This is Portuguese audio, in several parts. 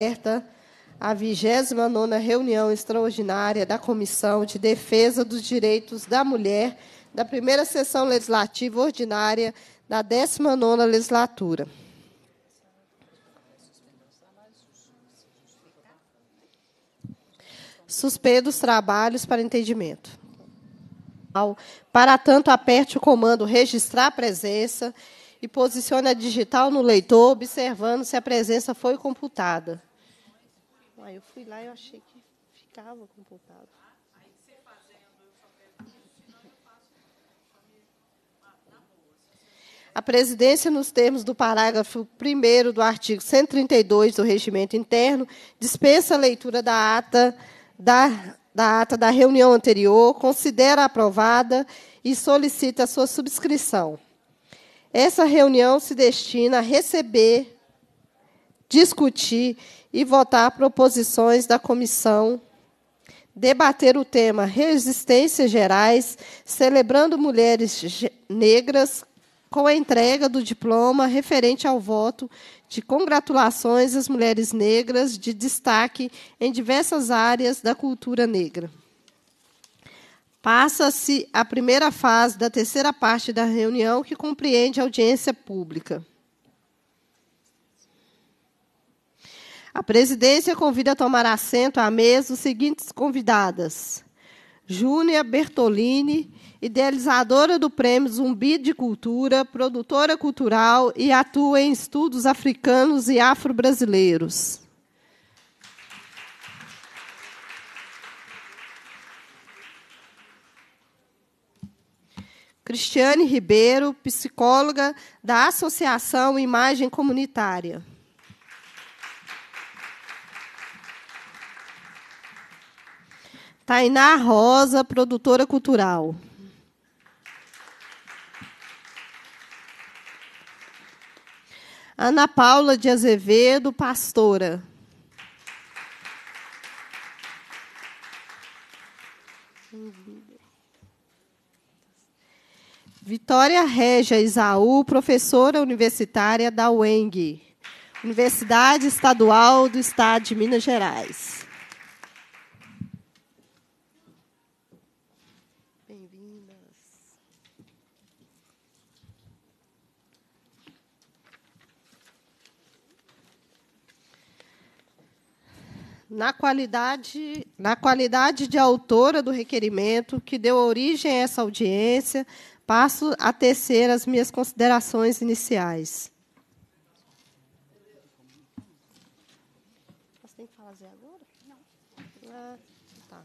aberta a 29 reunião extraordinária da Comissão de Defesa dos Direitos da Mulher, da primeira sessão legislativa ordinária da 19 legislatura. Suspendo os trabalhos para entendimento. Para tanto, aperte o comando registrar a presença e posicione a digital no leitor, observando se a presença foi computada. Aí eu fui lá e eu achei que ficava computado. poucado. Aí você fazendo, eu só pergunto, se não eu faço A presidência, nos termos do parágrafo 1 do artigo 132 do Regimento Interno, dispensa a leitura da ata da, da ata da reunião anterior, considera aprovada e solicita a sua subscrição. Essa reunião se destina a receber, discutir e votar proposições da comissão, debater o tema Resistências Gerais, celebrando mulheres negras, com a entrega do diploma referente ao voto de congratulações às mulheres negras de destaque em diversas áreas da cultura negra. Passa-se a primeira fase da terceira parte da reunião, que compreende audiência pública. A presidência convida a tomar assento à mesa os seguintes convidadas: Júnia Bertolini, idealizadora do Prêmio Zumbi de Cultura, produtora cultural e atua em estudos africanos e afro-brasileiros. Cristiane Ribeiro, psicóloga da Associação Imagem Comunitária. Tainá Rosa, produtora cultural. Ana Paula de Azevedo, pastora. Vitória Regia Isaú, professora universitária da UENG, Universidade Estadual do Estado de Minas Gerais. na qualidade, na qualidade de autora do requerimento que deu origem a essa audiência, passo a tecer as minhas considerações iniciais. Ah, tá.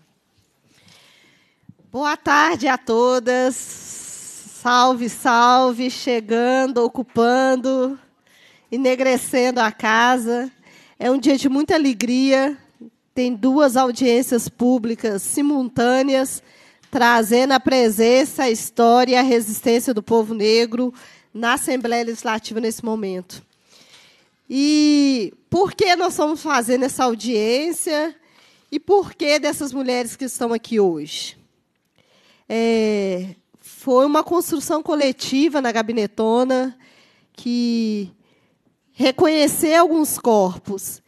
Boa tarde a todas. Salve, salve, chegando, ocupando, enegrecendo a casa. É um dia de muita alegria, tem duas audiências públicas simultâneas, trazendo a presença, a história e a resistência do povo negro na Assembleia Legislativa nesse momento. E por que nós estamos fazendo essa audiência e por que dessas mulheres que estão aqui hoje? É, foi uma construção coletiva na gabinetona que reconheceu alguns corpos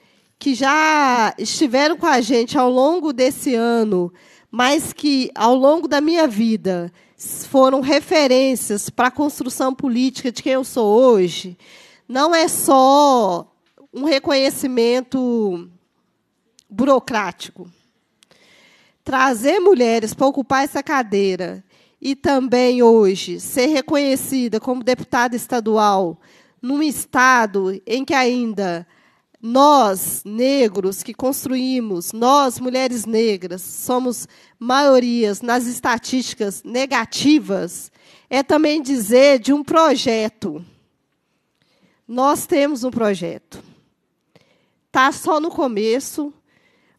que já estiveram com a gente ao longo desse ano, mas que ao longo da minha vida foram referências para a construção política de quem eu sou hoje, não é só um reconhecimento burocrático. Trazer mulheres para ocupar essa cadeira e também hoje ser reconhecida como deputada estadual num estado em que ainda nós, negros que construímos, nós, mulheres negras, somos maiorias nas estatísticas negativas, é também dizer de um projeto. Nós temos um projeto. Está só no começo,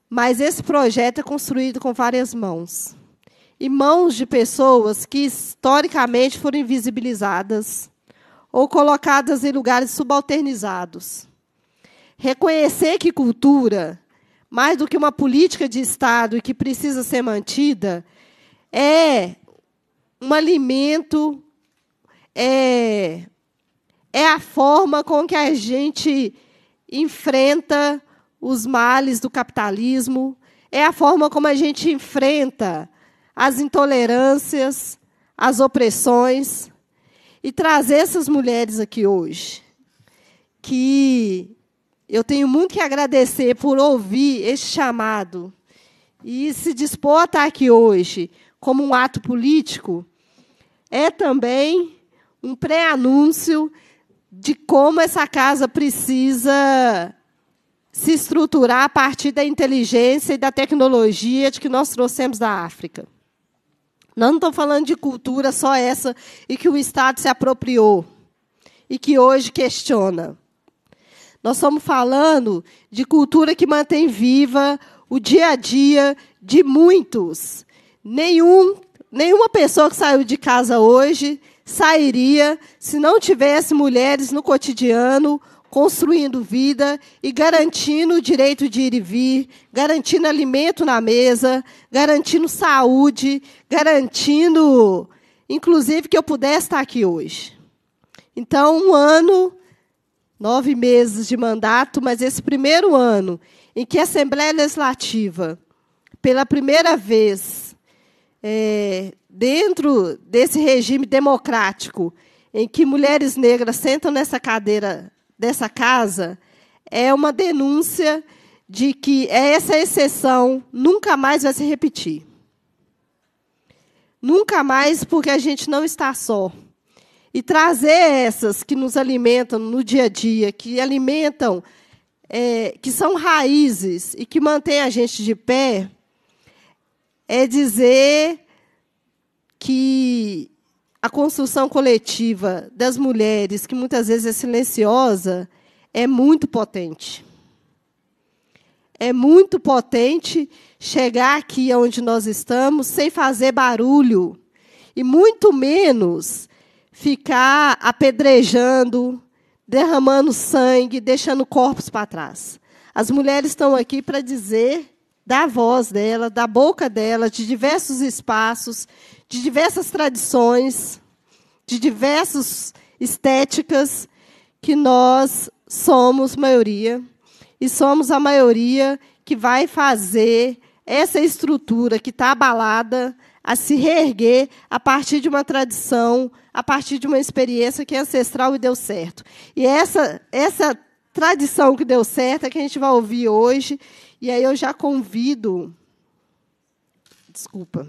mas esse projeto é construído com várias mãos e mãos de pessoas que historicamente foram invisibilizadas ou colocadas em lugares subalternizados Reconhecer que cultura, mais do que uma política de Estado e que precisa ser mantida, é um alimento, é, é a forma com que a gente enfrenta os males do capitalismo, é a forma como a gente enfrenta as intolerâncias, as opressões, e trazer essas mulheres aqui hoje, que eu tenho muito que agradecer por ouvir este chamado e se dispor a estar aqui hoje como um ato político é também um pré-anúncio de como essa casa precisa se estruturar a partir da inteligência e da tecnologia de que nós trouxemos da África. não estou falando de cultura só essa e que o Estado se apropriou e que hoje questiona. Nós estamos falando de cultura que mantém viva o dia a dia de muitos. Nenhum, nenhuma pessoa que saiu de casa hoje sairia se não tivesse mulheres no cotidiano construindo vida e garantindo o direito de ir e vir, garantindo alimento na mesa, garantindo saúde, garantindo, inclusive, que eu pudesse estar aqui hoje. Então, um ano nove meses de mandato, mas esse primeiro ano em que a Assembleia Legislativa, pela primeira vez, é, dentro desse regime democrático, em que mulheres negras sentam nessa cadeira dessa casa, é uma denúncia de que essa exceção nunca mais vai se repetir. Nunca mais, porque a gente não está só e trazer essas que nos alimentam no dia a dia, que alimentam, é, que são raízes e que mantêm a gente de pé, é dizer que a construção coletiva das mulheres, que muitas vezes é silenciosa, é muito potente. É muito potente chegar aqui onde nós estamos sem fazer barulho. E muito menos ficar apedrejando, derramando sangue, deixando corpos para trás. As mulheres estão aqui para dizer da voz dela, da boca dela, de diversos espaços, de diversas tradições, de diversas estéticas, que nós somos maioria e somos a maioria que vai fazer essa estrutura que está abalada, a se reerguer a partir de uma tradição, a partir de uma experiência que é ancestral e deu certo. E essa, essa tradição que deu certo é que a gente vai ouvir hoje. E aí eu já convido. Desculpa.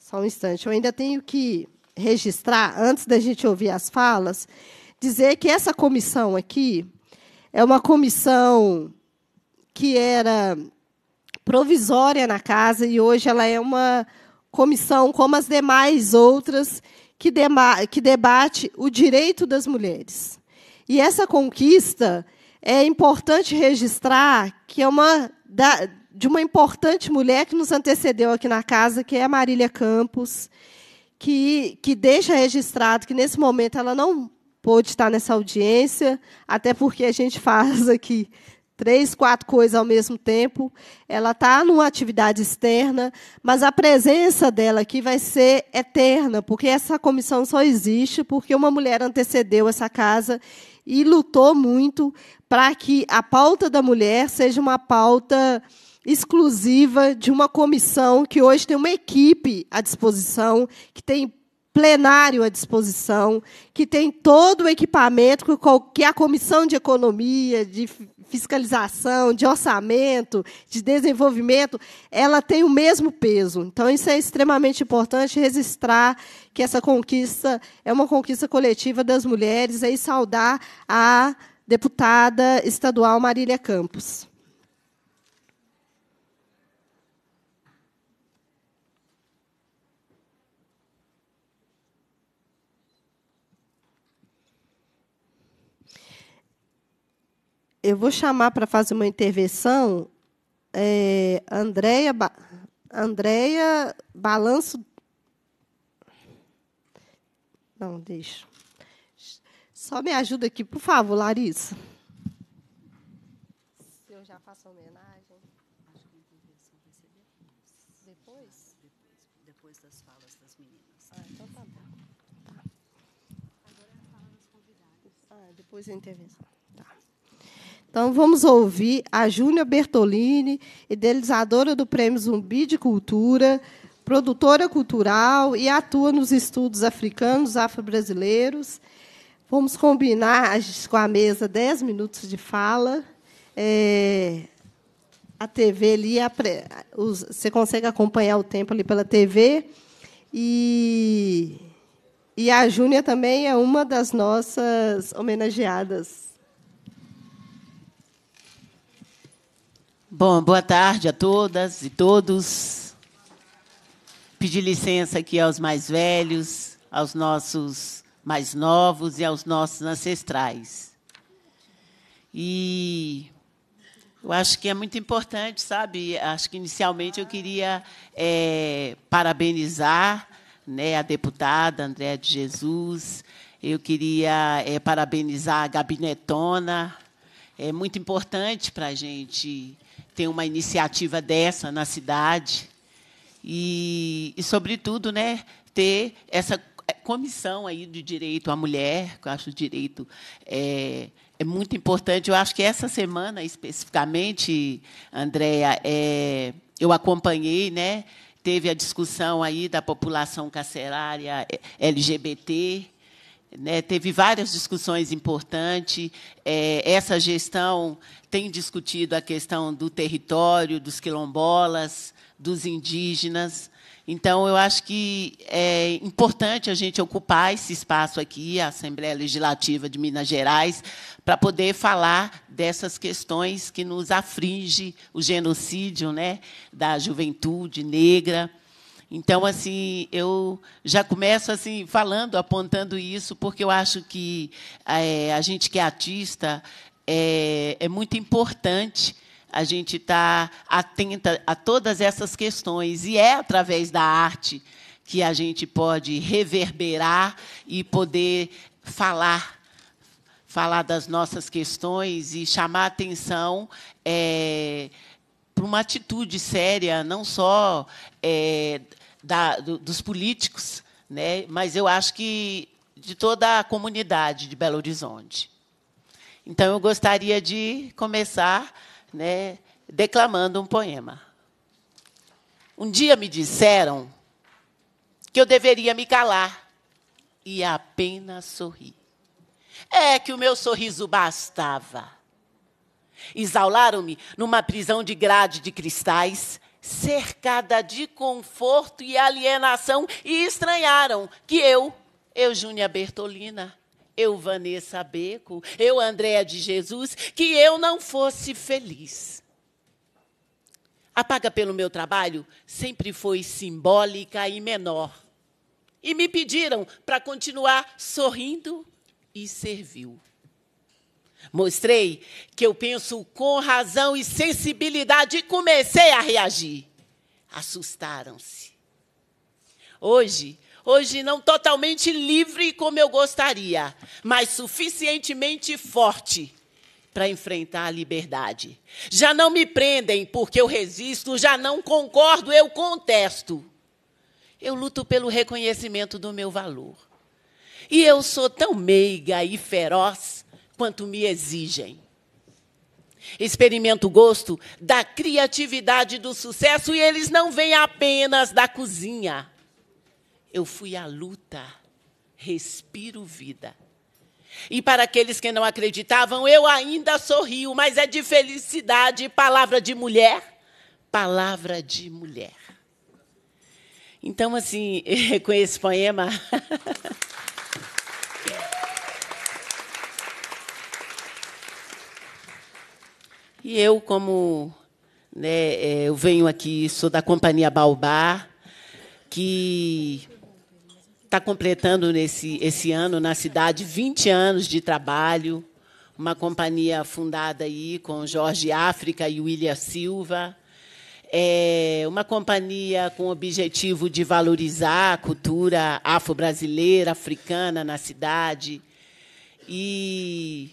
Só um instante. Eu ainda tenho que registrar, antes da gente ouvir as falas, dizer que essa comissão aqui é uma comissão que era provisória na casa e hoje ela é uma comissão, como as demais outras, que, deba que debate o direito das mulheres. E essa conquista é importante registrar que é uma da, de uma importante mulher que nos antecedeu aqui na casa, que é a Marília Campos, que, que deixa registrado que, nesse momento, ela não pôde estar nessa audiência, até porque a gente faz aqui três, quatro coisas ao mesmo tempo. Ela está numa atividade externa, mas a presença dela aqui vai ser eterna, porque essa comissão só existe porque uma mulher antecedeu essa casa e lutou muito para que a pauta da mulher seja uma pauta exclusiva de uma comissão que hoje tem uma equipe à disposição, que tem plenário à disposição, que tem todo o equipamento que a Comissão de Economia, de fiscalização, de orçamento, de desenvolvimento, ela tem o mesmo peso. Então, isso é extremamente importante registrar que essa conquista é uma conquista coletiva das mulheres e saudar a deputada estadual Marília Campos. eu vou chamar para fazer uma intervenção é, Andréia ba Balanço. Não, deixa. Só me ajuda aqui, por favor, Larissa. Se eu já faço homenagem. Acho que a intervenção vai ser depois. Depois? Depois, depois das falas das meninas. Ah, então tá bom. Tá. Agora é a fala dos convidados. Ah, depois a intervenção. Então, vamos ouvir a Júnia Bertolini, idealizadora do Prêmio Zumbi de Cultura, produtora cultural e atua nos estudos africanos, afro-brasileiros. Vamos combinar com a mesa 10 minutos de fala. É, a TV ali, a, os, você consegue acompanhar o tempo ali pela TV. E, e a Júnia também é uma das nossas homenageadas. Bom, boa tarde a todas e todos. Pedir licença aqui aos mais velhos, aos nossos mais novos e aos nossos ancestrais. E eu acho que é muito importante, sabe? Acho que inicialmente eu queria é, parabenizar né, a deputada Andréa de Jesus, eu queria é, parabenizar a gabinetona. É muito importante para a gente tem uma iniciativa dessa na cidade. E, e sobretudo, né, ter essa comissão aí de direito à mulher, que eu acho o direito é, é muito importante. Eu acho que essa semana, especificamente, Andrea, é, eu acompanhei, né, teve a discussão aí da população carcerária é, LGBT, né, teve várias discussões importantes. É, essa gestão tem discutido a questão do território, dos quilombolas, dos indígenas. Então, eu acho que é importante a gente ocupar esse espaço aqui, a Assembleia Legislativa de Minas Gerais, para poder falar dessas questões que nos aflige o genocídio né, da juventude negra então, assim, eu já começo assim falando, apontando isso, porque eu acho que é, a gente que é artista é, é muito importante a gente estar tá atenta a todas essas questões. E é através da arte que a gente pode reverberar e poder falar falar das nossas questões e chamar atenção é, eh, para uma atitude séria, não só é, da, do, dos políticos, né? mas eu acho que de toda a comunidade de Belo Horizonte. Então, eu gostaria de começar né, declamando um poema. Um dia me disseram que eu deveria me calar e apenas sorrir. É que o meu sorriso bastava. Exaularam-me numa prisão de grade de cristais cercada de conforto e alienação, e estranharam que eu, eu Júnia Bertolina, eu, Vanessa Beco, eu, Andréa de Jesus, que eu não fosse feliz. A paga pelo meu trabalho sempre foi simbólica e menor. E me pediram para continuar sorrindo e serviu. Mostrei que eu penso com razão e sensibilidade e comecei a reagir. Assustaram-se. Hoje, hoje não totalmente livre como eu gostaria, mas suficientemente forte para enfrentar a liberdade. Já não me prendem porque eu resisto, já não concordo, eu contesto. Eu luto pelo reconhecimento do meu valor. E eu sou tão meiga e feroz quanto me exigem. Experimento o gosto da criatividade do sucesso e eles não vêm apenas da cozinha. Eu fui à luta, respiro vida. E para aqueles que não acreditavam, eu ainda sorrio, mas é de felicidade, palavra de mulher, palavra de mulher. Então, assim, com esse poema. E eu, como né, é, eu venho aqui, sou da Companhia Baobá, que está completando nesse esse ano na cidade 20 anos de trabalho, uma companhia fundada aí com Jorge África e William Silva. É uma companhia com o objetivo de valorizar a cultura afro-brasileira, africana na cidade. E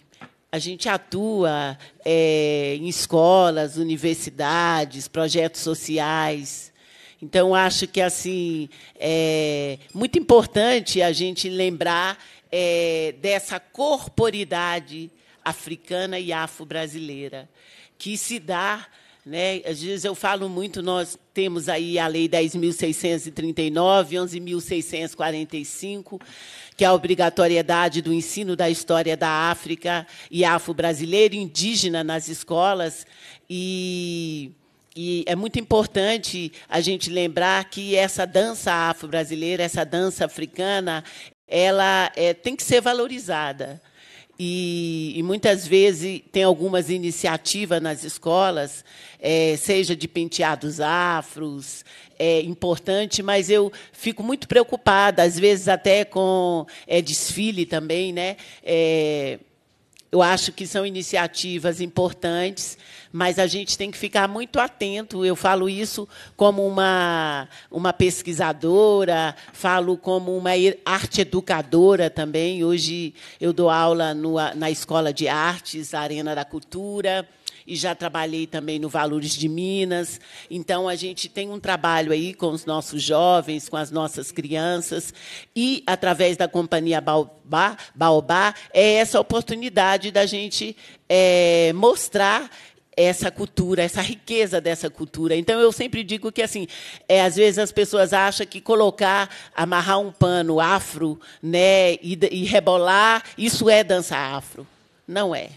a gente atua é, em escolas, universidades, projetos sociais. Então, acho que assim é muito importante a gente lembrar é, dessa corporidade africana e afro-brasileira que se dá né? Às vezes eu falo muito, nós temos aí a Lei 10.639, 11.645, que é a obrigatoriedade do ensino da história da África e afro-brasileira indígena nas escolas e e é muito importante a gente lembrar que essa dança afro-brasileira, essa dança africana, ela é, tem que ser valorizada. E, e, muitas vezes tem algumas iniciativas nas escolas, é, seja de penteados afros, é, importante, mas eu fico muito preocupada, às vezes até com é, desfile também, né? É, eu acho que são iniciativas importantes, mas a gente tem que ficar muito atento. Eu falo isso como uma, uma pesquisadora, falo como uma arte educadora também. Hoje eu dou aula no, na Escola de Artes, Arena da Cultura e já trabalhei também no Valores de Minas. Então, a gente tem um trabalho aí com os nossos jovens, com as nossas crianças, e através da companhia Baobá, Baobá é essa oportunidade da gente é, mostrar essa cultura, essa riqueza dessa cultura. Então eu sempre digo que assim, é, às vezes as pessoas acham que colocar, amarrar um pano afro, né, e, e rebolar, isso é dança afro. Não é.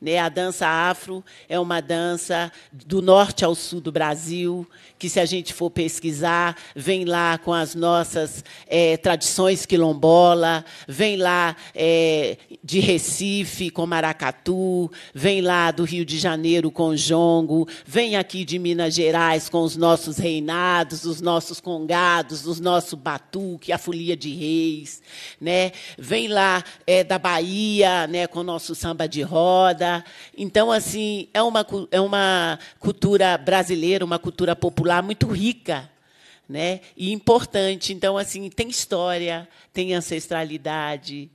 Né? A dança afro é uma dança do norte ao sul do Brasil, que se a gente for pesquisar, vem lá com as nossas é, tradições quilombola, vem lá é, de Recife com maracatu, vem lá do Rio de Janeiro com jongo, vem aqui de Minas Gerais com os nossos reinados, os nossos congados, os nosso batuque, a folia de reis, né? Vem lá é, da Bahia, né, com o nosso samba de roda. Então assim, é uma é uma cultura brasileira, uma cultura popular popular muito rica né, e importante. Então, assim, tem história, tem ancestralidade,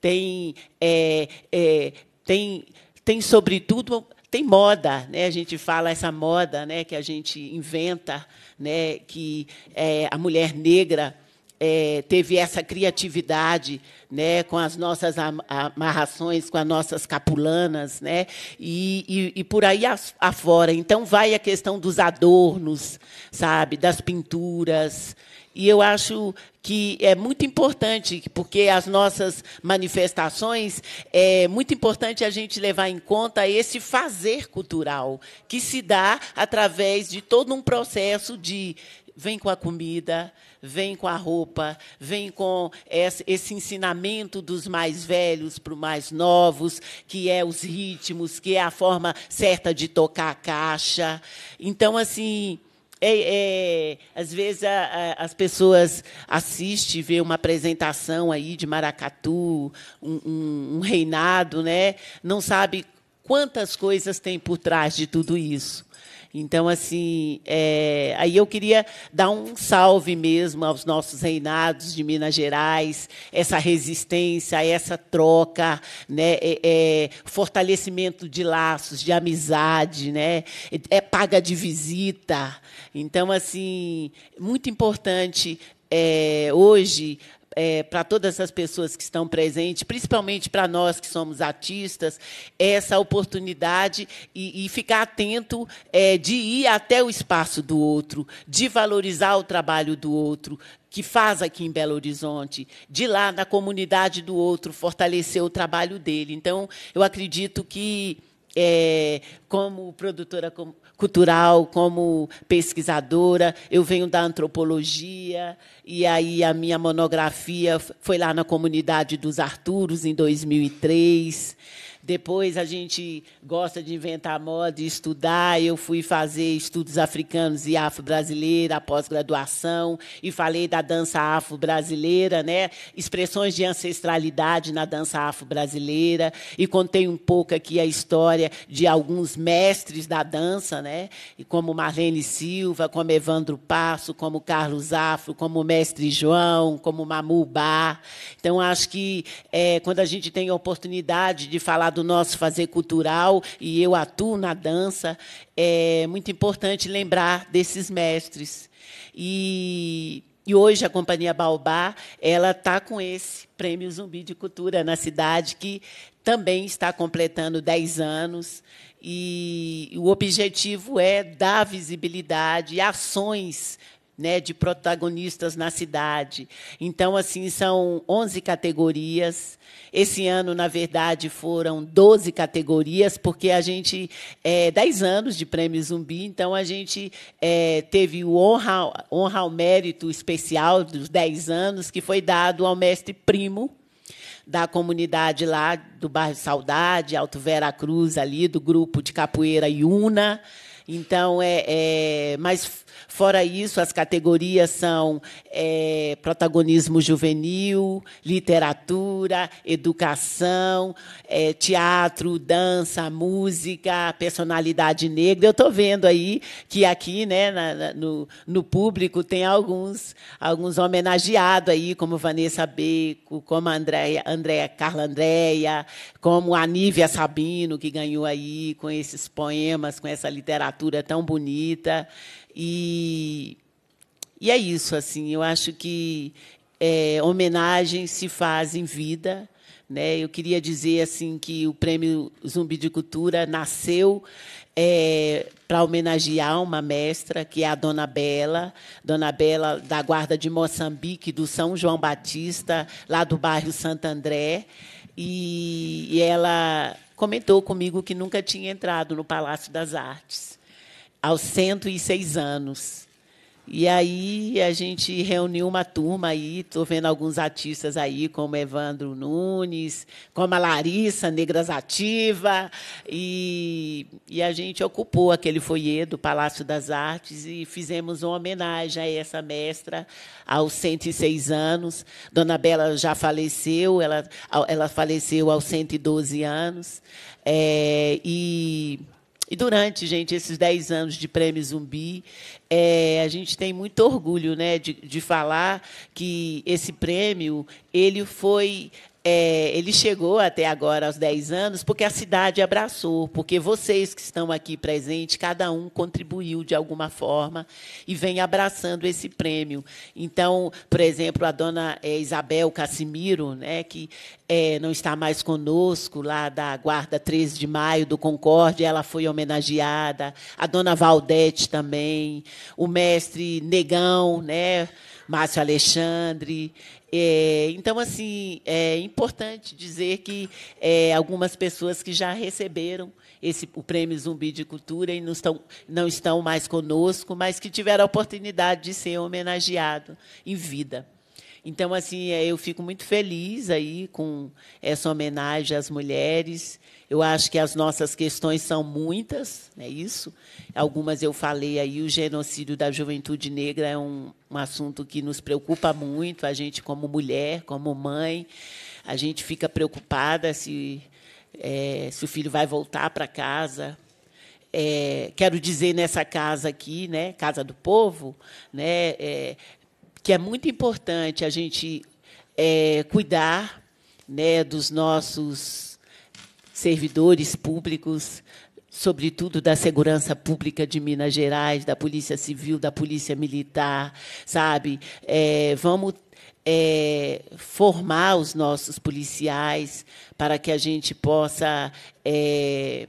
tem, é, é, tem, tem sobretudo, tem moda, né? A gente fala essa moda, né, que a gente inventa, né, que é, a mulher negra é, teve essa criatividade né, com as nossas amarrações, com as nossas capulanas, né, e, e, e por aí afora. Então, vai a questão dos adornos, sabe, das pinturas. E eu acho que é muito importante, porque as nossas manifestações, é muito importante a gente levar em conta esse fazer cultural, que se dá através de todo um processo de vem com a comida, vem com a roupa, vem com esse ensinamento dos mais velhos para os mais novos, que é os ritmos, que é a forma certa de tocar a caixa. Então, assim, é, é, às vezes a, a, as pessoas assistem, vê uma apresentação aí de maracatu, um, um, um reinado, né? Não sabe quantas coisas tem por trás de tudo isso. Então, assim, é, aí eu queria dar um salve mesmo aos nossos reinados de Minas Gerais, essa resistência, essa troca, né, é, é, fortalecimento de laços, de amizade, né, é paga de visita. Então, assim, muito importante é, hoje é, para todas as pessoas que estão presentes, principalmente para nós que somos artistas, essa oportunidade e, e ficar atento é, de ir até o espaço do outro, de valorizar o trabalho do outro, que faz aqui em Belo Horizonte, de lá na comunidade do outro, fortalecer o trabalho dele. Então, eu acredito que, é, como produtora cultural, como pesquisadora, eu venho da antropologia, e aí a minha monografia foi lá na comunidade dos Arturos, em 2003. Depois a gente gosta de inventar moda e estudar. Eu fui fazer estudos africanos e afro-brasileira após graduação e falei da dança afro-brasileira, né? Expressões de ancestralidade na dança afro-brasileira e contei um pouco aqui a história de alguns mestres da dança, né? E como Marlene Silva, como Evandro Passo, como Carlos Afro, como Mestre João, como Mamu Bar. Então acho que é, quando a gente tem a oportunidade de falar do nosso fazer cultural e eu atuo na dança, é muito importante lembrar desses mestres. E, e hoje a Companhia Baobá ela está com esse Prêmio Zumbi de Cultura na cidade, que também está completando 10 anos. E o objetivo é dar visibilidade, ações né, de protagonistas na cidade. Então, assim, são 11 categorias. Esse ano, na verdade, foram 12 categorias, porque a gente, é, 10 anos de Prêmio Zumbi, então a gente é, teve o honra, honra ao mérito especial dos 10 anos, que foi dado ao mestre Primo, da comunidade lá do bairro Saudade, Alto Vera Cruz, ali, do grupo de capoeira Iuna. Então, é, é mas fora isso, as categorias são é, protagonismo juvenil, literatura, educação, é, teatro, dança, música, personalidade negra. Eu estou vendo aí que aqui, né, na, no, no público tem alguns alguns homenageados aí, como Vanessa Beco, como Andréia, Andréia Carla Andréia, como a Nívia Sabino que ganhou aí com esses poemas, com essa literatura literatura tão bonita. E, e é isso, assim, eu acho que é, homenagens se fazem vida. Né? Eu queria dizer assim que o Prêmio Zumbi de Cultura nasceu é, para homenagear uma mestra, que é a Dona Bela, Dona Bela da Guarda de Moçambique, do São João Batista, lá do bairro Santo André. E, e ela comentou comigo que nunca tinha entrado no Palácio das Artes aos 106 anos. E aí a gente reuniu uma turma aí, estou vendo alguns artistas aí, como Evandro Nunes, como a Larissa, Negras Ativa, e, e a gente ocupou aquele foyer do Palácio das Artes e fizemos uma homenagem a essa mestra aos 106 anos. Dona Bela já faleceu, ela, ela faleceu aos 112 anos. É, e e durante, gente, esses 10 anos de Prêmio Zumbi, é, a gente tem muito orgulho né, de, de falar que esse prêmio ele foi é, ele chegou até agora aos 10 anos porque a cidade abraçou, porque vocês que estão aqui presentes, cada um contribuiu de alguma forma e vem abraçando esse prêmio. Então, por exemplo, a dona é, Isabel Casimiro, né, que é, não está mais conosco, lá da Guarda 13 de Maio do Concórdia, ela foi homenageada, a dona Valdete também, o mestre Negão, né? Márcio Alexandre. É, então, assim, é importante dizer que é, algumas pessoas que já receberam esse, o Prêmio Zumbi de Cultura e não estão, não estão mais conosco, mas que tiveram a oportunidade de ser homenageado em vida. Então, assim, é, eu fico muito feliz aí com essa homenagem às mulheres. Eu acho que as nossas questões são muitas, é isso. Algumas eu falei aí, o genocídio da juventude negra é um, um assunto que nos preocupa muito. A gente, como mulher, como mãe, a gente fica preocupada se, é, se o filho vai voltar para casa, é, quero dizer nessa casa aqui, né, casa do povo, né, é, que é muito importante a gente é, cuidar né, dos nossos servidores públicos, sobretudo da segurança pública de Minas Gerais, da Polícia Civil, da Polícia Militar, sabe? É, vamos é, formar os nossos policiais para que a gente possa é,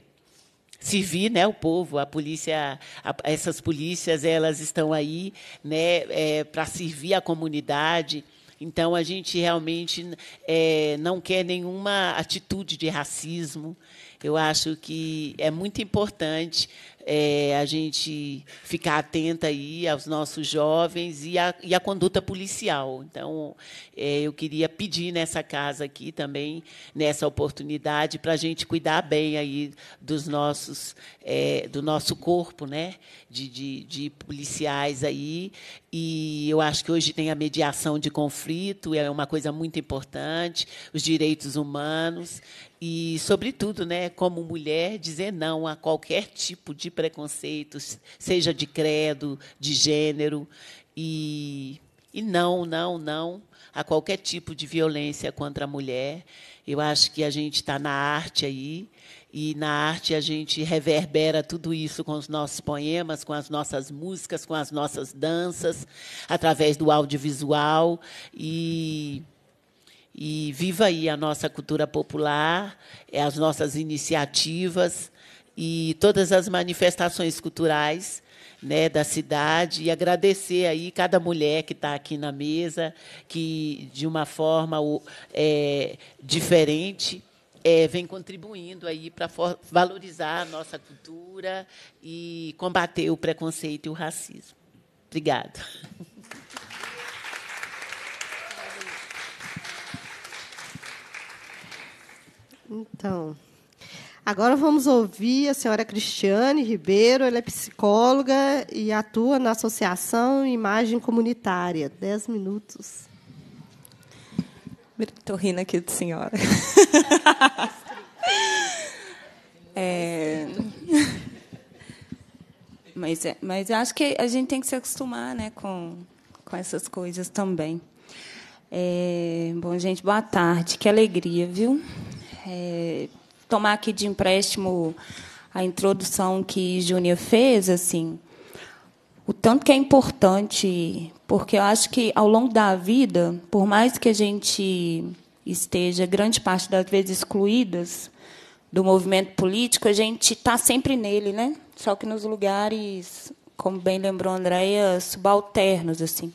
servir né, o povo, a polícia, a, essas polícias, elas estão aí né, é, para servir a comunidade. Então, a gente realmente é, não quer nenhuma atitude de racismo. Eu acho que é muito importante é, a gente ficar atenta aí aos nossos jovens e a, e a conduta policial. Então, é, eu queria pedir nessa casa aqui também, nessa oportunidade, para a gente cuidar bem aí dos nossos, é, do nosso corpo, né? De, de, de policiais aí. E eu acho que hoje tem a mediação de conflito, é uma coisa muito importante, os direitos humanos e, sobretudo, né, como mulher, dizer não a qualquer tipo de preconceito, seja de credo, de gênero, e, e não, não, não a qualquer tipo de violência contra a mulher. Eu acho que a gente está na arte aí, e na arte a gente reverbera tudo isso com os nossos poemas, com as nossas músicas, com as nossas danças, através do audiovisual. E e viva aí a nossa cultura popular, eh, as nossas iniciativas e todas as manifestações culturais né, da cidade e agradecer aí cada mulher que está aqui na mesa, que de uma forma é, diferente é, vem contribuindo aí para valorizar a nossa cultura e combater o preconceito e o racismo. Obrigada. Então, agora vamos ouvir a senhora Cristiane Ribeiro, ela é psicóloga e atua na Associação Imagem Comunitária. Dez minutos. Estou rindo aqui de senhora. É... Mas, é, mas acho que a gente tem que se acostumar né, com, com essas coisas também. É... Bom, gente, boa tarde. Que alegria, viu? é, tomar aqui de empréstimo a introdução que Júnia fez, assim, o tanto que é importante, porque eu acho que ao longo da vida, por mais que a gente esteja grande parte das vezes excluídas do movimento político, a gente está sempre nele, né? Só que nos lugares, como bem lembrou a Andrea, subalternos, assim.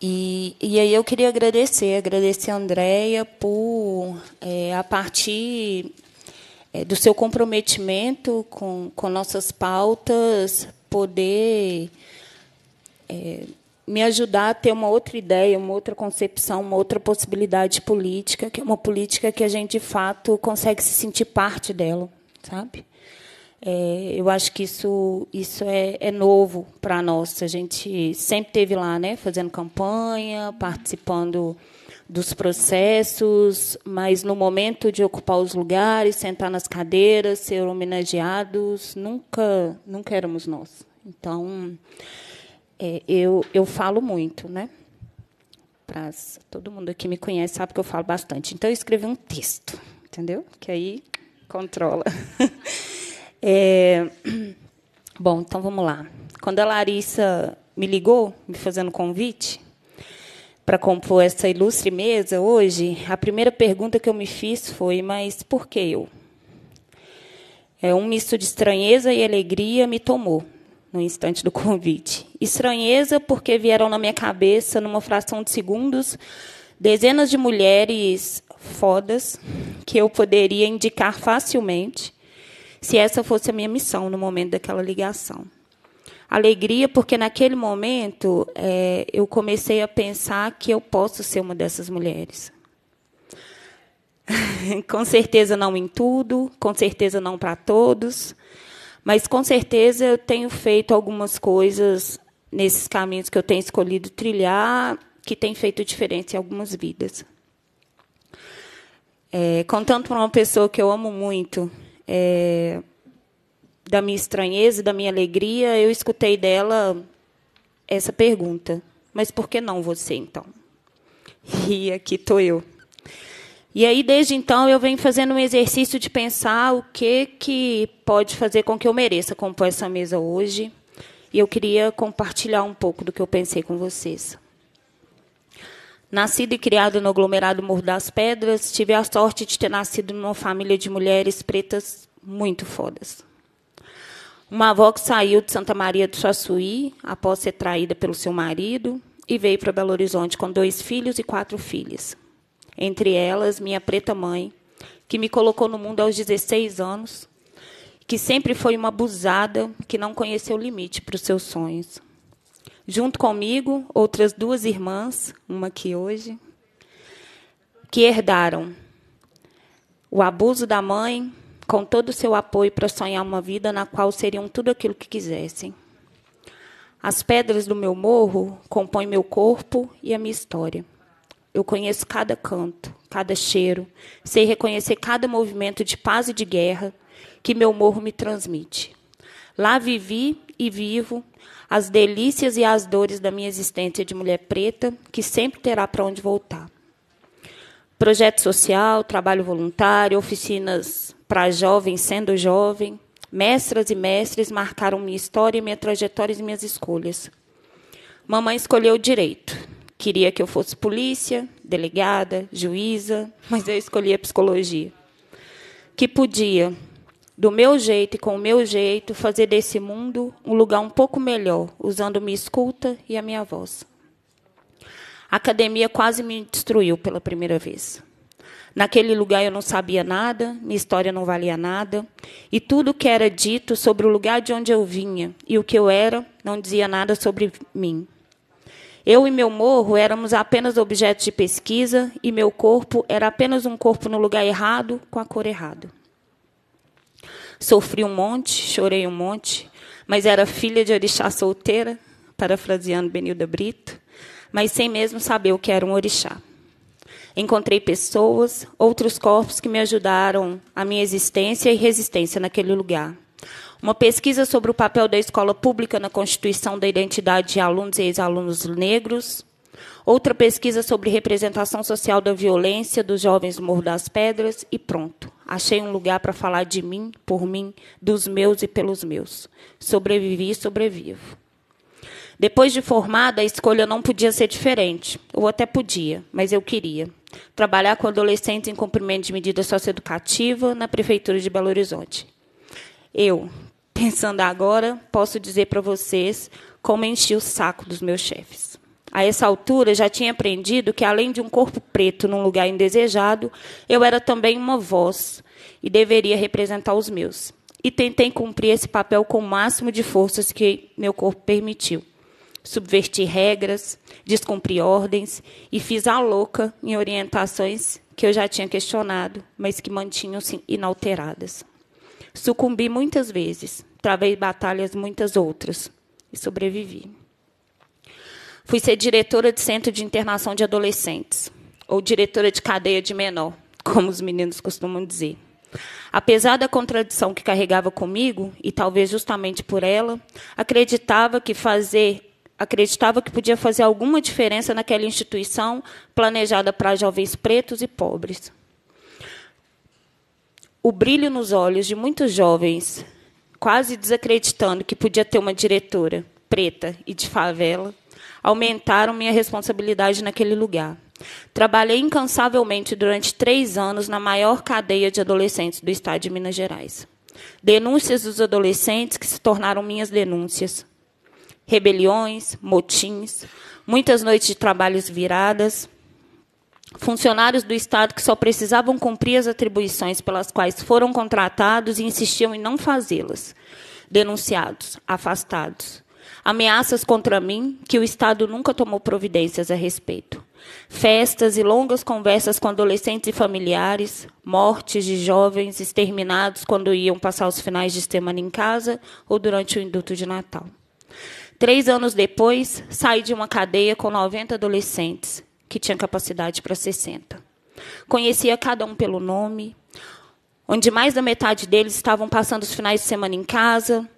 E, e aí eu queria agradecer, agradecer a Andrea por, é, a partir é, do seu comprometimento com, com nossas pautas, poder é, me ajudar a ter uma outra ideia, uma outra concepção, uma outra possibilidade política, que é uma política que a gente, de fato, consegue se sentir parte dela, sabe? É, eu acho que isso, isso é, é novo para nós. A gente sempre teve lá, né, fazendo campanha, participando dos processos, mas no momento de ocupar os lugares, sentar nas cadeiras, ser homenageados, nunca, nunca éramos nós. Então, é, eu, eu falo muito, né? Pras, todo mundo aqui me conhece sabe que eu falo bastante. Então, eu escrevi um texto, entendeu? Que aí controla. É... Bom, então vamos lá. Quando a Larissa me ligou, me fazendo convite para compor essa ilustre mesa hoje, a primeira pergunta que eu me fiz foi: mas por que eu? É um misto de estranheza e alegria me tomou no instante do convite. Estranheza porque vieram na minha cabeça numa fração de segundos dezenas de mulheres fodas que eu poderia indicar facilmente se essa fosse a minha missão no momento daquela ligação. Alegria, porque naquele momento é, eu comecei a pensar que eu posso ser uma dessas mulheres. com certeza não em tudo, com certeza não para todos, mas com certeza eu tenho feito algumas coisas nesses caminhos que eu tenho escolhido trilhar que tem feito diferença em algumas vidas. É, contando para uma pessoa que eu amo muito, é, da minha estranheza, da minha alegria, eu escutei dela essa pergunta: Mas por que não você então? E aqui estou eu. E aí, desde então, eu venho fazendo um exercício de pensar o que, que pode fazer com que eu mereça compor essa mesa hoje. E eu queria compartilhar um pouco do que eu pensei com vocês. Nascido e criado no aglomerado Morro das Pedras, tive a sorte de ter nascido numa família de mulheres pretas muito fodas. Uma avó que saiu de Santa Maria do Suaçuí após ser traída pelo seu marido e veio para Belo Horizonte com dois filhos e quatro filhas. Entre elas, minha preta mãe, que me colocou no mundo aos 16 anos, que sempre foi uma abusada que não conheceu limite para os seus sonhos junto comigo outras duas irmãs, uma aqui hoje, que herdaram o abuso da mãe com todo o seu apoio para sonhar uma vida na qual seriam tudo aquilo que quisessem. As pedras do meu morro compõem meu corpo e a minha história. Eu conheço cada canto, cada cheiro, sei reconhecer cada movimento de paz e de guerra que meu morro me transmite. Lá vivi e vivo as delícias e as dores da minha existência de mulher preta, que sempre terá para onde voltar. Projeto social, trabalho voluntário, oficinas para jovens sendo jovem, mestras e mestres marcaram minha história, minha trajetória e minhas escolhas. Mamãe escolheu direito. Queria que eu fosse polícia, delegada, juíza, mas eu escolhi a psicologia. Que podia, do meu jeito e com o meu jeito, fazer desse mundo um lugar um pouco melhor, usando minha escuta e a minha voz. A academia quase me destruiu pela primeira vez. Naquele lugar eu não sabia nada, minha história não valia nada, e tudo que era dito sobre o lugar de onde eu vinha e o que eu era não dizia nada sobre mim. Eu e meu morro éramos apenas objetos de pesquisa e meu corpo era apenas um corpo no lugar errado, com a cor errada. Sofri um monte, chorei um monte, mas era filha de orixá solteira, parafraseando Benilda Brito, mas sem mesmo saber o que era um orixá. Encontrei pessoas, outros corpos que me ajudaram a minha existência e resistência naquele lugar. Uma pesquisa sobre o papel da escola pública na constituição da identidade de alunos e ex-alunos negros. Outra pesquisa sobre representação social da violência dos jovens do Morro das Pedras e pronto. Achei um lugar para falar de mim, por mim, dos meus e pelos meus. Sobrevivi e sobrevivo. Depois de formada, a escolha não podia ser diferente. Ou até podia, mas eu queria. Trabalhar com adolescentes em cumprimento de medida socioeducativa na Prefeitura de Belo Horizonte. Eu, pensando agora, posso dizer para vocês como enchi o saco dos meus chefes. A essa altura já tinha aprendido que, além de um corpo preto num lugar indesejado, eu era também uma voz e deveria representar os meus. E tentei cumprir esse papel com o máximo de forças que meu corpo permitiu. Subverti regras, descumpri ordens e fiz a louca em orientações que eu já tinha questionado, mas que mantinham-se inalteradas. Sucumbi muitas vezes, travei batalhas muitas outras e sobrevivi. Fui ser diretora de centro de internação de adolescentes, ou diretora de cadeia de menor, como os meninos costumam dizer. Apesar da contradição que carregava comigo, e talvez justamente por ela, acreditava que fazer acreditava que podia fazer alguma diferença naquela instituição planejada para jovens pretos e pobres. O brilho nos olhos de muitos jovens, quase desacreditando que podia ter uma diretora preta e de favela, aumentaram minha responsabilidade naquele lugar. Trabalhei incansavelmente durante três anos na maior cadeia de adolescentes do estado de Minas Gerais. Denúncias dos adolescentes que se tornaram minhas denúncias. Rebeliões, motins, muitas noites de trabalhos viradas. Funcionários do Estado que só precisavam cumprir as atribuições pelas quais foram contratados e insistiam em não fazê-las. Denunciados, afastados ameaças contra mim que o Estado nunca tomou providências a respeito. Festas e longas conversas com adolescentes e familiares, mortes de jovens exterminados quando iam passar os finais de semana em casa ou durante o induto de Natal. Três anos depois, saí de uma cadeia com 90 adolescentes, que tinha capacidade para 60. Conhecia cada um pelo nome, onde mais da metade deles estavam passando os finais de semana em casa,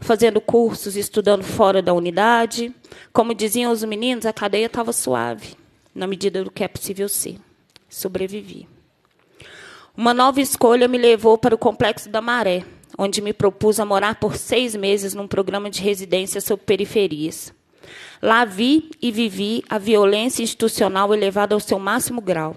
fazendo cursos, estudando fora da unidade. Como diziam os meninos, a cadeia estava suave, na medida do que é possível ser. Sobrevivi. Uma nova escolha me levou para o Complexo da Maré, onde me propus a morar por seis meses num programa de residência sobre periferias. Lá vi e vivi a violência institucional elevada ao seu máximo grau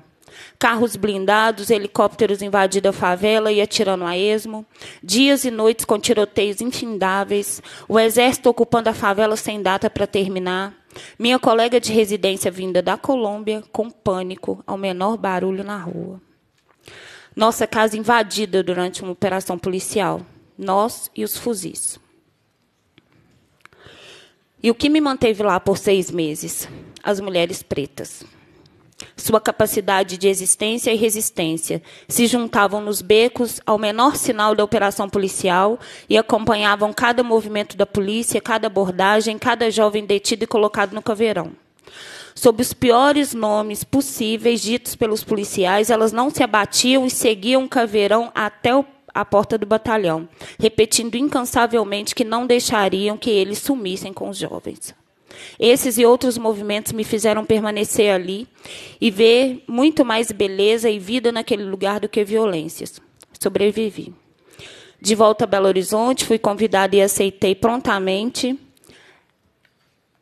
carros blindados, helicópteros invadindo a favela e atirando a esmo, dias e noites com tiroteios infindáveis, o exército ocupando a favela sem data para terminar, minha colega de residência vinda da Colômbia com pânico ao menor barulho na rua. Nossa casa invadida durante uma operação policial, nós e os fuzis. E o que me manteve lá por seis meses? As mulheres pretas. Sua capacidade de existência e resistência se juntavam nos becos ao menor sinal da operação policial e acompanhavam cada movimento da polícia, cada abordagem, cada jovem detido e colocado no caveirão. Sob os piores nomes possíveis ditos pelos policiais, elas não se abatiam e seguiam o caveirão até o porta do batalhão, repetindo incansavelmente que não deixariam que eles sumissem com os jovens. Esses e outros movimentos me fizeram permanecer ali e ver muito mais beleza e vida naquele lugar do que violências. Sobrevivi. De volta a Belo Horizonte, fui convidada e aceitei prontamente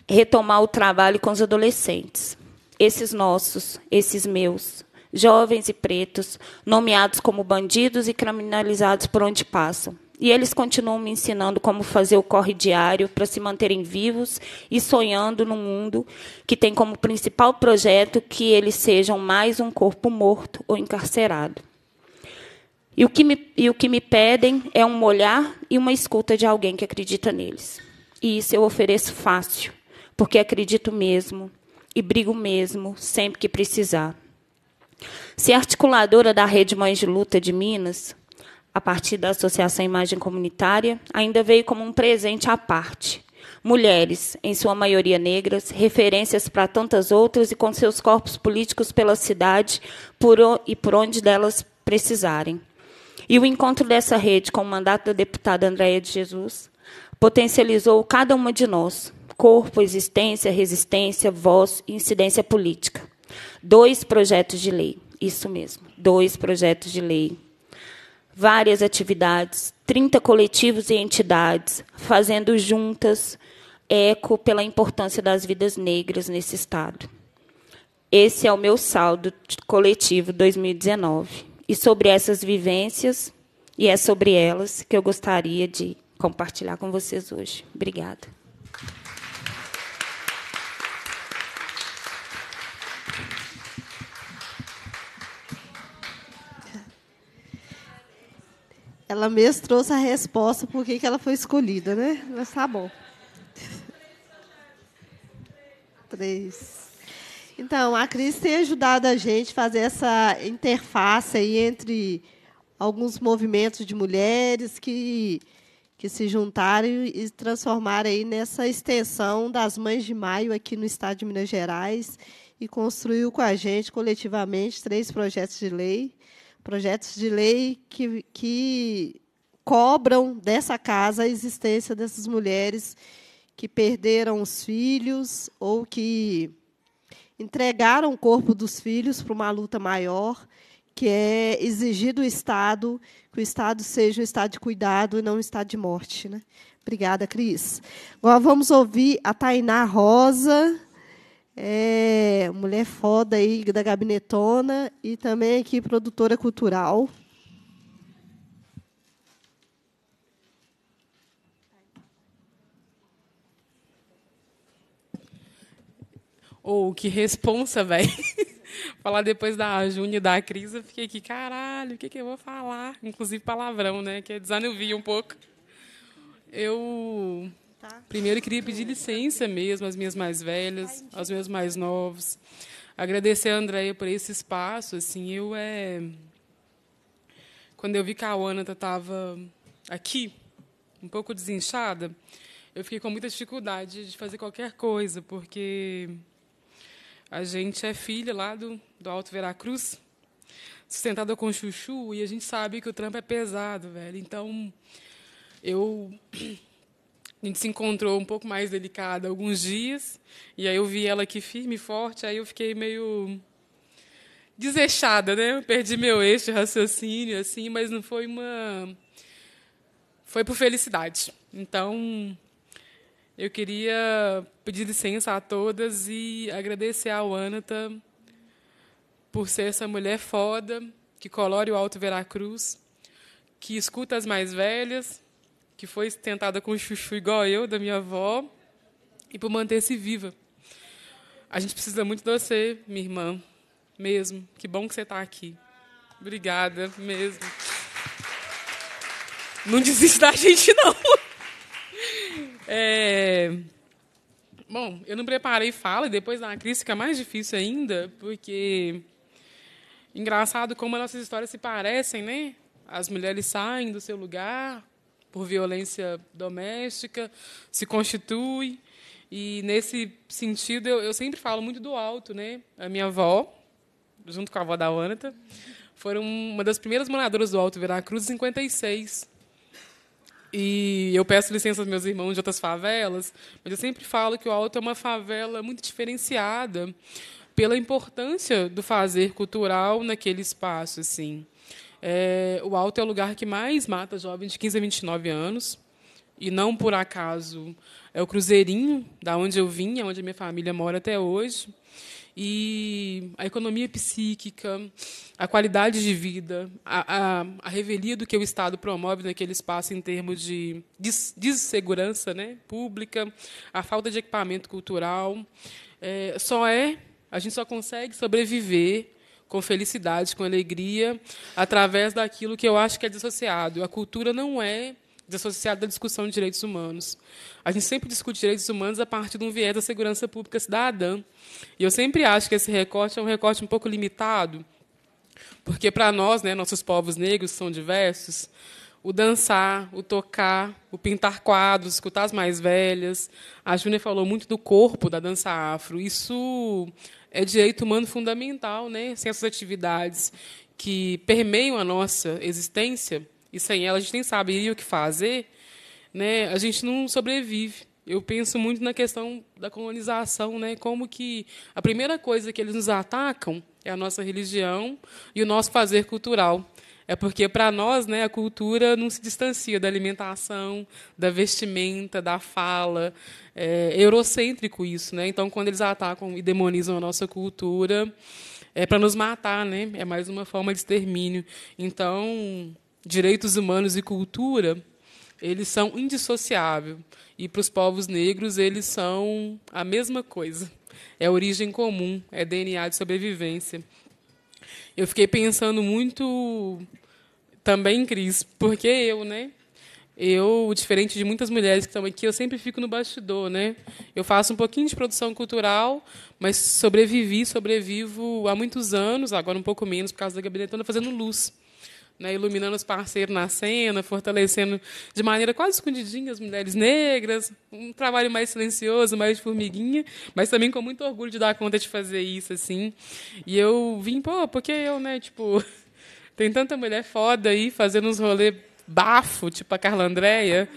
retomar o trabalho com os adolescentes. Esses nossos, esses meus, jovens e pretos, nomeados como bandidos e criminalizados por onde passam e eles continuam me ensinando como fazer o corre diário para se manterem vivos e sonhando no mundo que tem como principal projeto que eles sejam mais um corpo morto ou encarcerado. E o que me, e o que me pedem é um olhar e uma escuta de alguém que acredita neles. E isso eu ofereço fácil, porque acredito mesmo e brigo mesmo sempre que precisar. Se articuladora da Rede Mães de Luta de Minas, a partir da Associação Imagem Comunitária, ainda veio como um presente à parte. Mulheres, em sua maioria negras, referências para tantas outras e com seus corpos políticos pela cidade por e por onde delas precisarem. E o encontro dessa rede com o mandato da deputada Andréia de Jesus potencializou cada uma de nós, corpo, existência, resistência, voz e incidência política. Dois projetos de lei, isso mesmo, dois projetos de lei várias atividades, 30 coletivos e entidades, fazendo juntas eco pela importância das vidas negras nesse Estado. Esse é o meu saldo coletivo 2019. E sobre essas vivências, e é sobre elas que eu gostaria de compartilhar com vocês hoje. Obrigada. Ela mesmo trouxe a resposta por que ela foi escolhida, né? Mas tá bom. Três. Então, a Cris tem ajudado a gente a fazer essa interface aí entre alguns movimentos de mulheres que, que se juntaram e transformaram aí nessa extensão das Mães de Maio aqui no Estado de Minas Gerais e construiu com a gente, coletivamente, três projetos de lei projetos de lei que, que cobram dessa casa a existência dessas mulheres que perderam os filhos ou que entregaram o corpo dos filhos para uma luta maior, que é exigir do Estado que o Estado seja um Estado de cuidado e não um Estado de morte. Né? Obrigada, Cris. Agora vamos ouvir a Tainá Rosa, é, mulher foda aí da gabinetona e também aqui produtora cultural. Ou oh, que responsa, velho. falar depois da Júnia e da Cris, eu fiquei aqui, caralho, o que, que eu vou falar? Inclusive palavrão, né? Que é desanuvi um pouco. Eu tá? Primeiro eu queria pedir licença mesmo às minhas mais velhas, aos meus mais novos. Agradecer a Andréia por esse espaço, assim, eu é quando eu vi que a Ana estava tá, aqui, um pouco desinchada, eu fiquei com muita dificuldade de fazer qualquer coisa, porque a gente é filha lá do, do Alto Veracruz, sustentada com chuchu, e a gente sabe que o trampo é pesado, velho. Então, eu a gente se encontrou um pouco mais delicada alguns dias, e aí eu vi ela aqui firme e forte, aí eu fiquei meio desechada, né? perdi meu eixo de raciocínio, assim, mas não foi uma. Foi por felicidade. Então, eu queria pedir licença a todas e agradecer ao Anata por ser essa mulher foda que colore o Alto Veracruz, que escuta as mais velhas, que foi tentada com chuchu igual eu, da minha avó, e por manter-se viva. A gente precisa muito de você, minha irmã, mesmo. Que bom que você está aqui. Obrigada, mesmo. Não desiste da gente, não. É... Bom, eu não preparei fala, e depois da crise fica mais difícil ainda, porque engraçado como nossas histórias se parecem, né? As mulheres saem do seu lugar, por violência doméstica, se constitui. E, nesse sentido, eu, eu sempre falo muito do alto. Né? A minha avó, junto com a avó da Anata, foram uma das primeiras moradoras do Alto Veracruz, em 56. E eu peço licença aos meus irmãos de outras favelas, mas eu sempre falo que o Alto é uma favela muito diferenciada pela importância do fazer cultural naquele espaço, assim. É, o Alto é o lugar que mais mata jovens de 15 a 29 anos. E não por acaso é o Cruzeirinho, da onde eu vim, é onde a minha família mora até hoje. E a economia psíquica, a qualidade de vida, a, a, a revelia do que o Estado promove naquele espaço em termos de dessegurança né, pública, a falta de equipamento cultural, é, só é, a gente só consegue sobreviver com felicidade, com alegria, através daquilo que eu acho que é dissociado. A cultura não é desassociada da discussão de direitos humanos. A gente sempre discute direitos humanos a partir de um viés da segurança pública cidadã. E eu sempre acho que esse recorte é um recorte um pouco limitado, porque para nós, né, nossos povos negros são diversos, o dançar, o tocar, o pintar quadros, escutar as mais velhas. A Júnia falou muito do corpo da dança afro. Isso é direito humano fundamental, né? Sem essas atividades que permeiam a nossa existência, e sem elas a gente nem saberia o que fazer, né? A gente não sobrevive. Eu penso muito na questão da colonização, né? Como que a primeira coisa que eles nos atacam é a nossa religião e o nosso fazer cultural. É porque, para nós, né, a cultura não se distancia da alimentação, da vestimenta, da fala. É eurocêntrico isso. Né? Então, quando eles atacam e demonizam a nossa cultura, é para nos matar, né? é mais uma forma de extermínio. Então, direitos humanos e cultura eles são indissociáveis. E para os povos negros, eles são a mesma coisa. É origem comum, é DNA de sobrevivência. Eu fiquei pensando muito também, Cris, porque eu, né? Eu, diferente de muitas mulheres que estão aqui, eu sempre fico no bastidor, né? Eu faço um pouquinho de produção cultural, mas sobrevivi, sobrevivo há muitos anos, agora um pouco menos por causa da gabinetona, fazendo luz. Né, iluminando os parceiros na cena, fortalecendo de maneira quase escondidinha as mulheres negras, um trabalho mais silencioso, mais de formiguinha, mas também com muito orgulho de dar conta de fazer isso assim. E eu vim, pô, porque eu, né, tipo, Tem tanta mulher foda aí fazendo uns rolê bafo, tipo a Carla Andréia.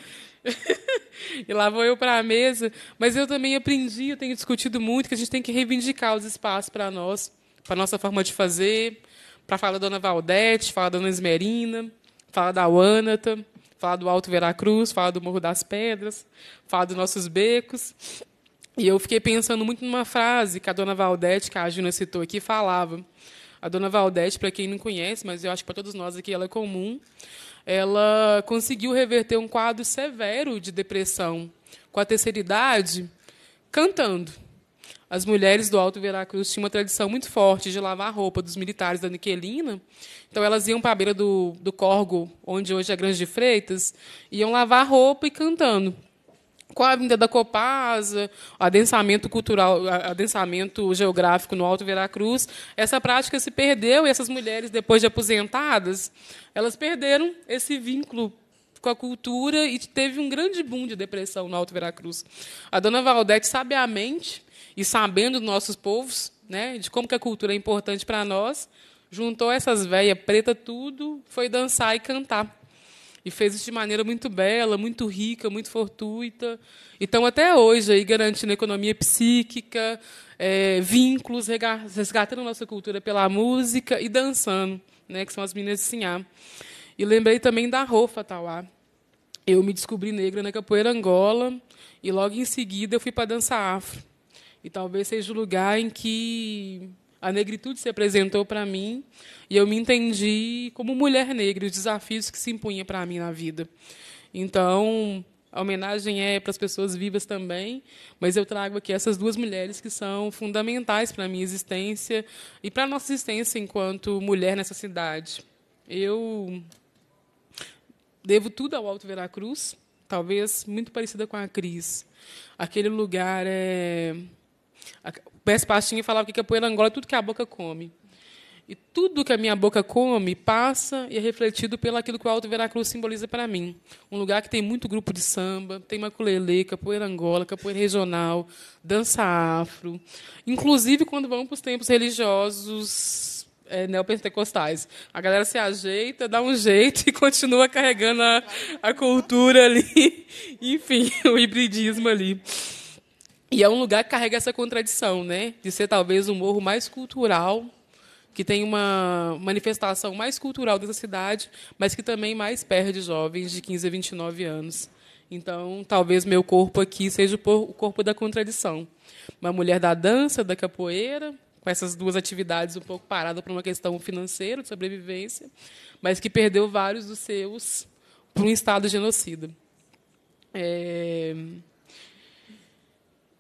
e lá vou eu para a mesa. Mas eu também aprendi, eu tenho discutido muito que a gente tem que reivindicar os espaços para nós, para nossa forma de fazer, para falar da Dona Valdete, falar da Dona Esmerina, falar da Wanata, falar do Alto Veracruz, falar do Morro das Pedras, falar dos nossos becos. E eu fiquei pensando muito numa frase que a Dona Valdete, que a Gina citou aqui, falava a dona Valdete, para quem não conhece, mas eu acho que para todos nós aqui ela é comum, ela conseguiu reverter um quadro severo de depressão com a terceira idade cantando. As mulheres do Alto Veracruz tinham uma tradição muito forte de lavar a roupa dos militares da Niquelina. Então, elas iam para a beira do, do Corgo, onde hoje é a Grande de Freitas, iam lavar a roupa e cantando com a vinda da Copasa, adensamento cultural, adensamento geográfico no Alto Veracruz, essa prática se perdeu e essas mulheres, depois de aposentadas, elas perderam esse vínculo com a cultura e teve um grande boom de depressão no Alto Veracruz. A dona Valdete, sabiamente, e sabendo dos nossos povos, né, de como que a cultura é importante para nós, juntou essas velhas preta tudo, foi dançar e cantar e fez isso de maneira muito bela, muito rica, muito fortuita. Então, até hoje, aí, garantindo economia psíquica, é, vínculos, resgatando nossa cultura pela música e dançando, né, que são as meninas de Sinhá. E lembrei também da Rofa Tauá. Eu me descobri negra na capoeira Angola e logo em seguida eu fui para dança afro. E talvez seja o lugar em que a negritude se apresentou para mim e eu me entendi como mulher negra, os desafios que se impunha para mim na vida. Então, a homenagem é para as pessoas vivas também, mas eu trago aqui essas duas mulheres que são fundamentais para a minha existência e para a nossa existência enquanto mulher nessa cidade. Eu devo tudo ao Alto Veracruz, talvez muito parecida com a Cris. Aquele lugar é Pérez Pastinha falava que capoeira Angola é tudo que a boca come. E tudo que a minha boca come passa e é refletido pelo aquilo que o Alto Veracruz simboliza para mim. Um lugar que tem muito grupo de samba, tem maculelê, capoeira angola, capoeira regional, dança afro. Inclusive, quando vão para os tempos religiosos é, neopentecostais, a galera se ajeita, dá um jeito e continua carregando a, a cultura ali. Enfim, o hibridismo ali. E é um lugar que carrega essa contradição, né? De ser talvez o morro mais cultural, que tem uma manifestação mais cultural dessa cidade, mas que também mais perde jovens de 15 a 29 anos. Então, talvez meu corpo aqui seja o corpo da contradição. Uma mulher da dança, da capoeira, com essas duas atividades um pouco parada por uma questão financeira, de sobrevivência, mas que perdeu vários dos seus para um estado genocida. É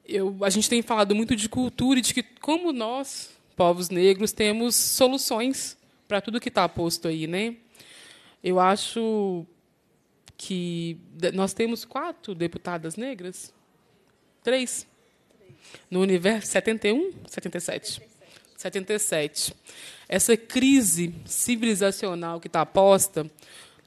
eu, a gente tem falado muito de cultura e de que, como nós, povos negros, temos soluções para tudo que está posto aí. Né? Eu acho que nós temos quatro deputadas negras? Três? No universo 71? 77. 77. Essa crise civilizacional que está posta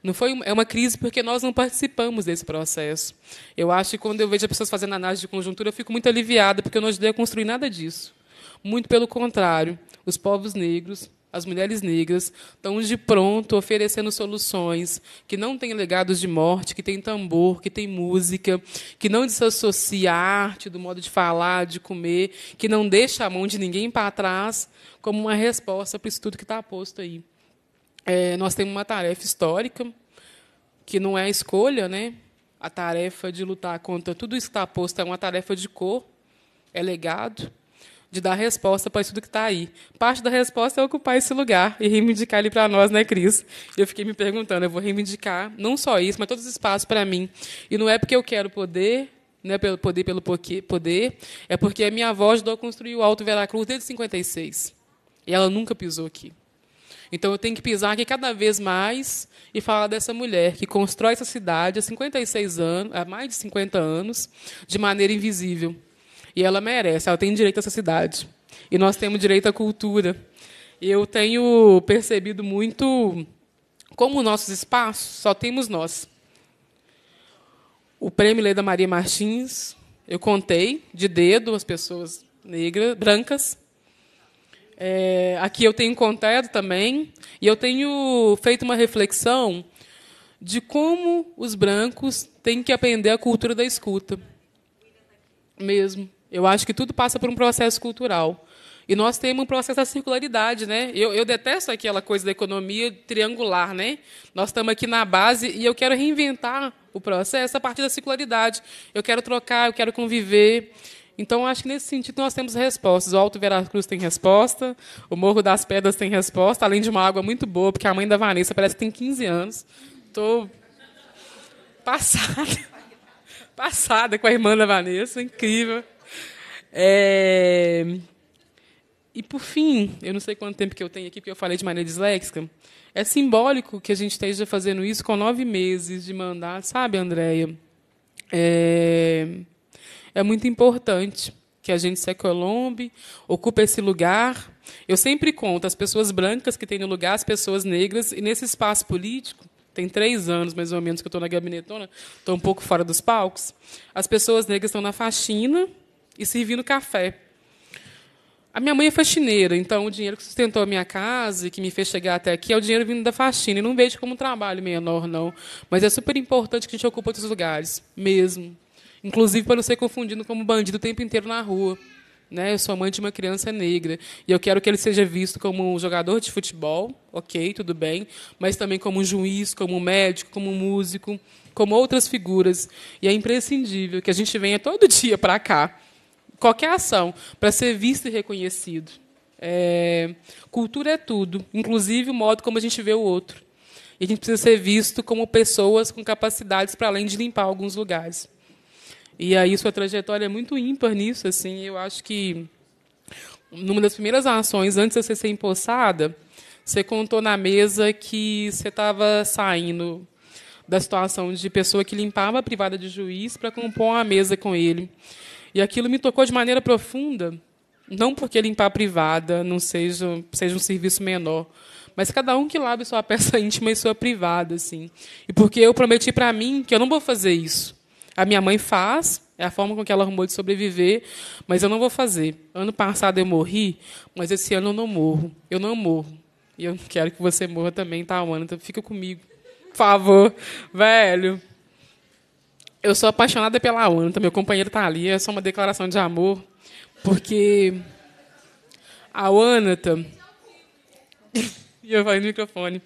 não foi é uma crise porque nós não participamos desse processo. Eu acho que quando eu vejo as pessoas fazendo análise de conjuntura, eu fico muito aliviada, porque eu não ajudei a construir nada disso. Muito pelo contrário, os povos negros, as mulheres negras, estão de pronto oferecendo soluções que não têm legados de morte, que têm tambor, que têm música, que não desassocia a arte do modo de falar, de comer, que não deixa a mão de ninguém para trás, como uma resposta para isso tudo que está posto aí é, nós temos uma tarefa histórica, que não é escolha, né? a tarefa de lutar contra tudo isso que está posto é uma tarefa de cor, é legado, de dar resposta para tudo que está aí. Parte da resposta é ocupar esse lugar e reivindicar ele para nós, né, Cris? Eu fiquei me perguntando, eu vou reivindicar não só isso, mas todos os espaços para mim. E não é porque eu quero poder, não é pelo poder pelo poder, é porque a minha avó ajudou a construir o Alto Veracruz desde 56. E ela nunca pisou aqui. Então eu tenho que pisar aqui cada vez mais e falar dessa mulher que constrói essa cidade há 56 anos, há mais de 50 anos, de maneira invisível. E ela merece, ela tem direito a essa cidade. E nós temos direito à cultura. Eu tenho percebido muito como nossos espaços só temos nós. O prêmio Lei da Maria Martins, eu contei de dedo as pessoas negras, brancas, é, aqui eu tenho encontrado também, e eu tenho feito uma reflexão de como os brancos têm que aprender a cultura da escuta. Mesmo. Eu acho que tudo passa por um processo cultural. E nós temos um processo da circularidade, né? Eu, eu detesto aquela coisa da economia triangular, né? Nós estamos aqui na base e eu quero reinventar o processo a partir da circularidade. Eu quero trocar, eu quero conviver. Então, acho que nesse sentido nós temos respostas. O Alto Veracruz tem resposta, o Morro das Pedras tem resposta, além de uma água muito boa, porque a mãe da Vanessa parece que tem 15 anos. Estou passada, passada com a irmã da Vanessa, incrível. É... E, por fim, eu não sei quanto tempo que eu tenho aqui, porque eu falei de maneira disléxica, é simbólico que a gente esteja fazendo isso com nove meses de mandato, sabe, Andréia? É é muito importante que a gente se acolombe, ocupe esse lugar. Eu sempre conto as pessoas brancas que têm no lugar, as pessoas negras, e nesse espaço político, tem três anos mais ou menos que eu estou na gabinetona, estou um pouco fora dos palcos, as pessoas negras estão na faxina e servindo café. A minha mãe é faxineira, então o dinheiro que sustentou a minha casa e que me fez chegar até aqui é o dinheiro vindo da faxina. E não vejo como um trabalho menor, não. Mas é super importante que a gente ocupe outros lugares, mesmo. Inclusive para não ser confundido como bandido o tempo inteiro na rua. Né? Eu sou mãe de uma criança negra e eu quero que ele seja visto como um jogador de futebol, ok, tudo bem, mas também como um juiz, como um médico, como um músico, como outras figuras. E é imprescindível que a gente venha todo dia para cá, qualquer ação, para ser visto e reconhecido. É... Cultura é tudo, inclusive o modo como a gente vê o outro. E a gente precisa ser visto como pessoas com capacidades para além de limpar alguns lugares. E aí sua trajetória é muito ímpar nisso, assim. Eu acho que numa das primeiras ações antes de você ser empossada, você contou na mesa que você estava saindo da situação de pessoa que limpava a privada de juiz para compor uma mesa com ele. E aquilo me tocou de maneira profunda, não porque limpar a privada não seja, seja um serviço menor, mas cada um que lave sua peça íntima e sua privada, assim. E porque eu prometi para mim que eu não vou fazer isso. A minha mãe faz, é a forma com que ela arrumou de sobreviver, mas eu não vou fazer. Ano passado eu morri, mas esse ano eu não morro. Eu não morro. E eu quero que você morra também, tá, Ana? Então fica comigo. Por favor, velho. Eu sou apaixonada pela Ana, meu companheiro está ali, é só uma declaração de amor, porque a Ana, e eu falei no microfone.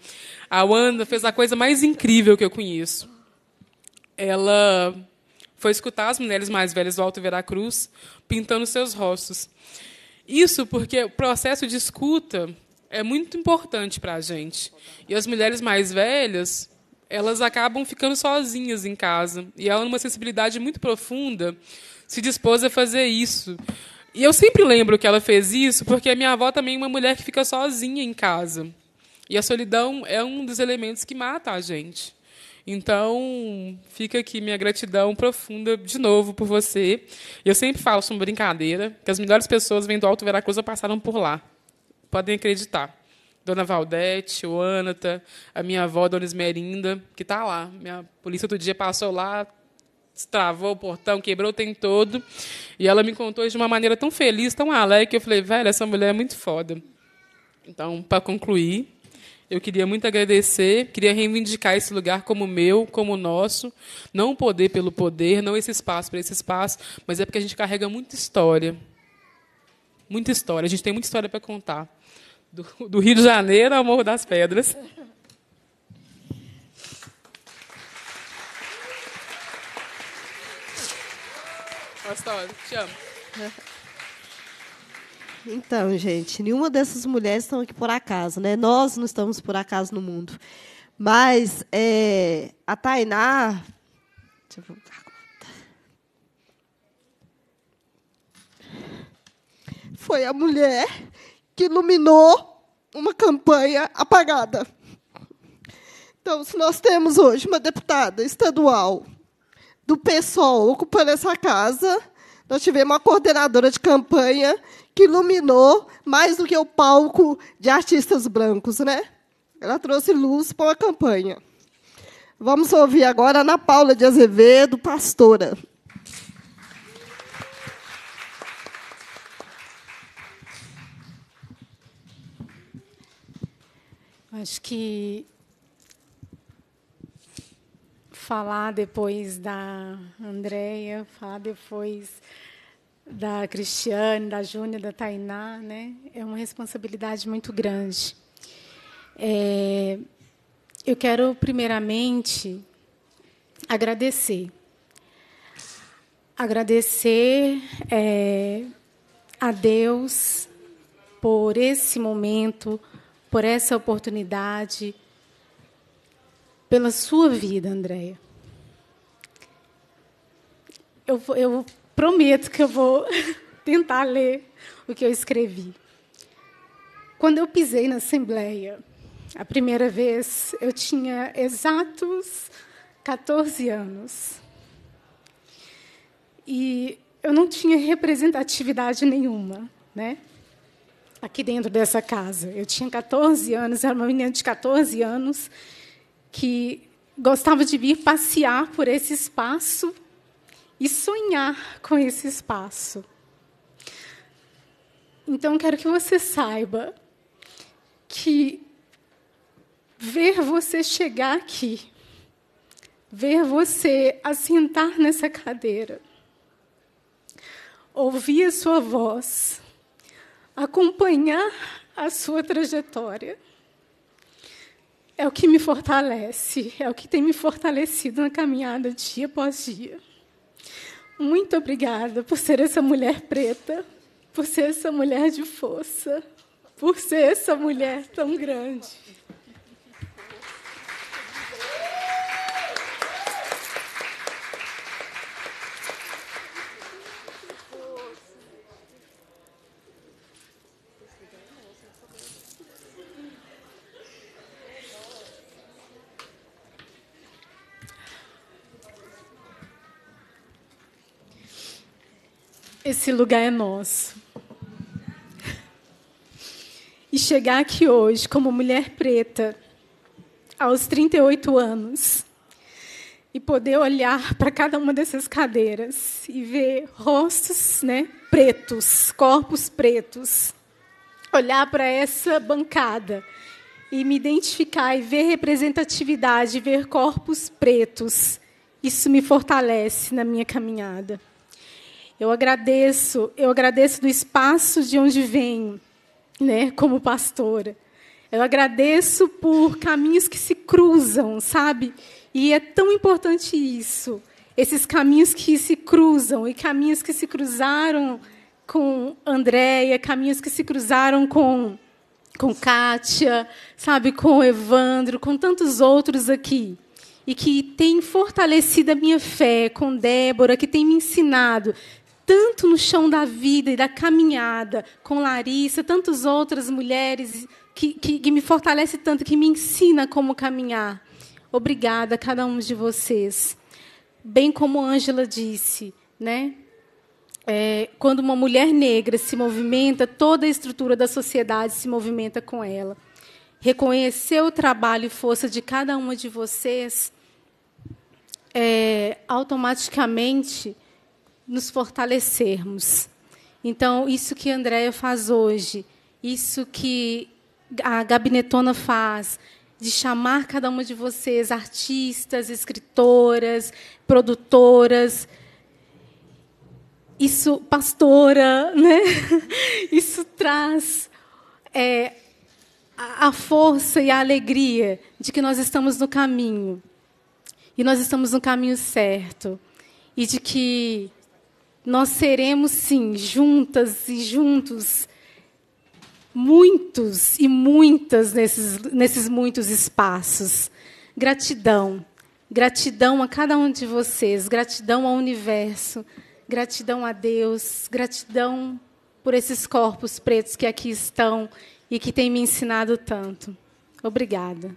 A Wanda fez a coisa mais incrível que eu conheço. Ela foi escutar as mulheres mais velhas do Alto Veracruz pintando seus rostos. Isso porque o processo de escuta é muito importante para a gente. E as mulheres mais velhas, elas acabam ficando sozinhas em casa. E ela, numa sensibilidade muito profunda, se dispôs a fazer isso. E eu sempre lembro que ela fez isso porque a minha avó também é uma mulher que fica sozinha em casa. E a solidão é um dos elementos que mata a gente. Então, fica aqui minha gratidão profunda de novo por você. Eu sempre falo, isso é uma brincadeira, que as melhores pessoas vêm do Alto Veracruz passaram por lá. Podem acreditar. Dona Valdete, o Anata, a minha avó, Dona Esmerinda, que está lá. Minha polícia outro dia passou lá, travou o portão, quebrou o tempo todo. E ela me contou de uma maneira tão feliz, tão alegre, que eu falei, velho, essa mulher é muito foda. Então, para concluir, eu queria muito agradecer, queria reivindicar esse lugar como meu, como nosso. Não o poder pelo poder, não esse espaço para esse espaço, mas é porque a gente carrega muita história. Muita história. A gente tem muita história para contar. Do, do Rio de Janeiro ao Morro das Pedras. Gostosa, te amo. Então, gente, nenhuma dessas mulheres estão aqui por acaso, né? Nós não estamos por acaso no mundo. Mas é, a Tainá. Deixa eu foi a mulher que iluminou uma campanha apagada. Então, se nós temos hoje uma deputada estadual do PSOL ocupando essa casa, nós tivemos uma coordenadora de campanha que iluminou mais do que o palco de artistas brancos, né? Ela trouxe luz para a campanha. Vamos ouvir agora Ana Paula de Azevedo, pastora. Acho que falar depois da Andreia, falar depois da Cristiane, da Júnia, da Tainá, né? É uma responsabilidade muito grande. É, eu quero, primeiramente, agradecer. Agradecer é, a Deus por esse momento, por essa oportunidade, pela sua vida, Andréia. Eu, eu prometo que eu vou tentar ler o que eu escrevi. Quando eu pisei na Assembleia, a primeira vez, eu tinha exatos 14 anos. E eu não tinha representatividade nenhuma, né? Aqui dentro dessa casa. Eu tinha 14 anos, era uma menina de 14 anos que gostava de vir passear por esse espaço e sonhar com esse espaço. Então, quero que você saiba que ver você chegar aqui, ver você assentar nessa cadeira, ouvir a sua voz, acompanhar a sua trajetória, é o que me fortalece, é o que tem me fortalecido na caminhada dia após dia. Muito obrigada por ser essa mulher preta, por ser essa mulher de força, por ser essa mulher tão grande. esse lugar é nosso. E chegar aqui hoje como mulher preta, aos 38 anos, e poder olhar para cada uma dessas cadeiras e ver rostos né, pretos, corpos pretos, olhar para essa bancada e me identificar e ver representatividade, ver corpos pretos, isso me fortalece na minha caminhada. Eu agradeço, eu agradeço do espaço de onde venho, né, como pastora. Eu agradeço por caminhos que se cruzam, sabe? E é tão importante isso, esses caminhos que se cruzam e caminhos que se cruzaram com Andréia, caminhos que se cruzaram com com Kátia, sabe, com Evandro, com tantos outros aqui e que tem fortalecido a minha fé, com Débora, que tem me ensinado tanto no chão da vida e da caminhada com Larissa, tantas outras mulheres que, que, que me fortalece tanto, que me ensina como caminhar. Obrigada a cada um de vocês. Bem como Ângela disse, né? É, quando uma mulher negra se movimenta, toda a estrutura da sociedade se movimenta com ela. Reconhecer o trabalho e força de cada uma de vocês, é, automaticamente nos fortalecermos. Então, isso que a Andrea faz hoje, isso que a Gabinetona faz, de chamar cada uma de vocês, artistas, escritoras, produtoras, isso, pastora, né? isso traz é, a força e a alegria de que nós estamos no caminho. E nós estamos no caminho certo. E de que nós seremos sim, juntas e juntos, muitos e muitas nesses, nesses muitos espaços. Gratidão. Gratidão a cada um de vocês, gratidão ao universo, gratidão a Deus, gratidão por esses corpos pretos que aqui estão e que têm me ensinado tanto. Obrigada.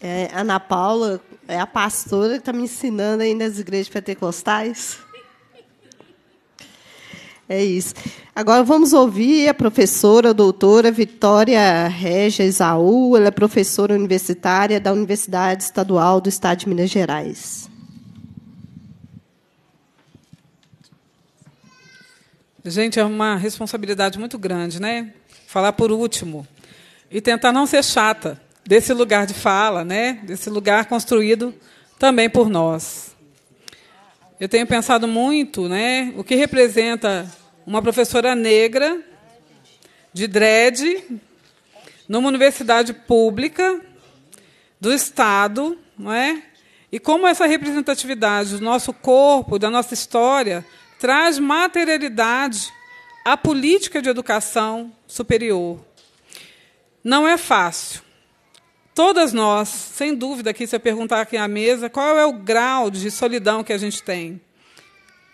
É, Ana Paula é a pastora que está me ensinando aí nas igrejas pentecostais. É isso. Agora vamos ouvir a professora, a doutora Vitória Regia Isaú. Ela é professora universitária da Universidade Estadual do Estado de Minas Gerais. Gente, é uma responsabilidade muito grande, né? Falar por último e tentar não ser chata desse lugar de fala, né? desse lugar construído também por nós. Eu tenho pensado muito né, o que representa uma professora negra de dread numa universidade pública do Estado, não é? E como essa representatividade do nosso corpo, da nossa história, traz materialidade à política de educação superior. Não é fácil. Todas nós, sem dúvida, aqui se eu perguntar aqui à mesa, qual é o grau de solidão que a gente tem?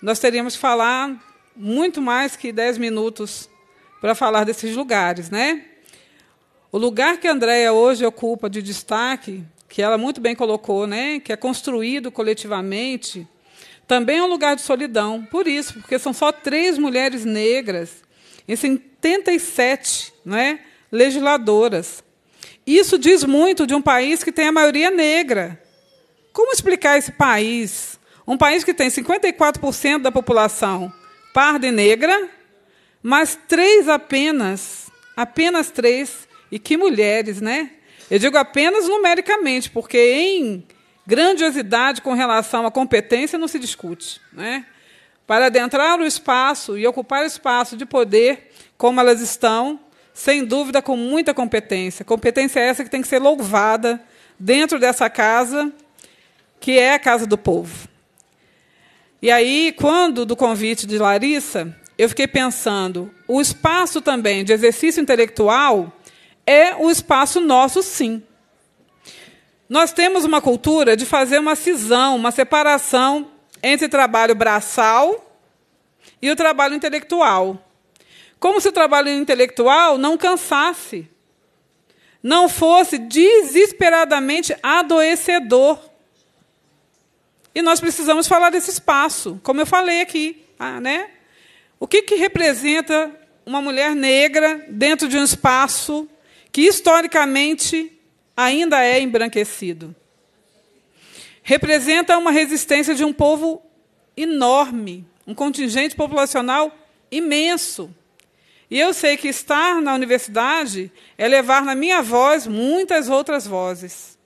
Nós teríamos que falar muito mais que 10 minutos para falar desses lugares, né? O lugar que a Andrea hoje ocupa de destaque, que ela muito bem colocou, né, que é construído coletivamente, também é um lugar de solidão. Por isso, porque são só três mulheres negras em 77, né, legisladoras isso diz muito de um país que tem a maioria negra. Como explicar esse país? Um país que tem 54% da população parda e negra, mas três apenas, apenas três, e que mulheres, né? Eu digo apenas numericamente, porque em grandiosidade com relação à competência não se discute, né? Para adentrar o espaço e ocupar o espaço de poder, como elas estão, sem dúvida, com muita competência. Competência é essa que tem que ser louvada dentro dessa casa, que é a casa do povo. E aí, quando do convite de Larissa, eu fiquei pensando, o espaço também de exercício intelectual é o espaço nosso, sim. Nós temos uma cultura de fazer uma cisão, uma separação entre trabalho braçal e o trabalho intelectual como se o trabalho intelectual não cansasse, não fosse desesperadamente adoecedor. E nós precisamos falar desse espaço, como eu falei aqui. Ah, né? O que, que representa uma mulher negra dentro de um espaço que historicamente ainda é embranquecido? Representa uma resistência de um povo enorme, um contingente populacional imenso e eu sei que estar na universidade é levar na minha voz muitas outras vozes,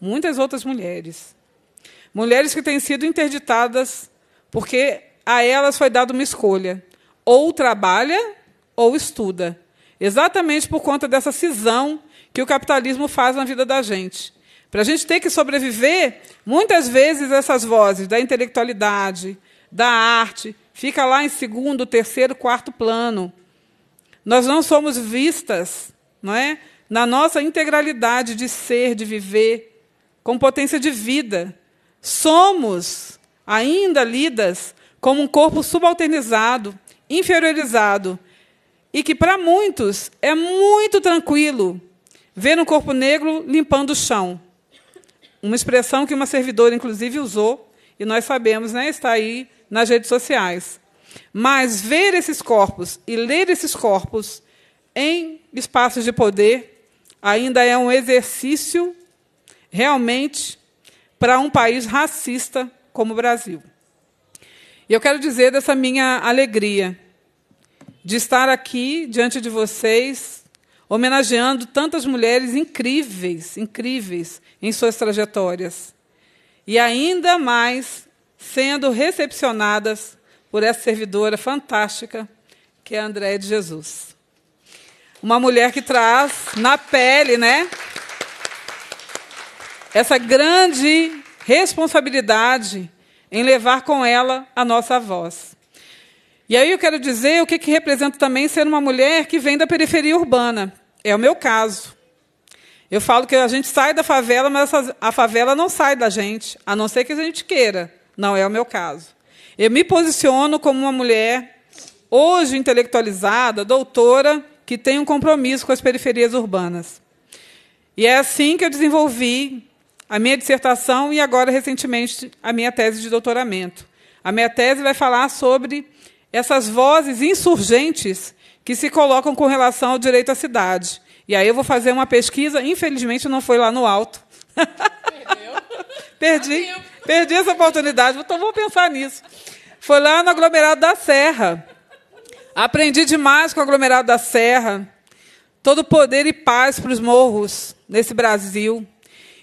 muitas outras mulheres. Mulheres que têm sido interditadas porque a elas foi dada uma escolha: ou trabalha ou estuda. Exatamente por conta dessa cisão que o capitalismo faz na vida da gente. Para a gente ter que sobreviver, muitas vezes essas vozes da intelectualidade, da arte, fica lá em segundo, terceiro, quarto plano. Nós não somos vistas, não é? Na nossa integralidade de ser, de viver, com potência de vida. Somos ainda lidas como um corpo subalternizado, inferiorizado, e que para muitos é muito tranquilo ver um corpo negro limpando o chão. Uma expressão que uma servidora, inclusive, usou, e nós sabemos, né, está aí nas redes sociais. Mas ver esses corpos e ler esses corpos em espaços de poder ainda é um exercício realmente para um país racista como o Brasil. E eu quero dizer dessa minha alegria de estar aqui diante de vocês, homenageando tantas mulheres incríveis, incríveis em suas trajetórias. E ainda mais sendo recepcionadas por essa servidora fantástica, que é a Andréia de Jesus. Uma mulher que traz na pele, né? Essa grande responsabilidade em levar com ela a nossa voz. E aí eu quero dizer o que, que representa também ser uma mulher que vem da periferia urbana. É o meu caso. Eu falo que a gente sai da favela, mas a favela não sai da gente, a não ser que a gente queira. Não é o meu caso. Eu me posiciono como uma mulher, hoje intelectualizada, doutora, que tem um compromisso com as periferias urbanas. E é assim que eu desenvolvi a minha dissertação e agora, recentemente, a minha tese de doutoramento. A minha tese vai falar sobre essas vozes insurgentes que se colocam com relação ao direito à cidade. E aí eu vou fazer uma pesquisa, infelizmente não foi lá no alto. Perdi. Perdi essa oportunidade. Então vou pensar nisso. Foi lá no aglomerado da Serra. Aprendi demais com o aglomerado da Serra. Todo poder e paz para os morros nesse Brasil.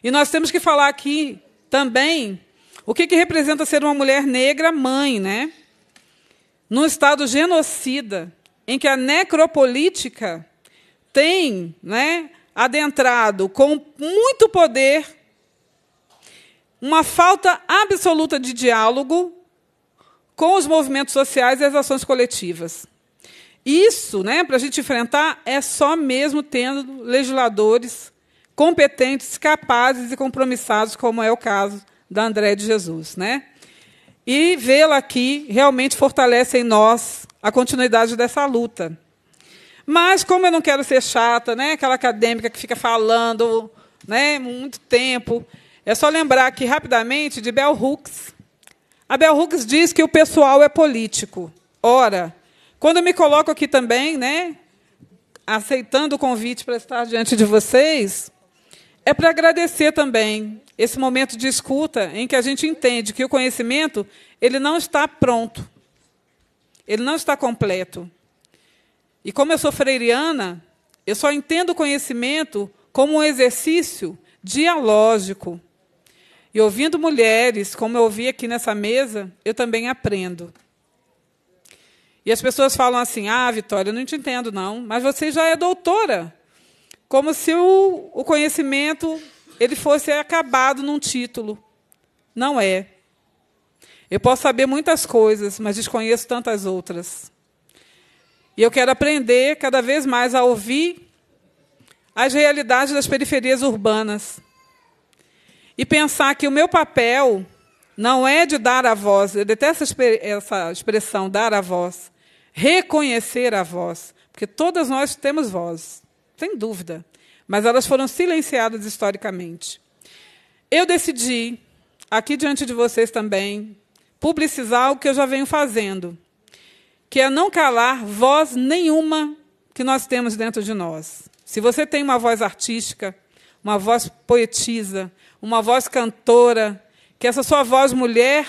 E nós temos que falar aqui também o que, que representa ser uma mulher negra mãe, né? Num estado genocida, em que a necropolítica tem né, adentrado com muito poder uma falta absoluta de diálogo com os movimentos sociais e as ações coletivas. Isso, né, para a gente enfrentar, é só mesmo tendo legisladores competentes, capazes e compromissados, como é o caso da André de Jesus. Né? E vê-la aqui realmente fortalece em nós a continuidade dessa luta. Mas, como eu não quero ser chata, né, aquela acadêmica que fica falando né, muito tempo, é só lembrar aqui rapidamente de Bell Hooks. A Bell Hooks diz que o pessoal é político. Ora, quando eu me coloco aqui também, né, aceitando o convite para estar diante de vocês, é para agradecer também esse momento de escuta em que a gente entende que o conhecimento ele não está pronto, ele não está completo. E como eu sou freiriana, eu só entendo o conhecimento como um exercício dialógico e ouvindo mulheres, como eu ouvi aqui nessa mesa, eu também aprendo. E as pessoas falam assim: Ah, Vitória, eu não te entendo, não, mas você já é doutora. Como se o, o conhecimento ele fosse acabado num título. Não é. Eu posso saber muitas coisas, mas desconheço tantas outras. E eu quero aprender cada vez mais a ouvir as realidades das periferias urbanas e pensar que o meu papel não é de dar a voz, eu detesto essa expressão, dar a voz, reconhecer a voz, porque todas nós temos voz, sem dúvida, mas elas foram silenciadas historicamente. Eu decidi, aqui diante de vocês também, publicizar o que eu já venho fazendo, que é não calar voz nenhuma que nós temos dentro de nós. Se você tem uma voz artística, uma voz poetisa, uma voz cantora, que essa sua voz mulher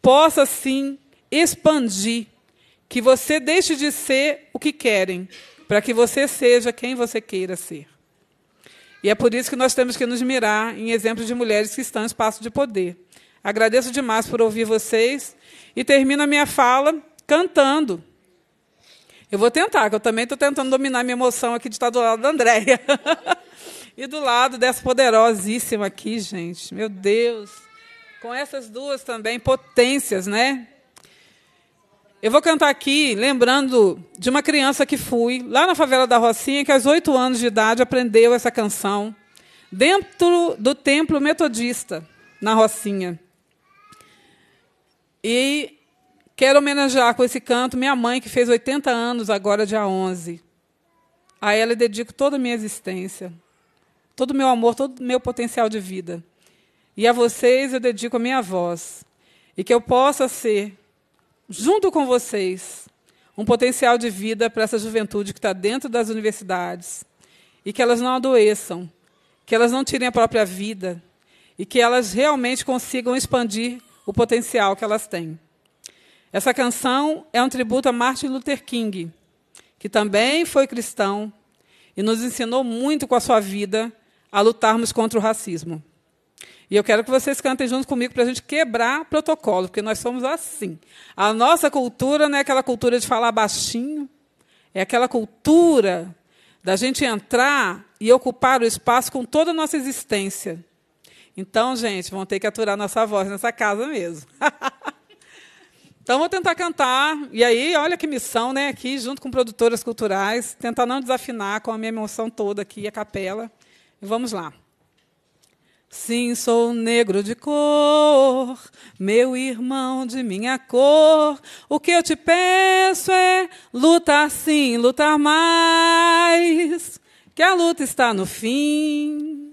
possa sim expandir, que você deixe de ser o que querem, para que você seja quem você queira ser. E é por isso que nós temos que nos mirar em exemplos de mulheres que estão em espaço de poder. Agradeço demais por ouvir vocês e termino a minha fala cantando. Eu vou tentar, que eu também estou tentando dominar minha emoção aqui de estar do lado da Andréia. E do lado dessa poderosíssima aqui, gente, meu Deus, com essas duas também potências, né? Eu vou cantar aqui lembrando de uma criança que fui lá na favela da Rocinha, que aos oito anos de idade aprendeu essa canção dentro do templo metodista na Rocinha. E quero homenagear com esse canto minha mãe, que fez 80 anos agora, dia 11. A ela dedico toda a minha existência todo o meu amor, todo o meu potencial de vida. E a vocês eu dedico a minha voz. E que eu possa ser, junto com vocês, um potencial de vida para essa juventude que está dentro das universidades. E que elas não adoeçam, que elas não tirem a própria vida e que elas realmente consigam expandir o potencial que elas têm. Essa canção é um tributo a Martin Luther King, que também foi cristão e nos ensinou muito com a sua vida a lutarmos contra o racismo. E eu quero que vocês cantem junto comigo para a gente quebrar protocolo, porque nós somos assim. A nossa cultura não é aquela cultura de falar baixinho, é aquela cultura da gente entrar e ocupar o espaço com toda a nossa existência. Então, gente, vão ter que aturar nossa voz nessa casa mesmo. então, vou tentar cantar. E aí, olha que missão, né? Aqui, junto com produtoras culturais, tentar não desafinar com a minha emoção toda aqui, a capela. Vamos lá. Sim, sou negro de cor, meu irmão de minha cor. O que eu te peço é lutar sim, lutar mais, que a luta está no fim.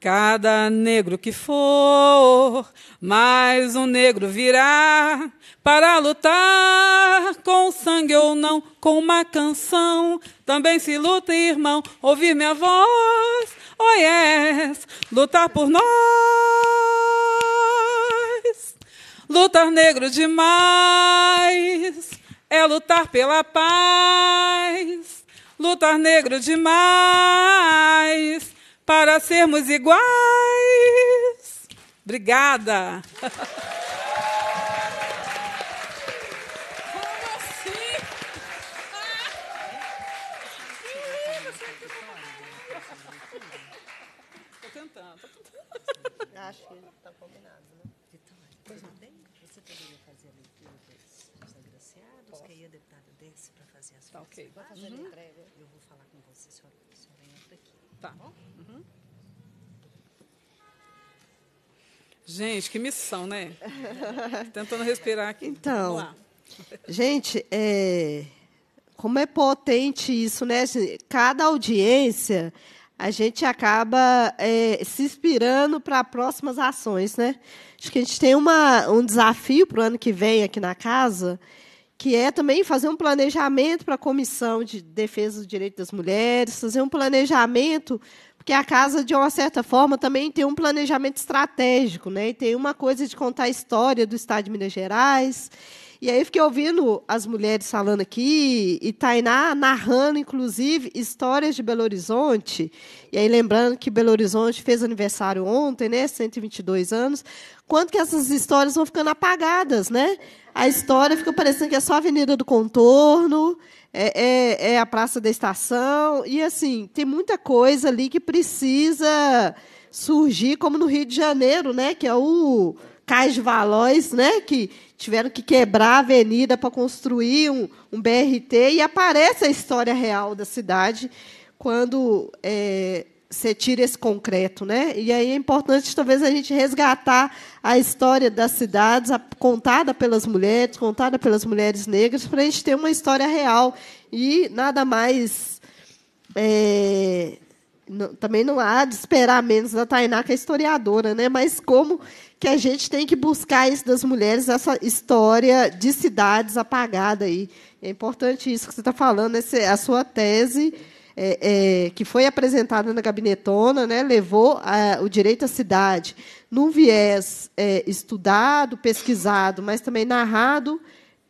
Cada negro que for, mais um negro virá para lutar com sangue ou não, com uma canção. Também se luta, irmão, ouvir minha voz, oh yes, lutar por nós. Lutar negro demais é lutar pela paz. Lutar negro demais para sermos iguais. Obrigada. Gente, que missão, né? Tentando respirar aqui. Então, gente, é, como é potente isso, né? Assim, cada audiência a gente acaba é, se inspirando para próximas ações, né? Acho que a gente tem uma, um desafio para o ano que vem aqui na casa, que é também fazer um planejamento para a Comissão de Defesa dos Direitos das Mulheres, fazer um planejamento porque a casa, de uma certa forma, também tem um planejamento estratégico, né? E tem uma coisa de contar a história do Estado de Minas Gerais. E aí fiquei ouvindo as mulheres falando aqui, e Tainá narrando, inclusive, histórias de Belo Horizonte. E aí lembrando que Belo Horizonte fez aniversário ontem, né? 122 anos. Quanto que essas histórias vão ficando apagadas, né? A história fica parecendo que é só a Avenida do Contorno é, é, é a Praça da Estação. E, assim, tem muita coisa ali que precisa surgir, como no Rio de Janeiro, né? Que é o Cais de Valóis, né? Que tiveram que quebrar a avenida para construir um, um, BRT e aparece a história real da cidade quando é, você tira esse concreto, né? E aí é importante talvez a gente resgatar a história das cidades contada pelas mulheres, contada pelas mulheres negras, para a gente ter uma história real e nada mais. É, não, também não há de esperar menos da Tainá, que é historiadora, né? Mas como que a gente tem que buscar isso das mulheres, essa história de cidades apagada aí? É importante isso que você está falando, esse, a sua tese é, é, que foi apresentada na gabinetona, né, levou a, o direito à cidade num viés é, estudado, pesquisado, mas também narrado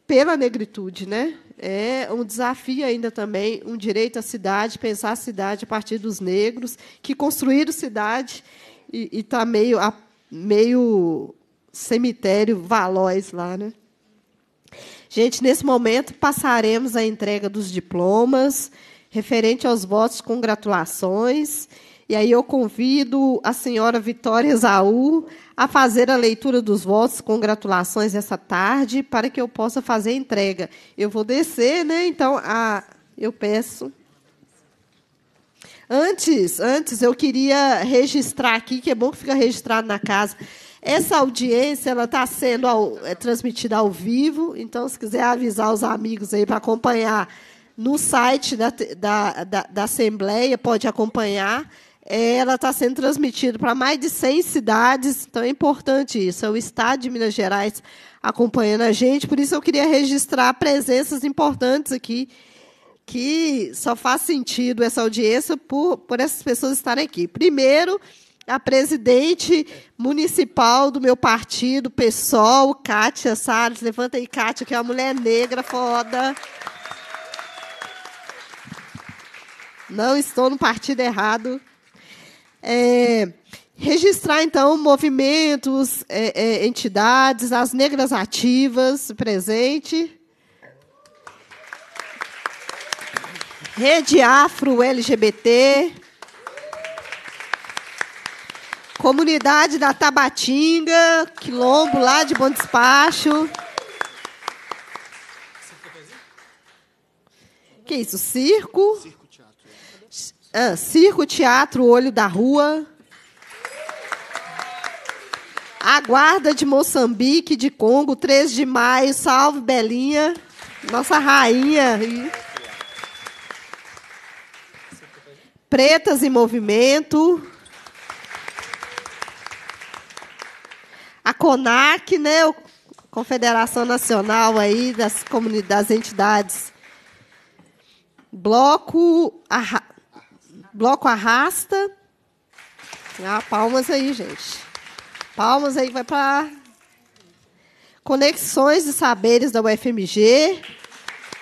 pela negritude, né? É um desafio ainda também, um direito à cidade, pensar a cidade a partir dos negros que construíram cidade e está meio meio cemitério Valóis lá, né? Gente, nesse momento passaremos a entrega dos diplomas referente aos votos congratulações. E aí eu convido a senhora Vitória Zaú a fazer a leitura dos votos congratulações essa tarde para que eu possa fazer a entrega. Eu vou descer, né? Então, a, eu peço. Antes, antes eu queria registrar aqui, que é bom que fica registrado na casa. Essa audiência ela está sendo ao, é transmitida ao vivo, então se quiser avisar os amigos aí para acompanhar no site da, da, da, da Assembleia, pode acompanhar. É, ela está sendo transmitida para mais de 100 cidades, então é importante isso. É o Estado de Minas Gerais acompanhando a gente, por isso eu queria registrar presenças importantes aqui que só faz sentido essa audiência por, por essas pessoas estarem aqui. Primeiro, a presidente municipal do meu partido, PSOL, Kátia Salles. Levanta aí, Kátia, que é uma mulher negra foda. Não estou no partido errado. É, registrar, então, movimentos, é, é, entidades, as negras ativas presente. Rede Afro LGBT. Comunidade da Tabatinga, Quilombo, lá de Bom Despacho. Que isso, circo? circo. Ah, circo, teatro, olho da rua. A guarda de Moçambique, de Congo, 3 de maio, salve Belinha, nossa rainha. Pretas em movimento. A CONAC, né? Confederação Nacional aí das comunidades, das entidades. Bloco Arra Bloco arrasta. Ah, palmas aí, gente. Palmas aí, vai para Conexões de Saberes da UFMG.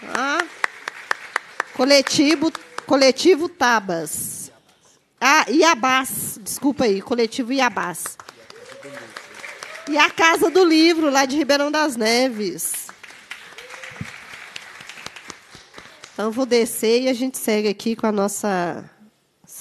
Ah. Coletivo, coletivo Tabas. Ah, Iabás, desculpa aí, coletivo Iabás. E a Casa do Livro, lá de Ribeirão das Neves. Então, vou descer e a gente segue aqui com a nossa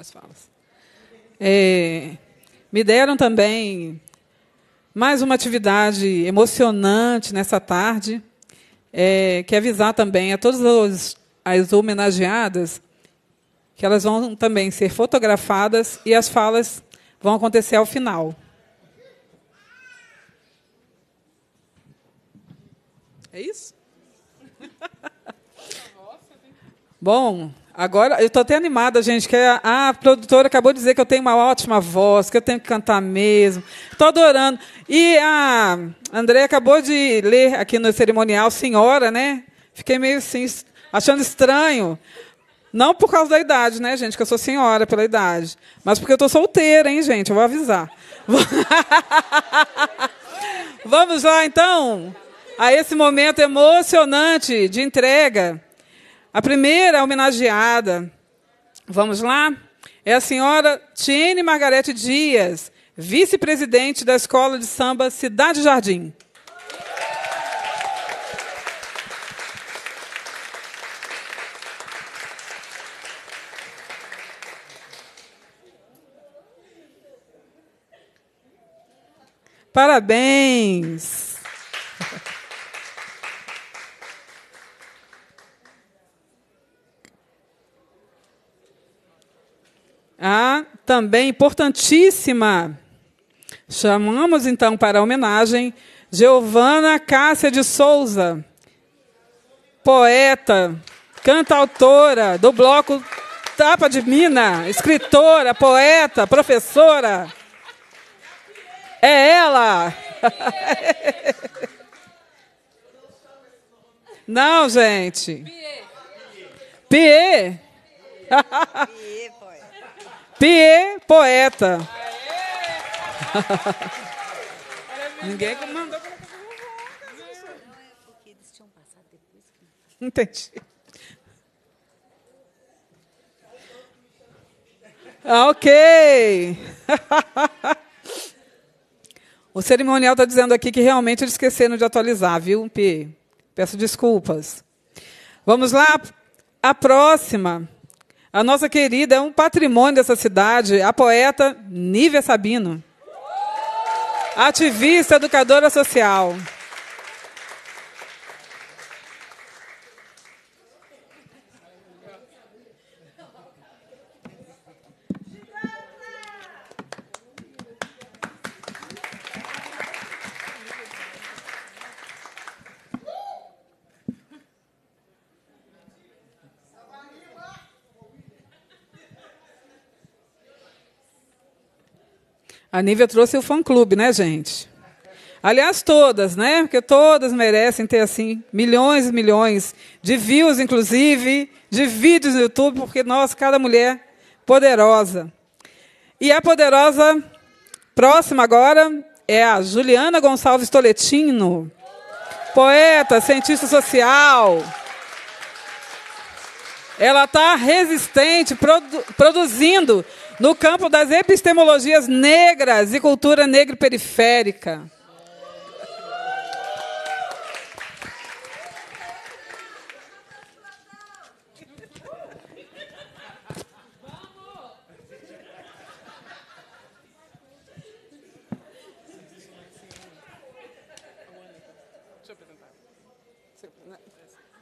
as falas. É, me deram também mais uma atividade emocionante nessa tarde, é, que é avisar também a todas as, as homenageadas que elas vão também ser fotografadas e as falas vão acontecer ao final. É isso? Bom, Agora, eu estou até animada, gente, que é a, a, produtora acabou de dizer que eu tenho uma ótima voz, que eu tenho que cantar mesmo. Estou adorando. E a André acabou de ler aqui no cerimonial, senhora, né? Fiquei meio assim, achando estranho. Não por causa da idade, né, gente? Que eu sou senhora pela idade. Mas porque eu estou solteira, hein, gente? Eu vou avisar. Vamos lá, então, a esse momento emocionante de entrega a primeira homenageada, vamos lá, é a senhora Tiene Margarete Dias, vice-presidente da Escola de Samba Cidade Jardim. Parabéns! Ah, também importantíssima. Chamamos então para a homenagem Giovana Cássia de Souza, poeta, cantautora do bloco Tapa de Mina, escritora, poeta, professora. É ela! Não, gente. Pie. Pie. Pie Poeta. Ninguém mandou Entendi. Ah, ok. o cerimonial está dizendo aqui que realmente eles esqueceram de atualizar, viu, P? Peço desculpas. Vamos lá? A próxima a nossa querida é um patrimônio dessa cidade, a poeta Nívia Sabino. Ativista, educadora social. A Nívia trouxe o fã-clube, né, gente? Aliás, todas, né? Porque todas merecem ter, assim, milhões e milhões de views, inclusive, de vídeos no YouTube, porque, nossa, cada mulher poderosa. E a poderosa próxima agora é a Juliana Gonçalves Toletino, poeta, cientista social. Ela está resistente, produ produzindo no campo das epistemologias negras e cultura negra periférica.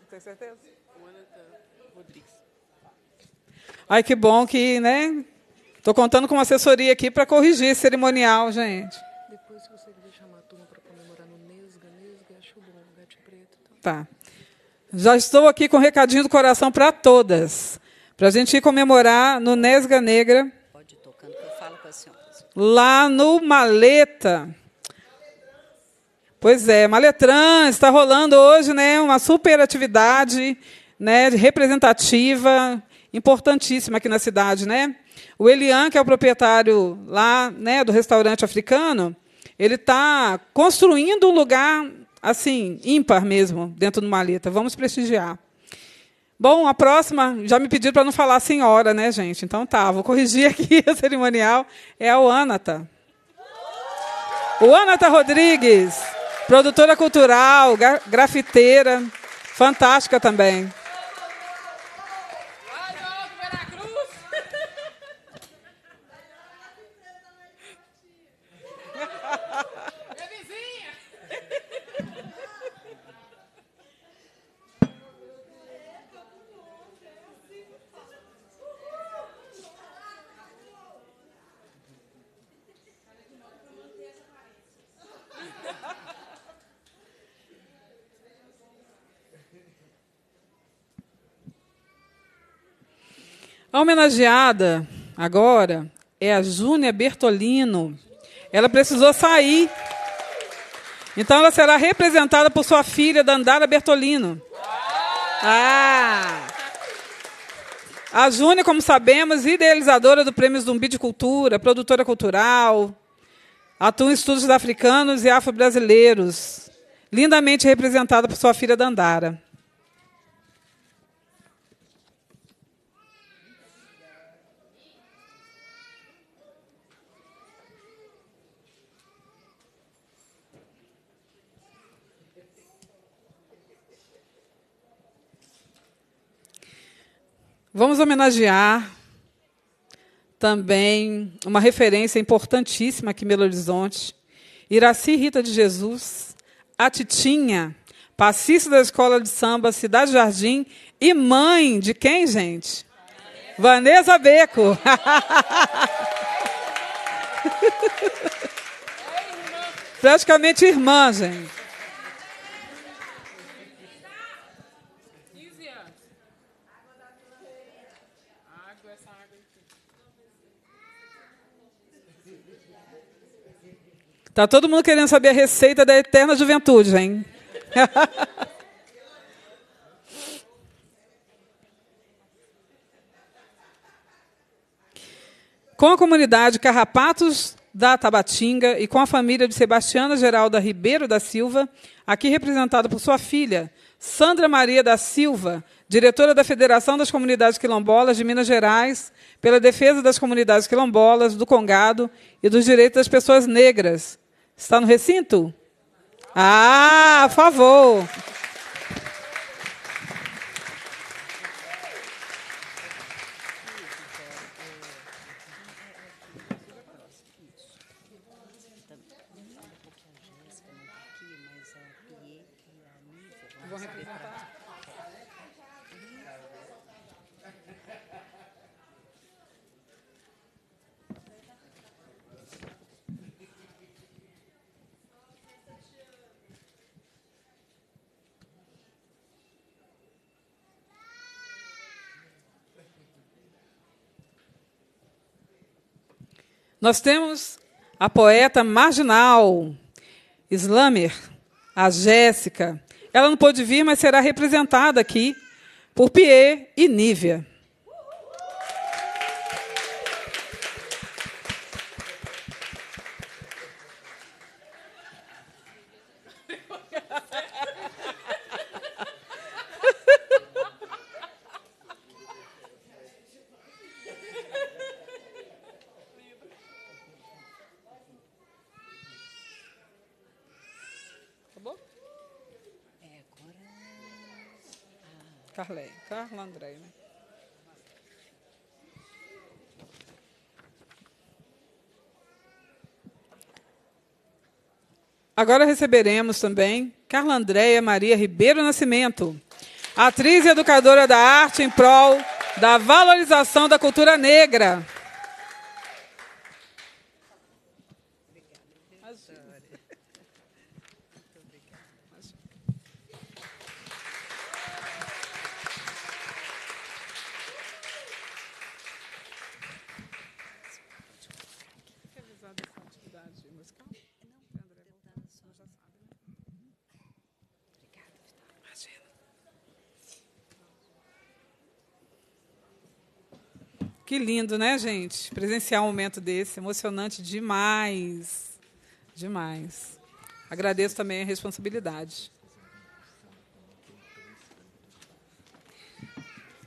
Tem certeza? Rodrigues. Ai, que bom que, né? Estou contando com uma assessoria aqui para corrigir esse cerimonial, gente. Depois, se você quiser chamar a turma para comemorar no Nesga, Nesga, acho bom, Gato Preto. Tá? tá. Já estou aqui com um recadinho do coração para todas. Para a gente ir comemorar no Nesga Negra. Pode ir tocando, que eu falo com as senhoras. Lá no Maleta. Pois é, Maletran está rolando hoje né, uma super atividade né, representativa importantíssima aqui na cidade, né? O Elian, que é o proprietário lá, né, do restaurante africano, ele está construindo um lugar assim, ímpar mesmo, dentro do Maleta. Vamos prestigiar. Bom, a próxima, já me pediram para não falar senhora, né, gente? Então tá, vou corrigir aqui a cerimonial. É a Anata. O Anata Rodrigues, produtora cultural, grafiteira, fantástica também. A homenageada agora é a Júnia Bertolino. Ela precisou sair. Então ela será representada por sua filha, Dandara Bertolino. Ah! A Júnia, como sabemos, idealizadora do Prêmio Zumbi de Cultura, produtora cultural, atua em estudos africanos e afro-brasileiros, lindamente representada por sua filha Dandara. Vamos homenagear também uma referência importantíssima aqui em Belo Horizonte. Iraci Rita de Jesus, a Titinha, passista da Escola de Samba Cidade Jardim e mãe de quem, gente? Vanessa Beco. Praticamente irmã, gente. 15 anos pegou essa água aqui. Tá todo mundo querendo saber a receita da eterna juventude, hein? com a comunidade Carrapatos da Tabatinga e com a família de Sebastiana Geralda Ribeiro da Silva, aqui representada por sua filha, Sandra Maria da Silva, diretora da Federação das Comunidades Quilombolas de Minas Gerais, pela defesa das comunidades quilombolas, do Congado e dos direitos das pessoas negras. Está no recinto? Ah, a favor! Nós temos a poeta marginal, Slammer, a Jéssica. Ela não pôde vir, mas será representada aqui por Pierre e Nívia. Carla André, né? Agora receberemos também Carla Andréia Maria Ribeiro Nascimento, atriz e educadora da arte em prol da valorização da cultura negra. Que lindo, né, gente? Presenciar um momento desse, emocionante demais. Demais. Agradeço também a responsabilidade.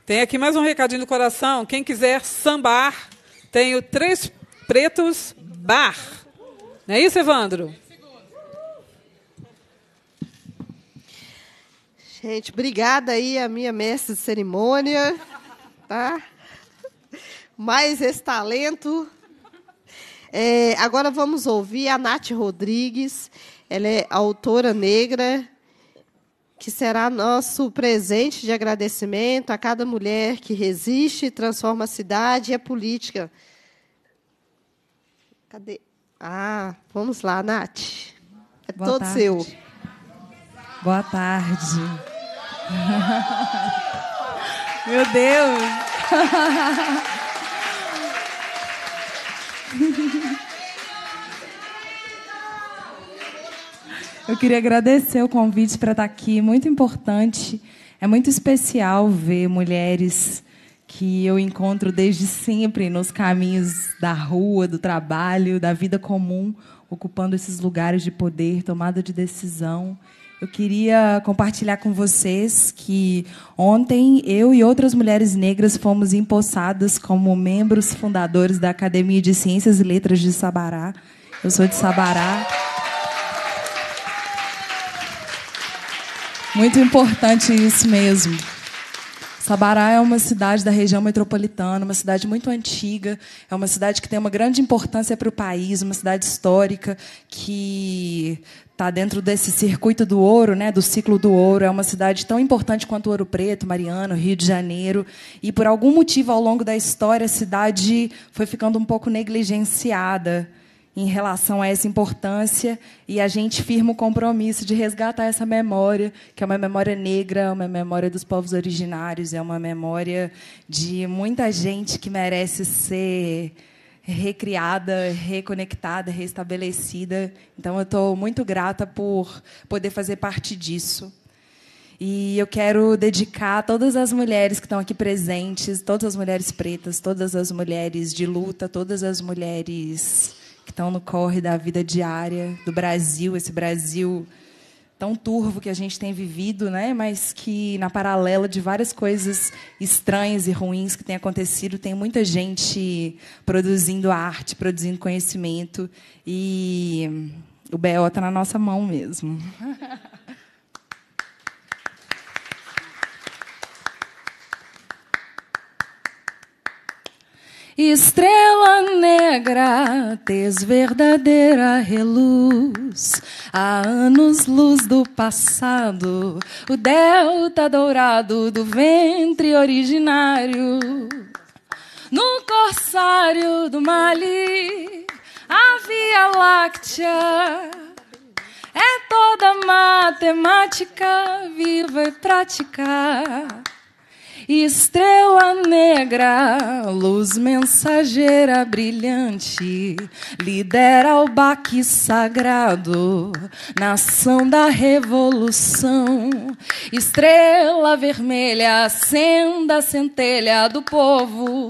Tem aqui mais um recadinho do coração. Quem quiser sambar, tenho Três Pretos Bar. Não é isso, Evandro? Gente, obrigada aí a minha mestre de cerimônia, tá? mais esse talento. É, agora vamos ouvir a Nath Rodrigues. Ela é autora negra, que será nosso presente de agradecimento a cada mulher que resiste, transforma a cidade e a política. Cadê? Ah, vamos lá, Nath. É Boa todo tarde. seu. Boa tarde. Meu Deus! Eu queria agradecer o convite para estar tá aqui, muito importante. É muito especial ver mulheres que eu encontro desde sempre nos caminhos da rua, do trabalho, da vida comum, ocupando esses lugares de poder, tomada de decisão. Eu queria compartilhar com vocês que ontem eu e outras mulheres negras fomos empossadas como membros fundadores da Academia de Ciências e Letras de Sabará. Eu sou de Sabará. Muito importante isso mesmo. Sabará é uma cidade da região metropolitana, uma cidade muito antiga, é uma cidade que tem uma grande importância para o país, uma cidade histórica que está dentro desse circuito do ouro, né, do ciclo do ouro. É uma cidade tão importante quanto Ouro Preto, Mariano, Rio de Janeiro. E por algum motivo ao longo da história a cidade foi ficando um pouco negligenciada em relação a essa importância e a gente firma o compromisso de resgatar essa memória, que é uma memória negra, uma memória dos povos originários, é uma memória de muita gente que merece ser recriada, reconectada, restabelecida. Então, eu estou muito grata por poder fazer parte disso. E eu quero dedicar todas as mulheres que estão aqui presentes, todas as mulheres pretas, todas as mulheres de luta, todas as mulheres que estão no corre da vida diária do Brasil, esse Brasil tão turvo que a gente tem vivido, né? Mas que na paralela de várias coisas estranhas e ruins que têm acontecido, tem muita gente produzindo arte, produzindo conhecimento e o BO está na nossa mão mesmo. Estrela negra, tens verdadeira reluz. Há anos luz do passado, o delta dourado do ventre originário. No corsário do Mali, a Via Láctea é toda matemática viva e prática. Estrela negra, luz mensageira brilhante, lidera o baque sagrado, nação da revolução. Estrela vermelha, acenda a centelha do povo.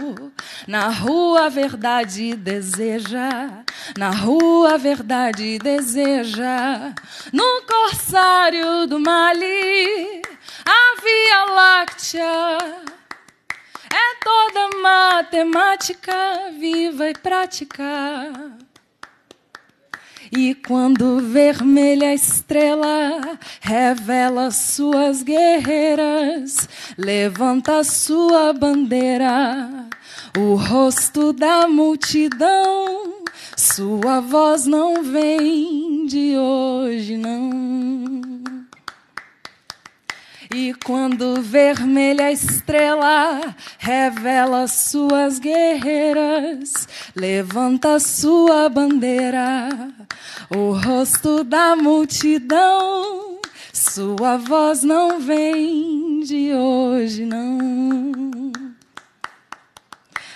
Na rua a verdade deseja, na rua a verdade deseja, no corsário do Mali a Via Láctea é toda matemática viva e prática. E quando vermelha estrela revela suas guerreiras, levanta sua bandeira, o rosto da multidão, sua voz não vem de hoje, não. E quando vermelha estrela revela suas guerreiras, levanta sua bandeira, o rosto da multidão. Sua voz não vem de hoje, não.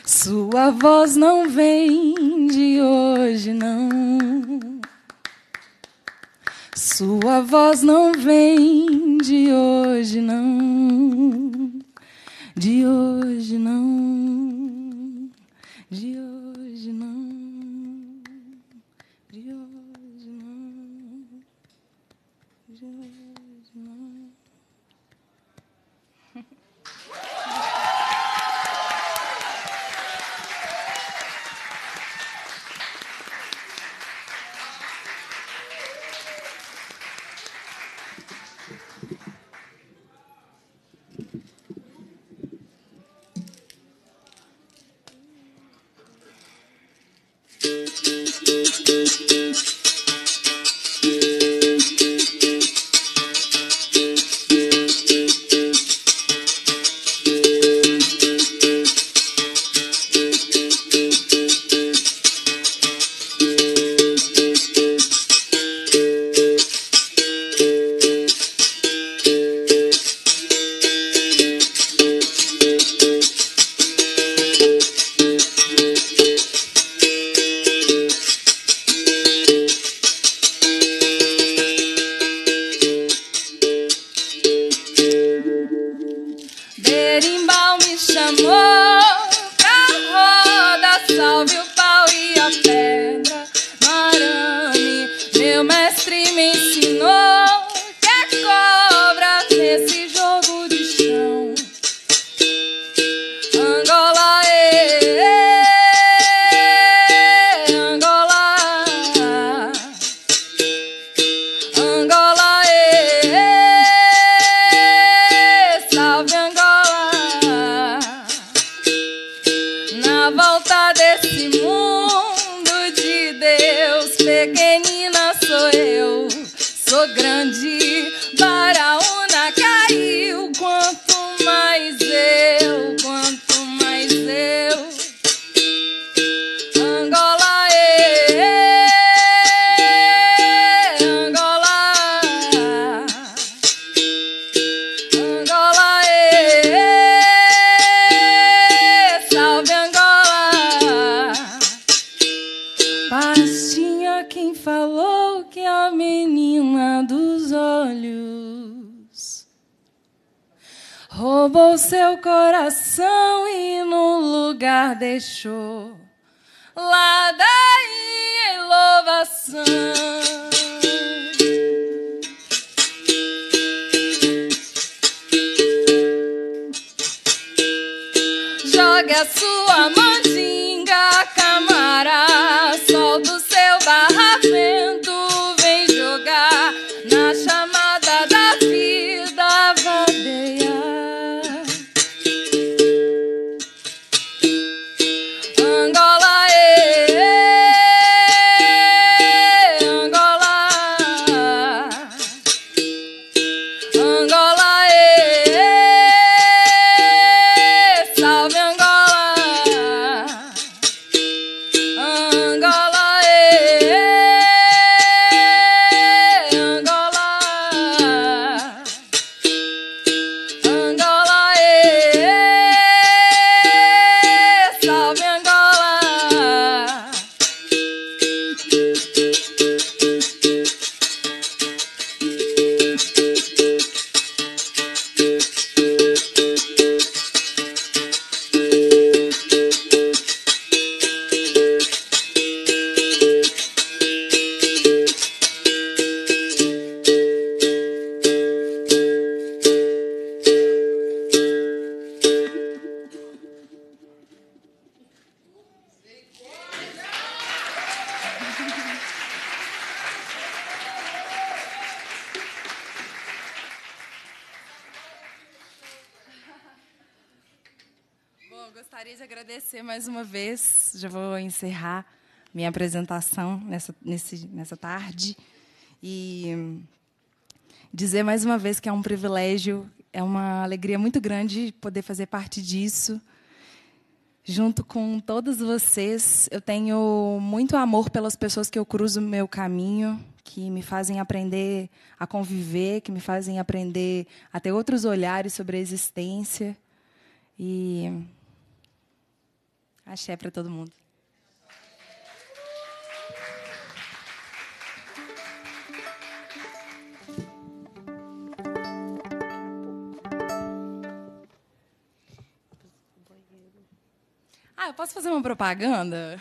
Sua voz não vem de hoje, não. Sua voz não vem de hoje, não. De hoje, não. De hoje. agradecer mais uma vez. Já vou encerrar minha apresentação nessa, nesse, nessa tarde. E dizer mais uma vez que é um privilégio, é uma alegria muito grande poder fazer parte disso. Junto com todos vocês, eu tenho muito amor pelas pessoas que eu cruzo meu caminho, que me fazem aprender a conviver, que me fazem aprender a ter outros olhares sobre a existência. E Axé para todo mundo. Ah, eu posso fazer uma propaganda?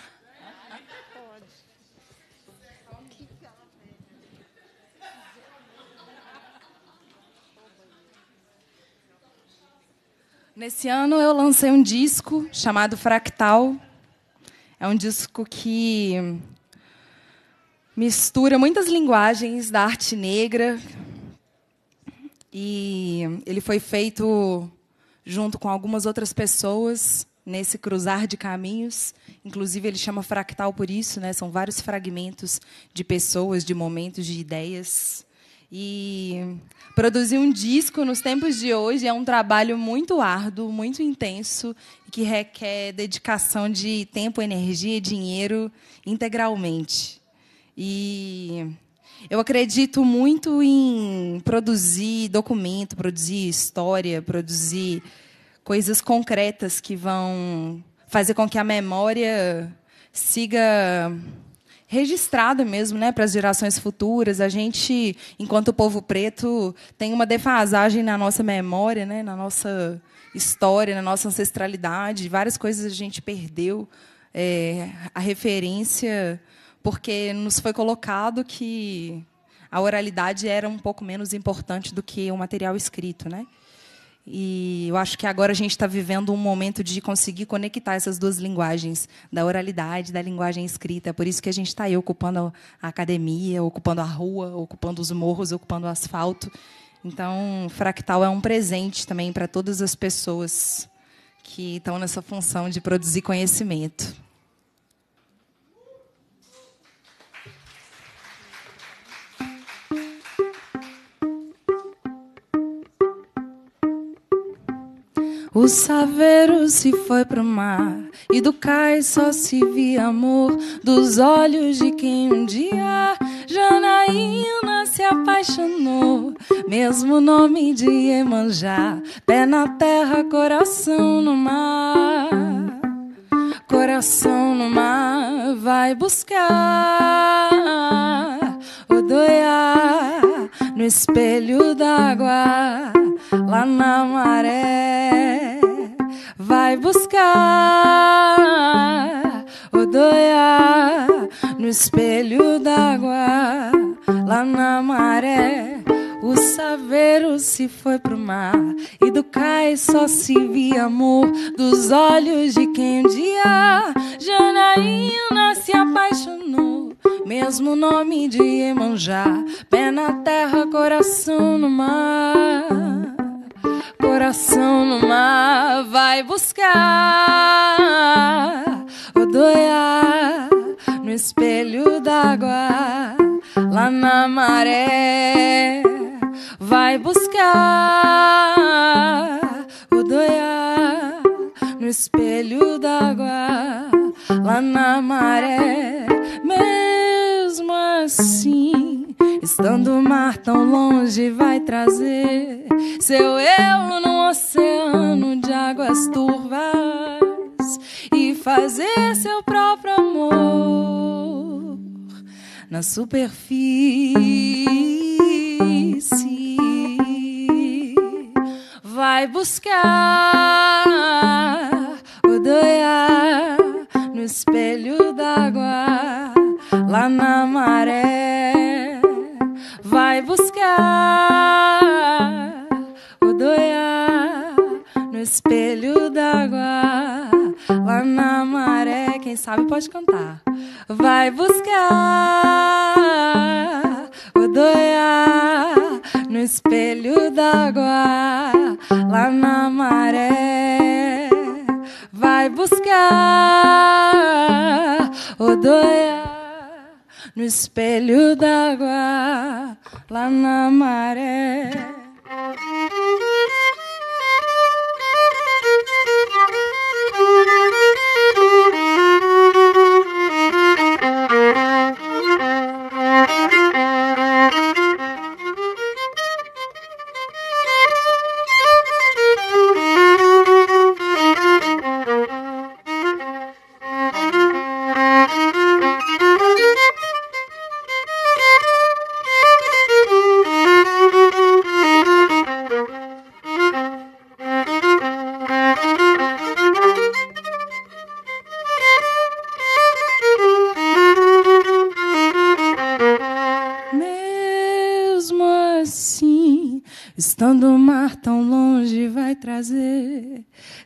Nesse ano eu lancei um disco chamado Fractal. É um disco que mistura muitas linguagens da arte negra. E ele foi feito junto com algumas outras pessoas nesse cruzar de caminhos. Inclusive, ele chama fractal por isso, né? São vários fragmentos de pessoas, de momentos, de ideias. E produzir um disco nos tempos de hoje é um trabalho muito árduo, muito intenso, que requer dedicação de tempo, energia e dinheiro integralmente. E eu acredito muito em produzir documento, produzir história, produzir coisas concretas que vão fazer com que a memória siga registrado mesmo, né, para as gerações futuras. A gente, enquanto povo preto, tem uma defasagem na nossa memória, né, na nossa história, na nossa ancestralidade. Várias coisas a gente perdeu é, a referência porque nos foi colocado que a oralidade era um pouco menos importante do que o material escrito, né? E eu acho que agora a gente está vivendo um momento de conseguir conectar essas duas linguagens, da oralidade, da linguagem escrita. É por isso que a gente está aí ocupando a academia, ocupando a rua, ocupando os morros, ocupando o asfalto. Então, Fractal é um presente também para todas as pessoas que estão nessa função de produzir conhecimento. O saveiro se foi pro mar e do cais só se via amor dos olhos de quem um dia Janaína se apaixonou. Mesmo nome de Emanjá, pé na terra, coração no mar. Coração no mar, vai buscar o doiá no espelho d'água lá na maré. Vai buscar o doia no espelho d'água, lá na maré. O saveiro se foi pro mar e do cais só se via amor dos olhos de quem um dia Janaína se apaixonou. Mesmo nome de Iemanjá, pé na terra, coração no mar. Coração no mar, vai buscar o doiá no espelho d'água, lá na maré vai buscar o doiá no espelho d'água, lá na maré. Mesmo assim, estando o mar tão longe, vai trazer seu eu num oceano de águas turvas e fazer seu próprio amor na superfície. Vai buscar o odoiar no espelho d'água, lá na maré. Vai buscar o odoiar no espelho d'água, lá na maré quem sabe pode cantar. Vai buscar o doia no espelho d'água, lá na maré. Vai buscar o doia no espelho d'água, lá na maré.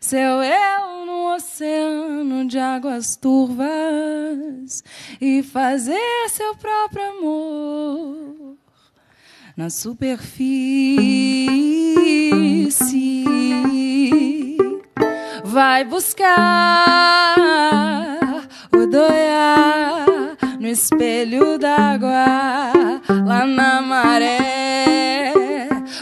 Seu eu no oceano de águas turvas e fazer seu próprio amor na superfície. Vai buscar o doiar no espelho d'água, lá na maré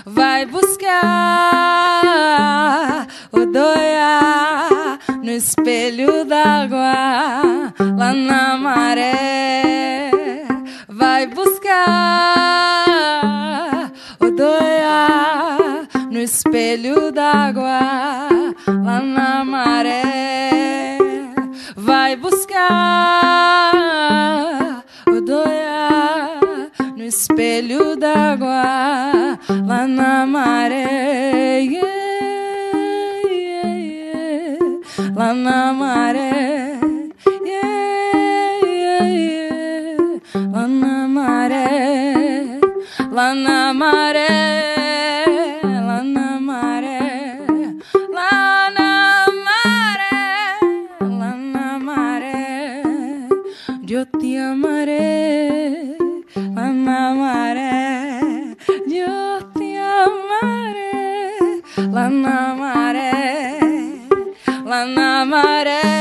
vai buscar o doia no espelho d'água, lá na maré. Vai buscar o doia no espelho d'água, lá na maré. Vai buscar espelho d'água, lá na maré, yeah, yeah, yeah, lá na maré, lá na maré, lá na maré. lá na maré, lá na maré,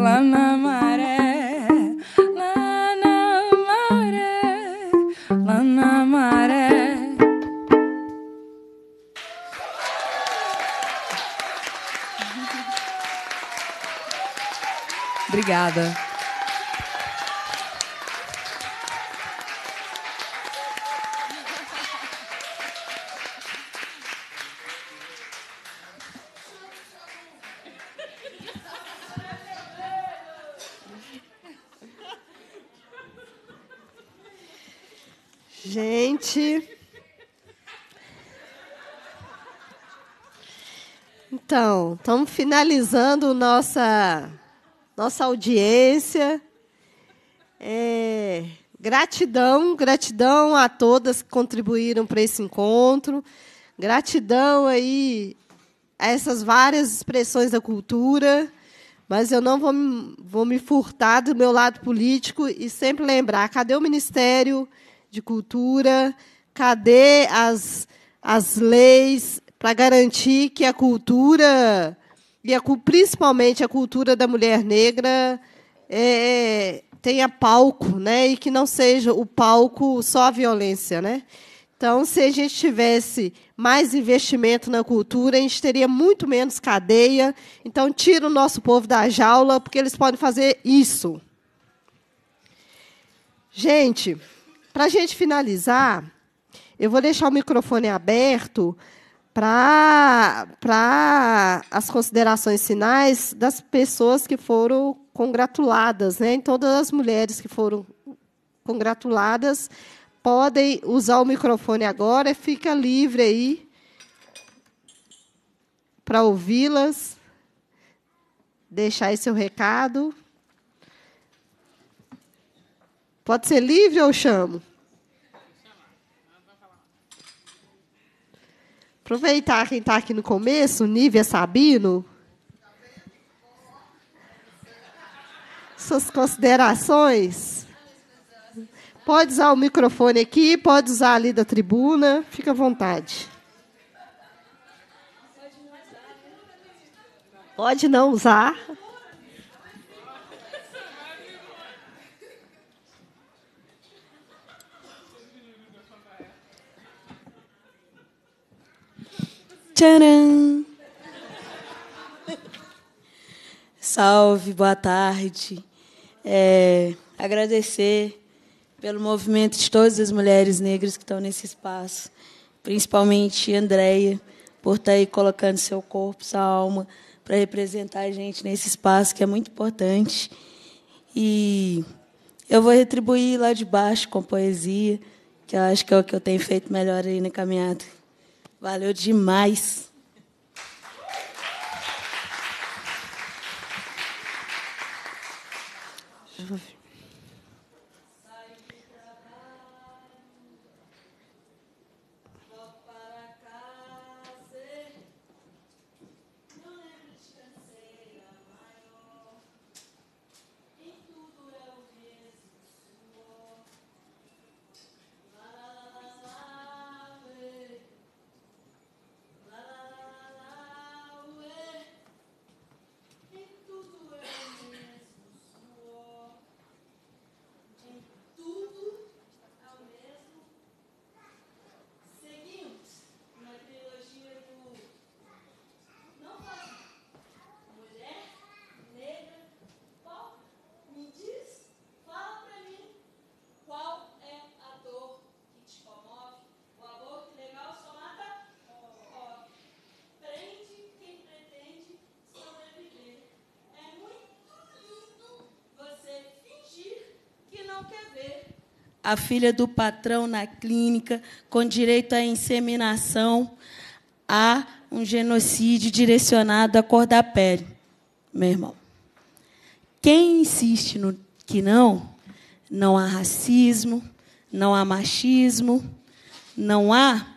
lá na maré, lá na maré, lá na maré. Obrigada. gente. Então, estamos finalizando nossa, nossa audiência. É, gratidão, gratidão a todas que contribuíram para esse encontro. Gratidão aí a essas várias expressões da cultura. Mas eu não vou, vou me furtar do meu lado político e sempre lembrar: cadê o Ministério? de cultura? Cadê as, as leis para garantir que a cultura, e a, principalmente a cultura da mulher negra, é, tenha palco, né? E que não seja o palco só a violência, né? Então, se a gente tivesse mais investimento na cultura, a gente teria muito menos cadeia. Então, tira o nosso povo da jaula, porque eles podem fazer isso. Gente, para a gente finalizar, eu vou deixar o microfone aberto para as considerações finais das pessoas que foram congratuladas, né? Todas as mulheres que foram congratuladas podem usar o microfone agora, fica livre aí para ouvi-las, deixar esse seu recado. Pode ser livre ou chamo? Aproveitar quem está aqui no começo, Nívia Sabino. Suas considerações. Pode usar o microfone aqui, pode usar ali da tribuna, fica à vontade. Pode não usar. Tcharam! Salve, boa tarde. É, agradecer pelo movimento de todas as mulheres negras que estão nesse espaço, principalmente Andréia, por estar tá aí colocando seu corpo, sua alma, para representar a gente nesse espaço que é muito importante. E eu vou retribuir lá de baixo com poesia, que eu acho que é o que eu tenho feito melhor aí na caminhada. Valeu demais. Eu a filha do patrão na clínica, com direito à inseminação, a um genocídio direcionado à cor da pele. Meu irmão, quem insiste no que não, não há racismo, não há machismo, não há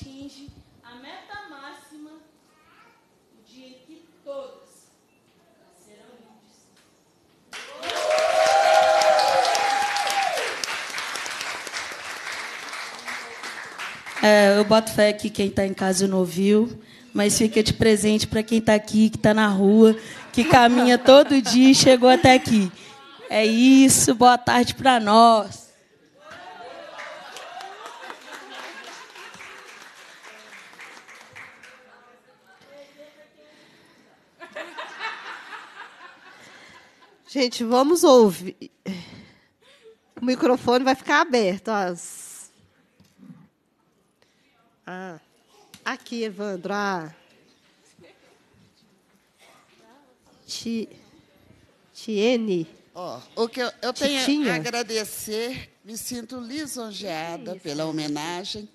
atinge a meta máxima o dia em que todas serão livres. É, eu boto fé que quem está em casa não ouviu, mas fica de presente para quem está aqui, que está na rua, que caminha todo dia e chegou até aqui. É isso, boa tarde para nós. Gente, vamos ouvir. O microfone vai ficar aberto. As... Ah. Aqui, Evandro. Ah. Ti... Tiene. Oh, o que eu, eu tenho Titinha. a agradecer, me sinto lisonjeada é pela homenagem.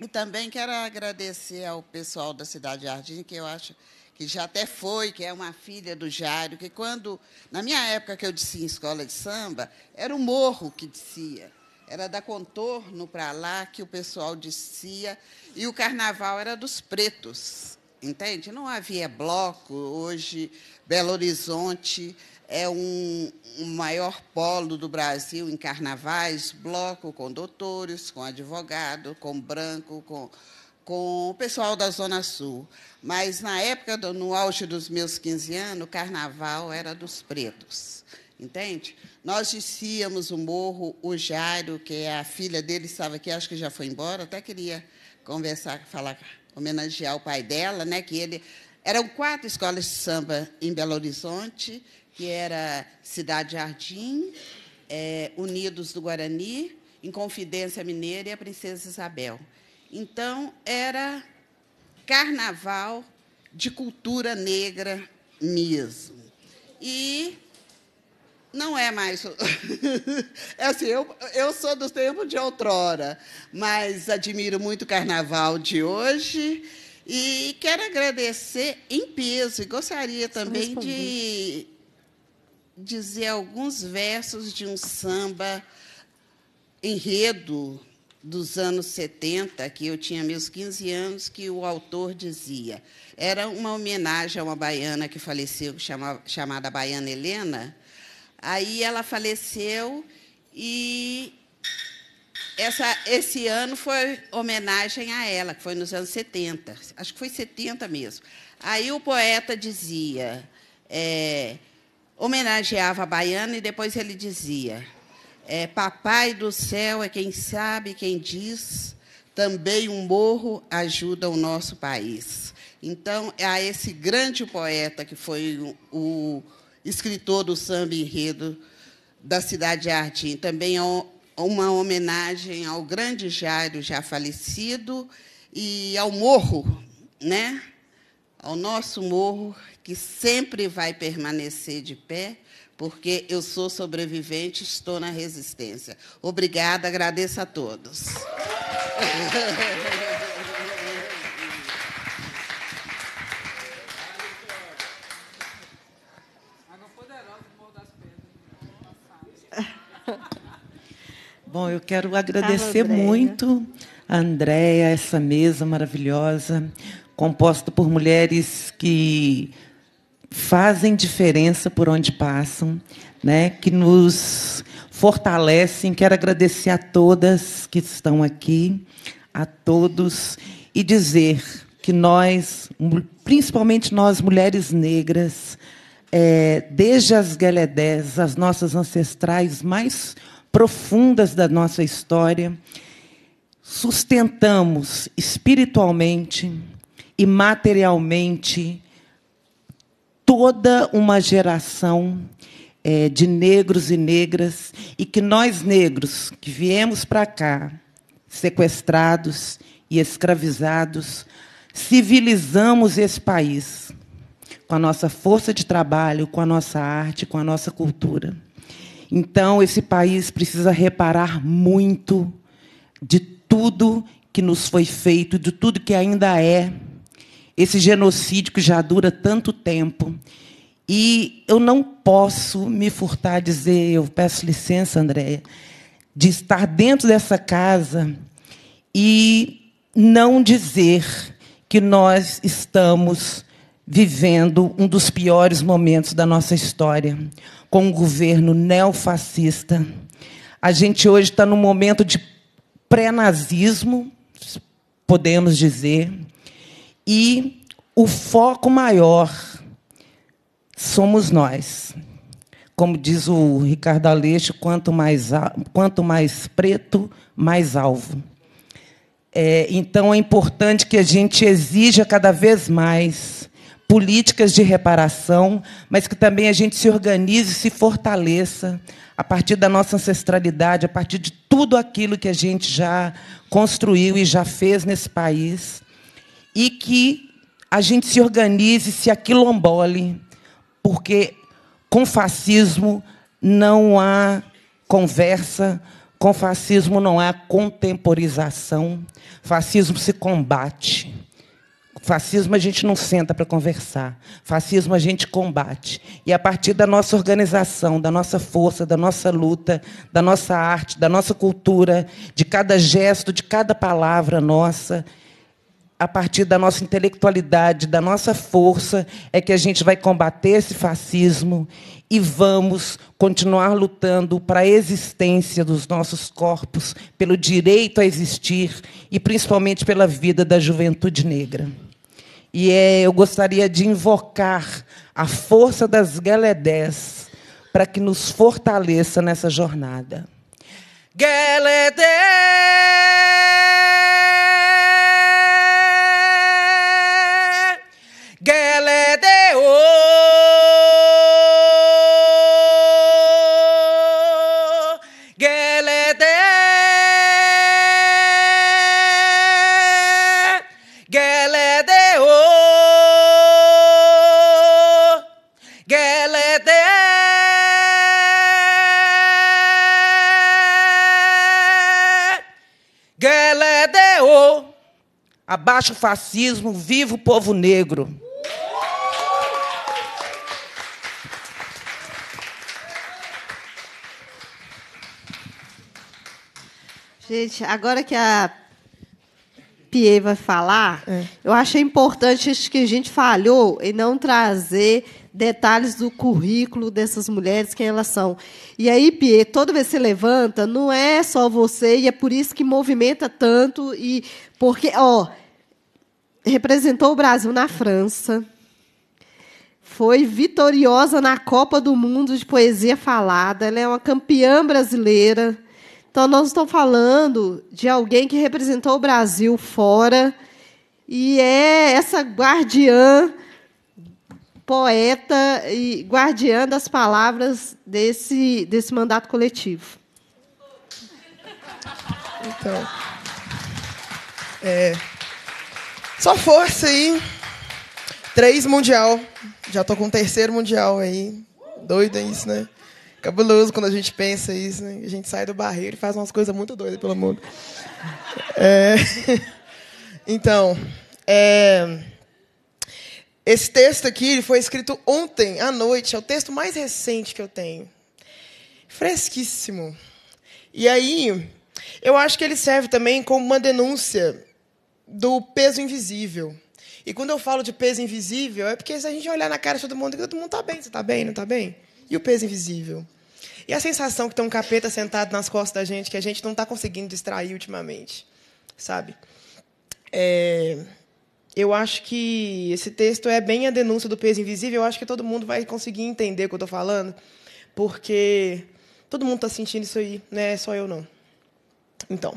E também quero agradecer ao pessoal da Cidade Jardim, que eu acho que já até foi, que é uma filha do Jairo, que quando, na minha época que eu disse em escola de samba, era o morro que dizia. Era da contorno para lá que o pessoal dizia, e o carnaval era dos pretos, entende? Não havia bloco. Hoje, Belo Horizonte é um, um, maior polo do Brasil em carnavais, bloco com doutores, com advogado, com branco, com com o pessoal da Zona Sul. Mas, na época, do, no auge dos meus 15 anos, o carnaval era dos pretos. Entende? Nós descíamos o morro, o Jairo, que é a filha dele, estava aqui, acho que já foi embora, até queria conversar, falar, homenagear o pai dela, né? Que ele eram quatro escolas de samba em Belo Horizonte, que era Cidade Jardim, é, Unidos do Guarani, Inconfidência Mineira e a Princesa Isabel. Então, era carnaval de cultura negra mesmo. E não é mais. é assim, eu, eu sou do tempo de outrora, mas admiro muito o carnaval de hoje. E quero agradecer em peso e gostaria também de dizer alguns versos de um samba enredo dos anos 70, que eu tinha meus 15 anos, que o autor dizia. Era uma homenagem a uma baiana que faleceu, chamada Baiana Helena. Aí ela faleceu e essa, esse ano foi homenagem a ela, que foi nos anos 70, acho que foi 70 mesmo. Aí o poeta dizia, é, homenageava a baiana e depois ele dizia. É, papai do céu é quem sabe, quem diz. Também um morro ajuda o nosso país. Então, é a esse grande poeta que foi o escritor do samba enredo da cidade de Ardim. também é uma homenagem ao grande Jairo já falecido e ao morro, né? Ao nosso morro que sempre vai permanecer de pé porque eu sou sobrevivente, estou na resistência. Obrigada, agradeço a todos. Bom, eu quero tá, agradecer muito a Andréia, essa mesa maravilhosa, composta por mulheres que fazem diferença por onde passam, né, que nos fortalecem. Quero agradecer a todas que estão aqui, a todos, e dizer que nós, principalmente nós mulheres negras, é, desde as Galedés, as nossas ancestrais mais profundas da nossa história, sustentamos espiritualmente e materialmente toda uma geração é, de negros e negras e que nós, negros, que viemos para cá, sequestrados e escravizados, civilizamos esse país com a nossa força de trabalho, com a nossa arte, com a nossa cultura. Então, esse país precisa reparar muito de tudo que nos foi feito, de tudo que ainda é esse genocídio que já dura tanto tempo. E eu não posso me furtar a dizer, eu peço licença, Andréia, de estar dentro dessa casa e não dizer que nós estamos vivendo um dos piores momentos da nossa história, com um governo neofascista. A gente hoje está num momento de pré-nazismo, podemos dizer, e o foco maior somos nós. Como diz o Ricardo Aleixo, quanto mais, quanto mais preto, mais alvo. É, então, é importante que a gente exija cada vez mais políticas de reparação, mas que também a gente se organize e se fortaleça a partir da nossa ancestralidade, a partir de tudo aquilo que a gente já construiu e já fez nesse país, e que a gente se organize, se aquilombole, é porque com fascismo não há conversa, com fascismo não há contemporização, fascismo se combate. Fascismo a gente não senta para conversar, fascismo a gente combate. E a partir da nossa organização, da nossa força, da nossa luta, da nossa arte, da nossa cultura, de cada gesto, de cada palavra nossa, a partir da nossa intelectualidade, da nossa força, é que a gente vai combater esse fascismo e vamos continuar lutando para a existência dos nossos corpos, pelo direito a existir e principalmente pela vida da juventude negra. E é, eu gostaria de invocar a força das Galedés para que nos fortaleça nessa jornada. Galedés! Abaixo o fascismo, viva o povo negro. Gente, agora que a Pie vai falar, é. eu achei importante que a gente falhou em não trazer detalhes do currículo dessas mulheres, quem elas são. E aí, Pie, toda vez que você levanta, não é só você, e é por isso que movimenta tanto, e porque, ó, representou o Brasil na França, foi vitoriosa na Copa do Mundo de Poesia Falada, ela é uma campeã brasileira. Então, nós estamos falando de alguém que representou o Brasil fora e é essa guardiã, poeta e guardiã das palavras desse, desse mandato coletivo. Então, é, só força aí. Três mundial. Já tô com o terceiro mundial aí. Doido é isso, né? Cabuloso quando a gente pensa isso, né? A gente sai do barreiro e faz umas coisas muito doidas pelo mundo. É... Então, é... esse texto aqui foi escrito ontem à noite. É o texto mais recente que eu tenho. Fresquíssimo. E aí, eu acho que ele serve também como uma denúncia do peso invisível. E quando eu falo de peso invisível, é porque se a gente olhar na cara de todo mundo, todo mundo tá bem, você tá bem, não tá bem? E o peso invisível? E a sensação que tem um capeta sentado nas costas da gente, que a gente não está conseguindo distrair ultimamente, sabe? É, eu acho que esse texto é bem a denúncia do peso invisível. Eu acho que todo mundo vai conseguir entender o que eu estou falando, porque todo mundo está sentindo isso aí, né? Só eu não. Então.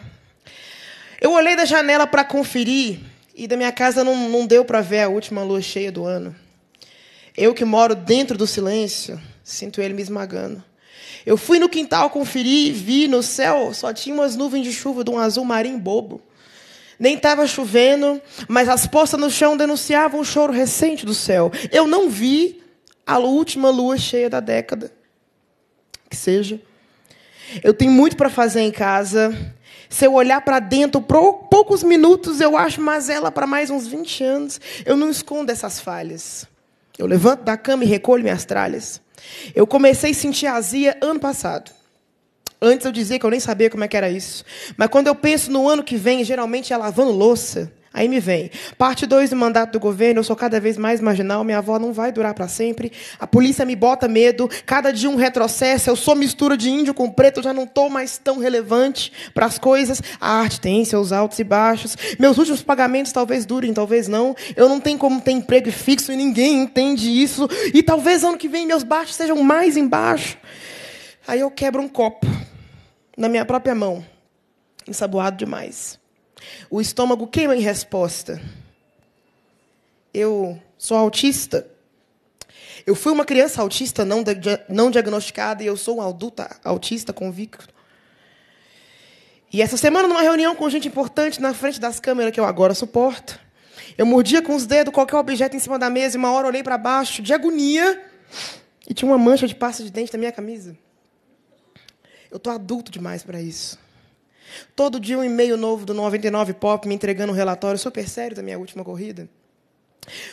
Eu olhei da janela para conferir e da minha casa não, não deu para ver a última lua cheia do ano. Eu que moro dentro do silêncio, sinto ele me esmagando. Eu fui no quintal conferir e vi no céu só tinha umas nuvens de chuva de um azul marinho bobo. Nem estava chovendo, mas as poças no chão denunciavam o choro recente do céu. Eu não vi a última lua cheia da década. Que seja. Eu tenho muito para fazer em casa, se eu olhar para dentro, por poucos minutos eu acho mais ela para mais uns 20 anos. Eu não escondo essas falhas. Eu levanto da cama e recolho minhas tralhas. Eu comecei a sentir azia ano passado. Antes eu dizia que eu nem sabia como é que era isso. Mas quando eu penso no ano que vem, geralmente é lavando louça. Aí me vem. Parte 2 do mandato do governo, eu sou cada vez mais marginal, minha avó não vai durar para sempre. A polícia me bota medo, cada dia um retrocesso, eu sou mistura de índio com preto, já não estou mais tão relevante para as coisas. A arte tem seus altos e baixos. Meus últimos pagamentos talvez durem, talvez não. Eu não tenho como ter emprego fixo e ninguém entende isso. E talvez ano que vem meus baixos sejam mais embaixo. Aí eu quebro um copo na minha própria mão, ensaboado demais. O estômago queima em resposta. Eu sou autista. Eu fui uma criança autista não, não diagnosticada e eu sou uma adulta autista convicto. E essa semana, numa reunião com gente importante na frente das câmeras que eu agora suporto, eu mordia com os dedos qualquer objeto em cima da mesa e uma hora olhei para baixo, de agonia, e tinha uma mancha de pasta de dente na minha camisa. Eu tô adulto demais para isso. Todo dia um e-mail novo do 99 Pop me entregando um relatório super sério da minha última corrida.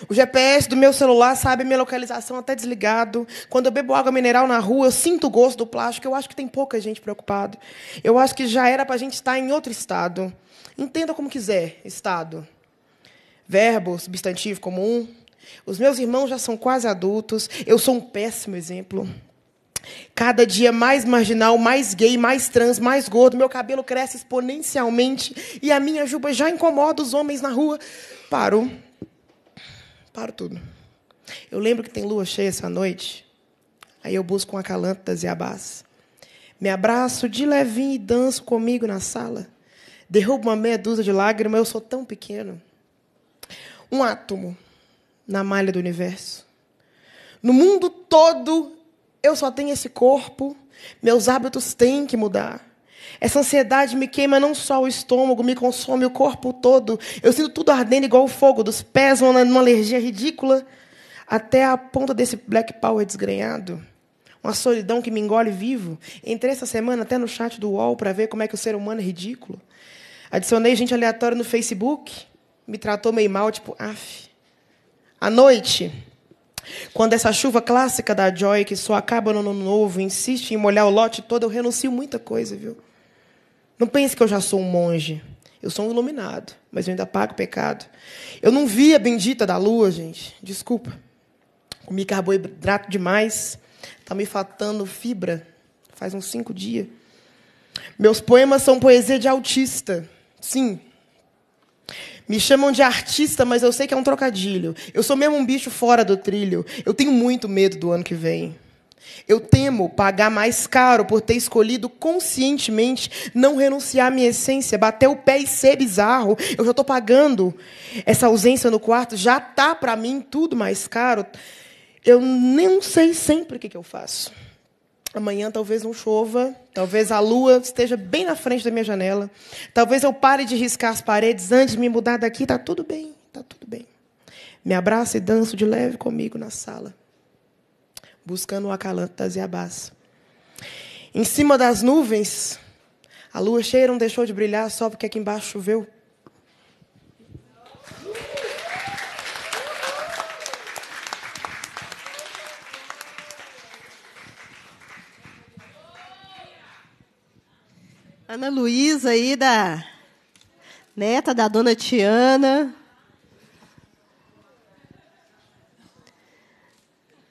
O GPS do meu celular sabe minha localização até desligado. Quando eu bebo água mineral na rua, eu sinto o gosto do plástico. Eu acho que tem pouca gente preocupada. Eu acho que já era para a gente estar em outro estado. Entenda como quiser, estado. Verbo, substantivo comum. Os meus irmãos já são quase adultos. Eu sou um péssimo exemplo. Cada dia mais marginal, mais gay, mais trans, mais gordo, meu cabelo cresce exponencialmente e a minha juba já incomoda os homens na rua. Paro. Paro tudo. Eu lembro que tem lua cheia essa noite. Aí eu busco um acalanto das Iabás. Me abraço de levinho e danço comigo na sala. Derrubo uma meia dúzia de lágrimas, eu sou tão pequeno. Um átomo na malha do universo. No mundo todo eu só tenho esse corpo, meus hábitos têm que mudar. Essa ansiedade me queima não só o estômago, me consome o corpo todo. Eu sinto tudo ardendo igual o fogo, dos pés uma alergia ridícula, até a ponta desse black power desgrenhado. Uma solidão que me engole vivo. Entrei essa semana até no chat do UOL para ver como é que o ser humano é ridículo. Adicionei gente aleatória no Facebook, me tratou meio mal, tipo, af. À noite, quando essa chuva clássica da Joy, que só acaba no ano novo, insiste em molhar o lote todo, eu renuncio muita coisa, viu? Não pense que eu já sou um monge. Eu sou um iluminado, mas eu ainda pago pecado. Eu não vi a bendita da lua, gente. Desculpa. Comi carboidrato demais. Tá me faltando fibra. Faz uns cinco dias. Meus poemas são poesia de autista. Sim, me chamam de artista, mas eu sei que é um trocadilho. Eu sou mesmo um bicho fora do trilho. Eu tenho muito medo do ano que vem. Eu temo pagar mais caro por ter escolhido conscientemente não renunciar à minha essência, bater o pé e ser bizarro. Eu já estou pagando essa ausência no quarto, já tá para mim tudo mais caro. Eu não sei sempre o que, que eu faço. Amanhã talvez não chova, talvez a lua esteja bem na frente da minha janela, talvez eu pare de riscar as paredes antes de me mudar daqui, tá tudo bem, tá tudo bem. Me abraça e danço de leve comigo na sala, buscando o acalanto das Iabás. Em cima das nuvens, a lua cheia não deixou de brilhar só porque aqui embaixo choveu Ana Luísa aí da neta da dona Tiana.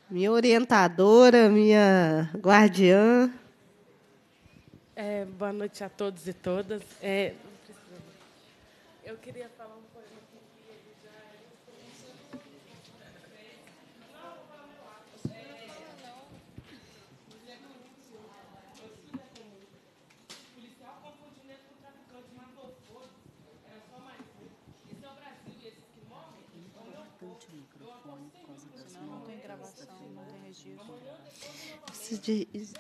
Minha orientadora, minha guardiã. É, boa noite a todos e todas. É, eu queria is, is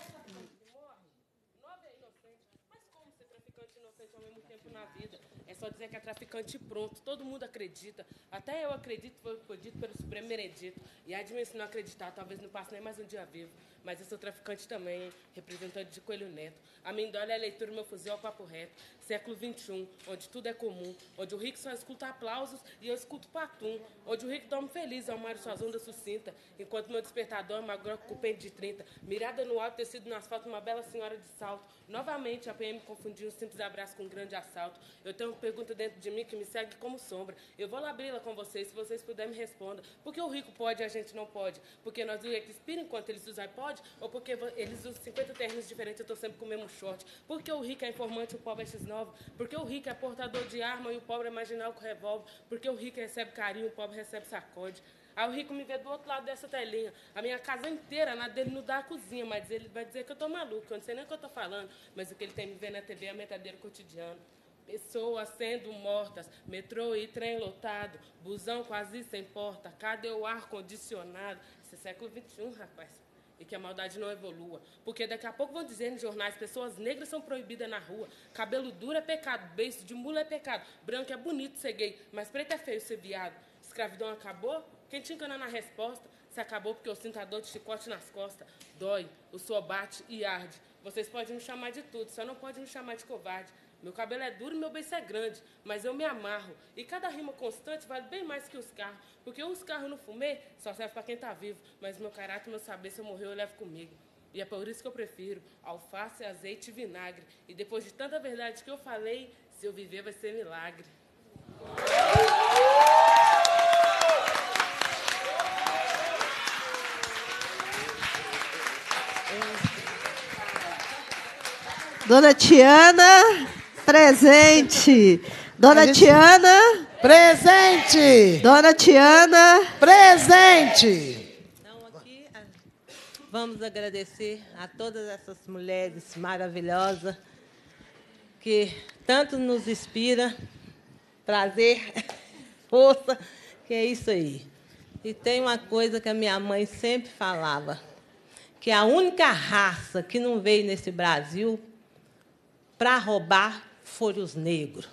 traficante pronto. Todo mundo acredita. Até eu acredito, foi, dito pelo Supremo meredito E há de me ensinar a acreditar, talvez não passe nem mais um dia vivo. Mas eu sou traficante também, representante de Coelho Neto. A mindólia é a leitura do meu fuzil ao é papo reto. Século XXI, onde tudo é comum. Onde o rico só escuta aplausos e eu escuto patum. Onde o rico dorme feliz ao é mar suas ondas sucinta. Enquanto meu despertador é magro com pente de 30. Mirada no alto, tecido no asfalto, uma bela senhora de salto. Novamente, a PM confundiu um simples abraço com um grande assalto. Eu tenho uma pergunta dentro de mim que me segue como sombra. Eu vou abri la com vocês, se vocês puderem me responder. Por que o rico pode e a gente não pode? Porque nós do expira enquanto eles usam iPod? Ou porque eles usam 50 ternos diferentes eu estou sempre com o mesmo short? Por que o rico é informante e o pobre é X9? Por que o rico é portador de arma e o pobre é marginal com revólver? Por que o rico recebe carinho e o pobre recebe sacode? Aí o rico me vê do outro lado dessa telinha. A minha casa inteira, na dele não dá a cozinha, mas ele vai dizer que eu tô maluco, eu não sei nem o que eu tô falando, mas o que ele tem me ver na TV é metadeira cotidiano pessoas sendo mortas, metrô e trem lotado, busão quase sem porta, cadê o ar-condicionado? Esse é século XXI, rapaz. E que a maldade não evolua. Porque daqui a pouco vão dizer nos jornais: pessoas negras são proibidas na rua, cabelo duro é pecado, beijo de mula é pecado, branco é bonito ser gay, mas preto é feio ser viado. Escravidão acabou? Quem te engana na resposta? Se acabou porque eu sinto a dor de chicote nas costas. Dói, o suor bate e arde. Vocês podem me chamar de tudo, só não pode me chamar de covarde. Meu cabelo é duro e meu beiço é grande, mas eu me amarro. E cada rima constante vale bem mais que os carros, porque os carros no fumê só serve para quem tá vivo, mas meu caráter, meu saber, se eu morrer eu levo comigo. E é por isso que eu prefiro alface, azeite e vinagre. E depois de tanta verdade que eu falei, se eu viver vai ser milagre. Dona Tiana. Presente. Dona gente... Tiana. Presente. Dona Tiana. Presente. Então, aqui, ah, vamos agradecer a todas essas mulheres maravilhosas que tanto nos inspira, trazer força, que é isso aí. E tem uma coisa que a minha mãe sempre falava, que a única raça que não veio nesse Brasil para roubar foram os negros.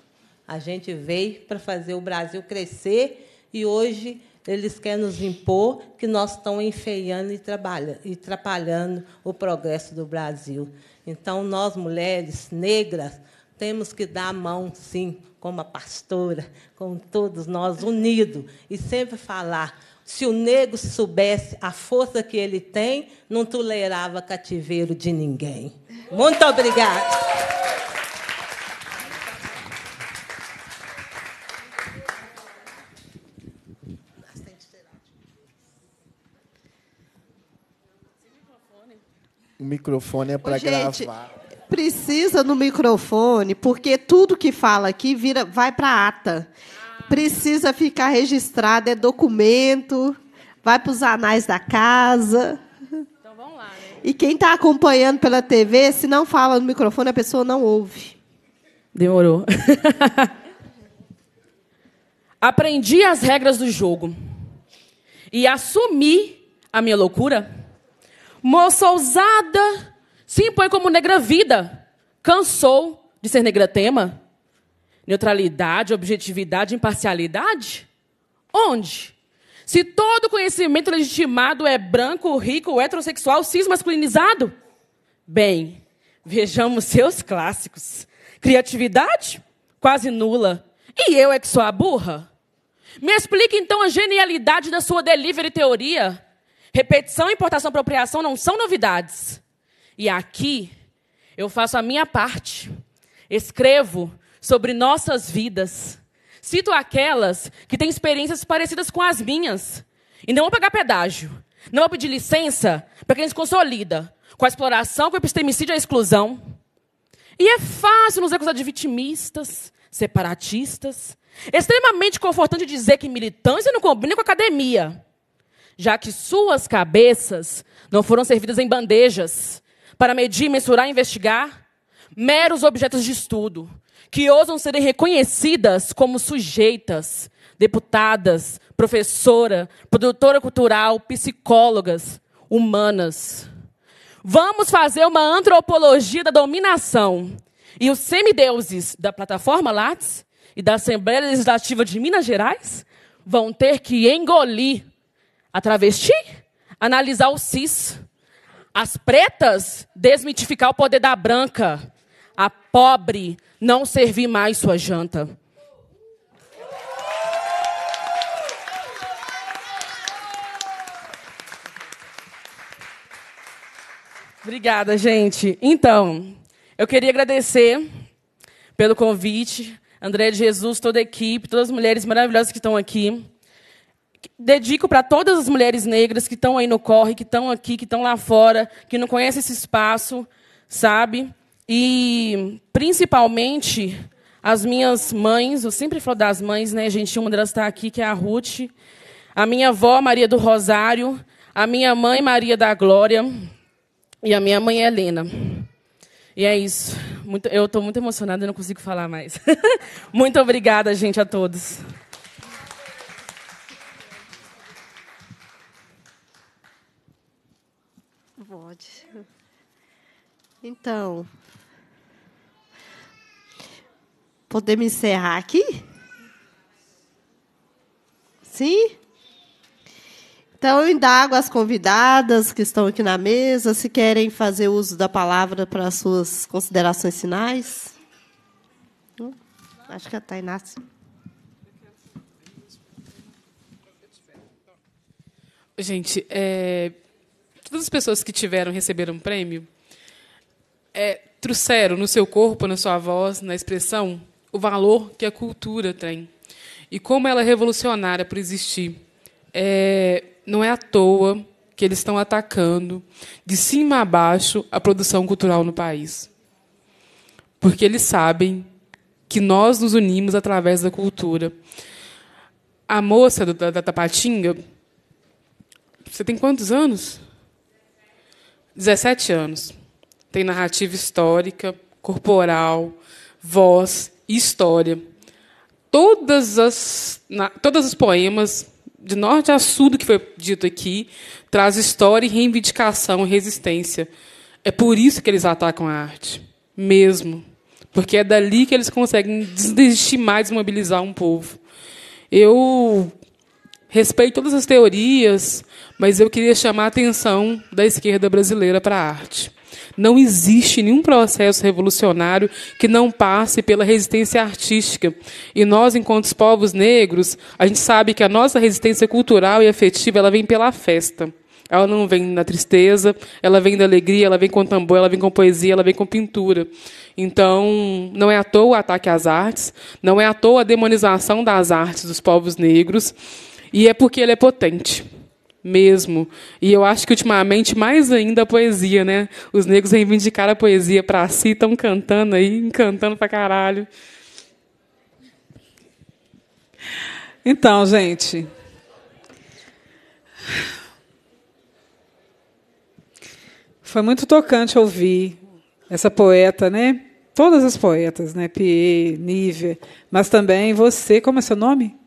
A gente veio para fazer o Brasil crescer e hoje eles querem nos impor que nós estamos enfeiando e, trabalhando e atrapalhando o progresso do Brasil. Então, nós, mulheres negras, temos que dar a mão, sim, como a pastora, com todos nós unidos, e sempre falar: se o negro soubesse a força que ele tem, não tolerava cativeiro de ninguém. Muito obrigada. O microfone é para gravar. Precisa no microfone, porque tudo que fala aqui vira, vai para ata. Precisa ficar registrado, é documento, vai para os anais da casa. Então vamos lá. Né? E quem está acompanhando pela TV, se não fala no microfone, a pessoa não ouve. Demorou. Aprendi as regras do jogo e assumi a minha loucura Moça ousada se impõe como negra vida. Cansou de ser negra tema? Neutralidade, objetividade, imparcialidade? Onde? Se todo conhecimento legitimado é branco, rico, heterossexual, cis masculinizado? Bem, vejamos seus clássicos. Criatividade? Quase nula. E eu é que sou a burra? Me explique então a genialidade da sua delivery teoria. Repetição, importação, apropriação não são novidades. E aqui eu faço a minha parte. Escrevo sobre nossas vidas. Cito aquelas que têm experiências parecidas com as minhas. E não vou pagar pedágio. Não vou pedir licença para quem se consolida com a exploração, com o epistemicídio e a exclusão. E é fácil nos acusar de vitimistas, separatistas. Extremamente confortante dizer que militância não combina com academia já que suas cabeças não foram servidas em bandejas para medir, mensurar e investigar meros objetos de estudo, que ousam serem reconhecidas como sujeitas, deputadas, professora, produtora cultural, psicólogas, humanas. Vamos fazer uma antropologia da dominação. E os semideuses da plataforma Lattes e da Assembleia Legislativa de Minas Gerais vão ter que engolir a travesti, analisar o cis. As pretas, desmitificar o poder da branca. A pobre, não servir mais sua janta. Obrigada, gente. Então, eu queria agradecer pelo convite, André de Jesus, toda a equipe, todas as mulheres maravilhosas que estão aqui dedico para todas as mulheres negras que estão aí no corre, que estão aqui, que estão lá fora, que não conhecem esse espaço, sabe? E principalmente as minhas mães, eu sempre falo das mães, né, gente? Uma delas está aqui, que é a Ruth. A minha avó, Maria do Rosário. A minha mãe, Maria da Glória. E a minha mãe, Helena. E é isso. Muito, eu estou muito emocionada, e não consigo falar mais. muito obrigada, gente, a todos. pode. Então, podemos encerrar aqui? Sim? Então, eu indago as convidadas que estão aqui na mesa se querem fazer uso da palavra para suas considerações finais. Hum? Acho que a Tainá. Gente, é, todas as pessoas que tiveram, receberam um prêmio, é, trouxeram no seu corpo, na sua voz, na expressão, o valor que a cultura tem. E como ela é revolucionária por existir. É, não é à toa que eles estão atacando, de cima a baixo, a produção cultural no país. Porque eles sabem que nós nos unimos através da cultura. A moça da, da Tapatinga, você tem quantos anos? 17 anos. Tem narrativa histórica, corporal, voz e história. Todas as, na, todas os poemas, de norte a sul do que foi dito aqui, traz história e reivindicação e resistência. É por isso que eles atacam a arte, mesmo. Porque é dali que eles conseguem e desmobilizar um povo. Eu respeito todas as teorias, mas eu queria chamar a atenção da esquerda brasileira para a arte. Não existe nenhum processo revolucionário que não passe pela resistência artística. E nós, enquanto povos negros, a gente sabe que a nossa resistência cultural e afetiva ela vem pela festa. Ela não vem na tristeza, ela vem da alegria, ela vem com tambor, ela vem com poesia, ela vem com pintura. Então, não é à toa o ataque às artes, não é à toa a demonização das artes dos povos negros, e é porque ele é potente mesmo. E eu acho que ultimamente mais ainda a poesia, né? Os negros reivindicaram a poesia para si, estão cantando aí, encantando para caralho. Então, gente, foi muito tocante ouvir essa poeta, né? Todas as poetas, né? Pie, Nívia, mas também você, como é seu nome?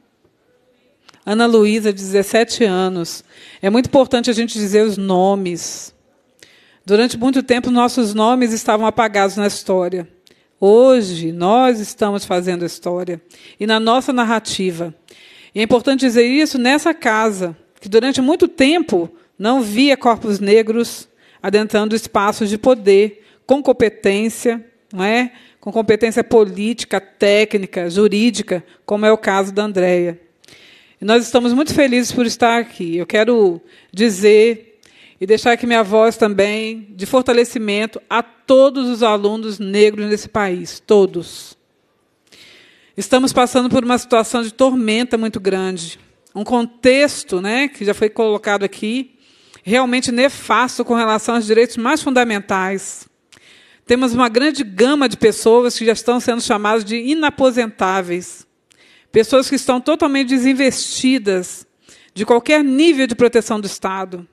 Ana Luísa, 17 anos. É muito importante a gente dizer os nomes. Durante muito tempo, nossos nomes estavam apagados na história. Hoje, nós estamos fazendo história e na nossa narrativa. E é importante dizer isso nessa casa, que durante muito tempo não via corpos negros adentrando espaços de poder com competência, não é? com competência política, técnica, jurídica, como é o caso da Andréia. E nós estamos muito felizes por estar aqui. Eu quero dizer e deixar aqui minha voz também de fortalecimento a todos os alunos negros nesse país, todos. Estamos passando por uma situação de tormenta muito grande, um contexto, né, que já foi colocado aqui, realmente nefasto com relação aos direitos mais fundamentais. Temos uma grande gama de pessoas que já estão sendo chamadas de inaposentáveis. Pessoas que estão totalmente desinvestidas de qualquer nível de proteção do Estado.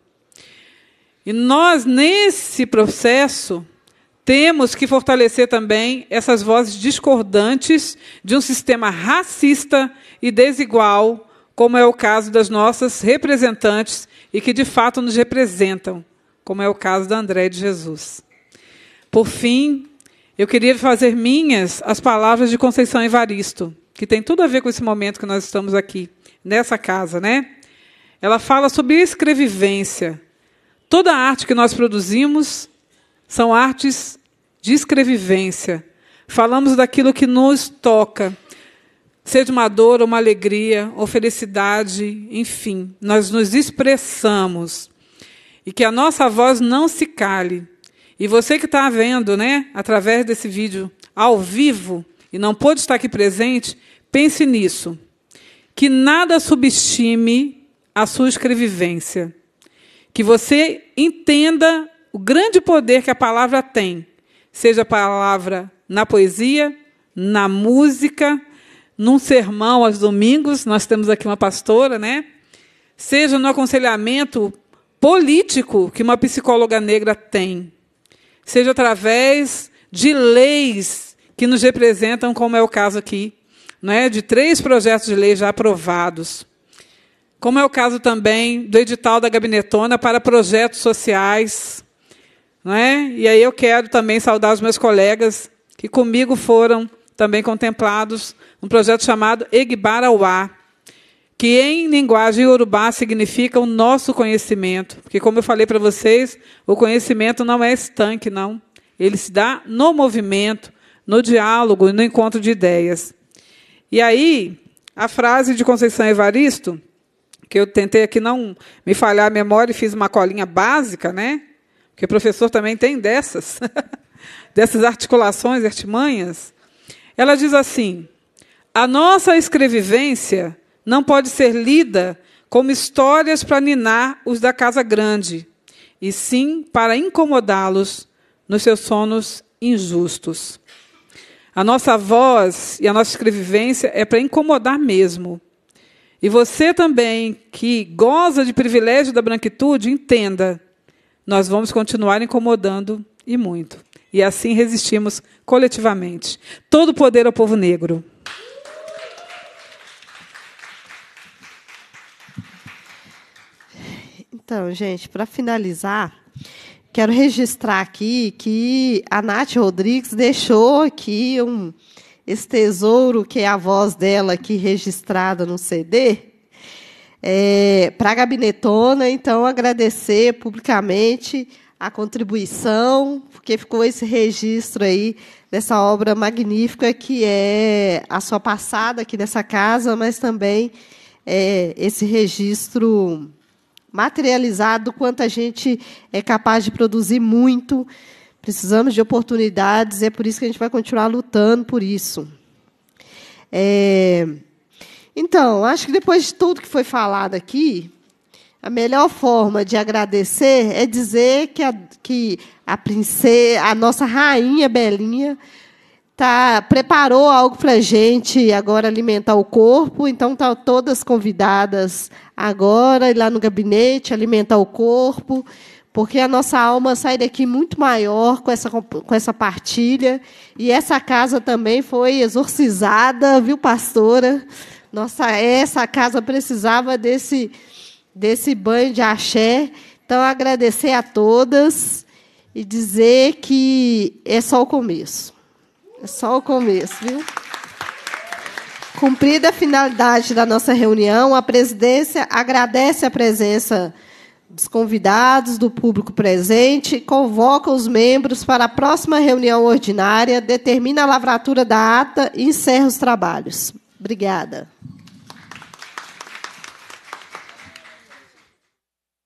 E nós, nesse processo, temos que fortalecer também essas vozes discordantes de um sistema racista e desigual, como é o caso das nossas representantes e que de fato nos representam, como é o caso da André de Jesus. Por fim, eu queria fazer minhas as palavras de Conceição Evaristo que tem tudo a ver com esse momento que nós estamos aqui, nessa casa, né? Ela fala sobre escrevivência. Toda arte que nós produzimos são artes de escrevivência. Falamos daquilo que nos toca, seja uma dor, ou uma alegria, ou felicidade, enfim, nós nos expressamos. E que a nossa voz não se cale. E você que está vendo, né, através desse vídeo ao vivo e não pôde estar aqui presente, Pense nisso. Que nada subestime a sua escrevivência. Que você entenda o grande poder que a palavra tem, seja a palavra na poesia, na música, num sermão aos domingos, nós temos aqui uma pastora, né? Seja no aconselhamento político que uma psicóloga negra tem, seja através de leis que nos representam, como é o caso aqui né, de três projetos de lei já aprovados. Como é o caso também do edital da Gabinetona para projetos sociais. Né? E aí eu quero também saudar os meus colegas que comigo foram também contemplados um projeto chamado Egbarauá, que em linguagem urubá significa o nosso conhecimento. Porque, como eu falei para vocês, o conhecimento não é estanque, não. Ele se dá no movimento, no diálogo e no encontro de ideias. E aí, a frase de Conceição Evaristo, que eu tentei aqui não me falhar a memória e fiz uma colinha básica, né? Porque o professor também tem dessas, dessas articulações, artimanhas. Ela diz assim: a nossa escrevivência não pode ser lida como histórias para ninar os da casa grande, e sim para incomodá-los nos seus sonos injustos. A nossa voz e a nossa escrevivência é para incomodar mesmo. E você também, que goza de privilégio da branquitude, entenda: nós vamos continuar incomodando e muito. E assim resistimos coletivamente. Todo poder ao povo negro. Então, gente, para finalizar, Quero registrar aqui que a Nath Rodrigues deixou aqui um, esse tesouro, que é a voz dela aqui registrada no CD, é, para a Gabinetona. Então, agradecer publicamente a contribuição, porque ficou esse registro aí dessa obra magnífica que é a sua passada aqui nessa casa, mas também é, esse registro materializado quanto a gente é capaz de produzir muito. Precisamos de oportunidades, e é por isso que a gente vai continuar lutando por isso. É... Então, acho que depois de tudo que foi falado aqui, a melhor forma de agradecer é dizer que a, que a princesa, a nossa rainha Belinha, tá, preparou algo para a gente agora alimentar o corpo, então estão tá todas convidadas agora, ir lá no gabinete, alimentar o corpo, porque a nossa alma sai daqui muito maior com essa, com essa partilha. E essa casa também foi exorcizada, viu, pastora? Nossa, essa casa precisava desse, desse banho de axé. Então, agradecer a todas e dizer que é só o começo. É só o começo, viu? Cumprida a finalidade da nossa reunião, a presidência agradece a presença dos convidados, do público presente, convoca os membros para a próxima reunião ordinária, determina a lavratura da ata e encerra os trabalhos. Obrigada.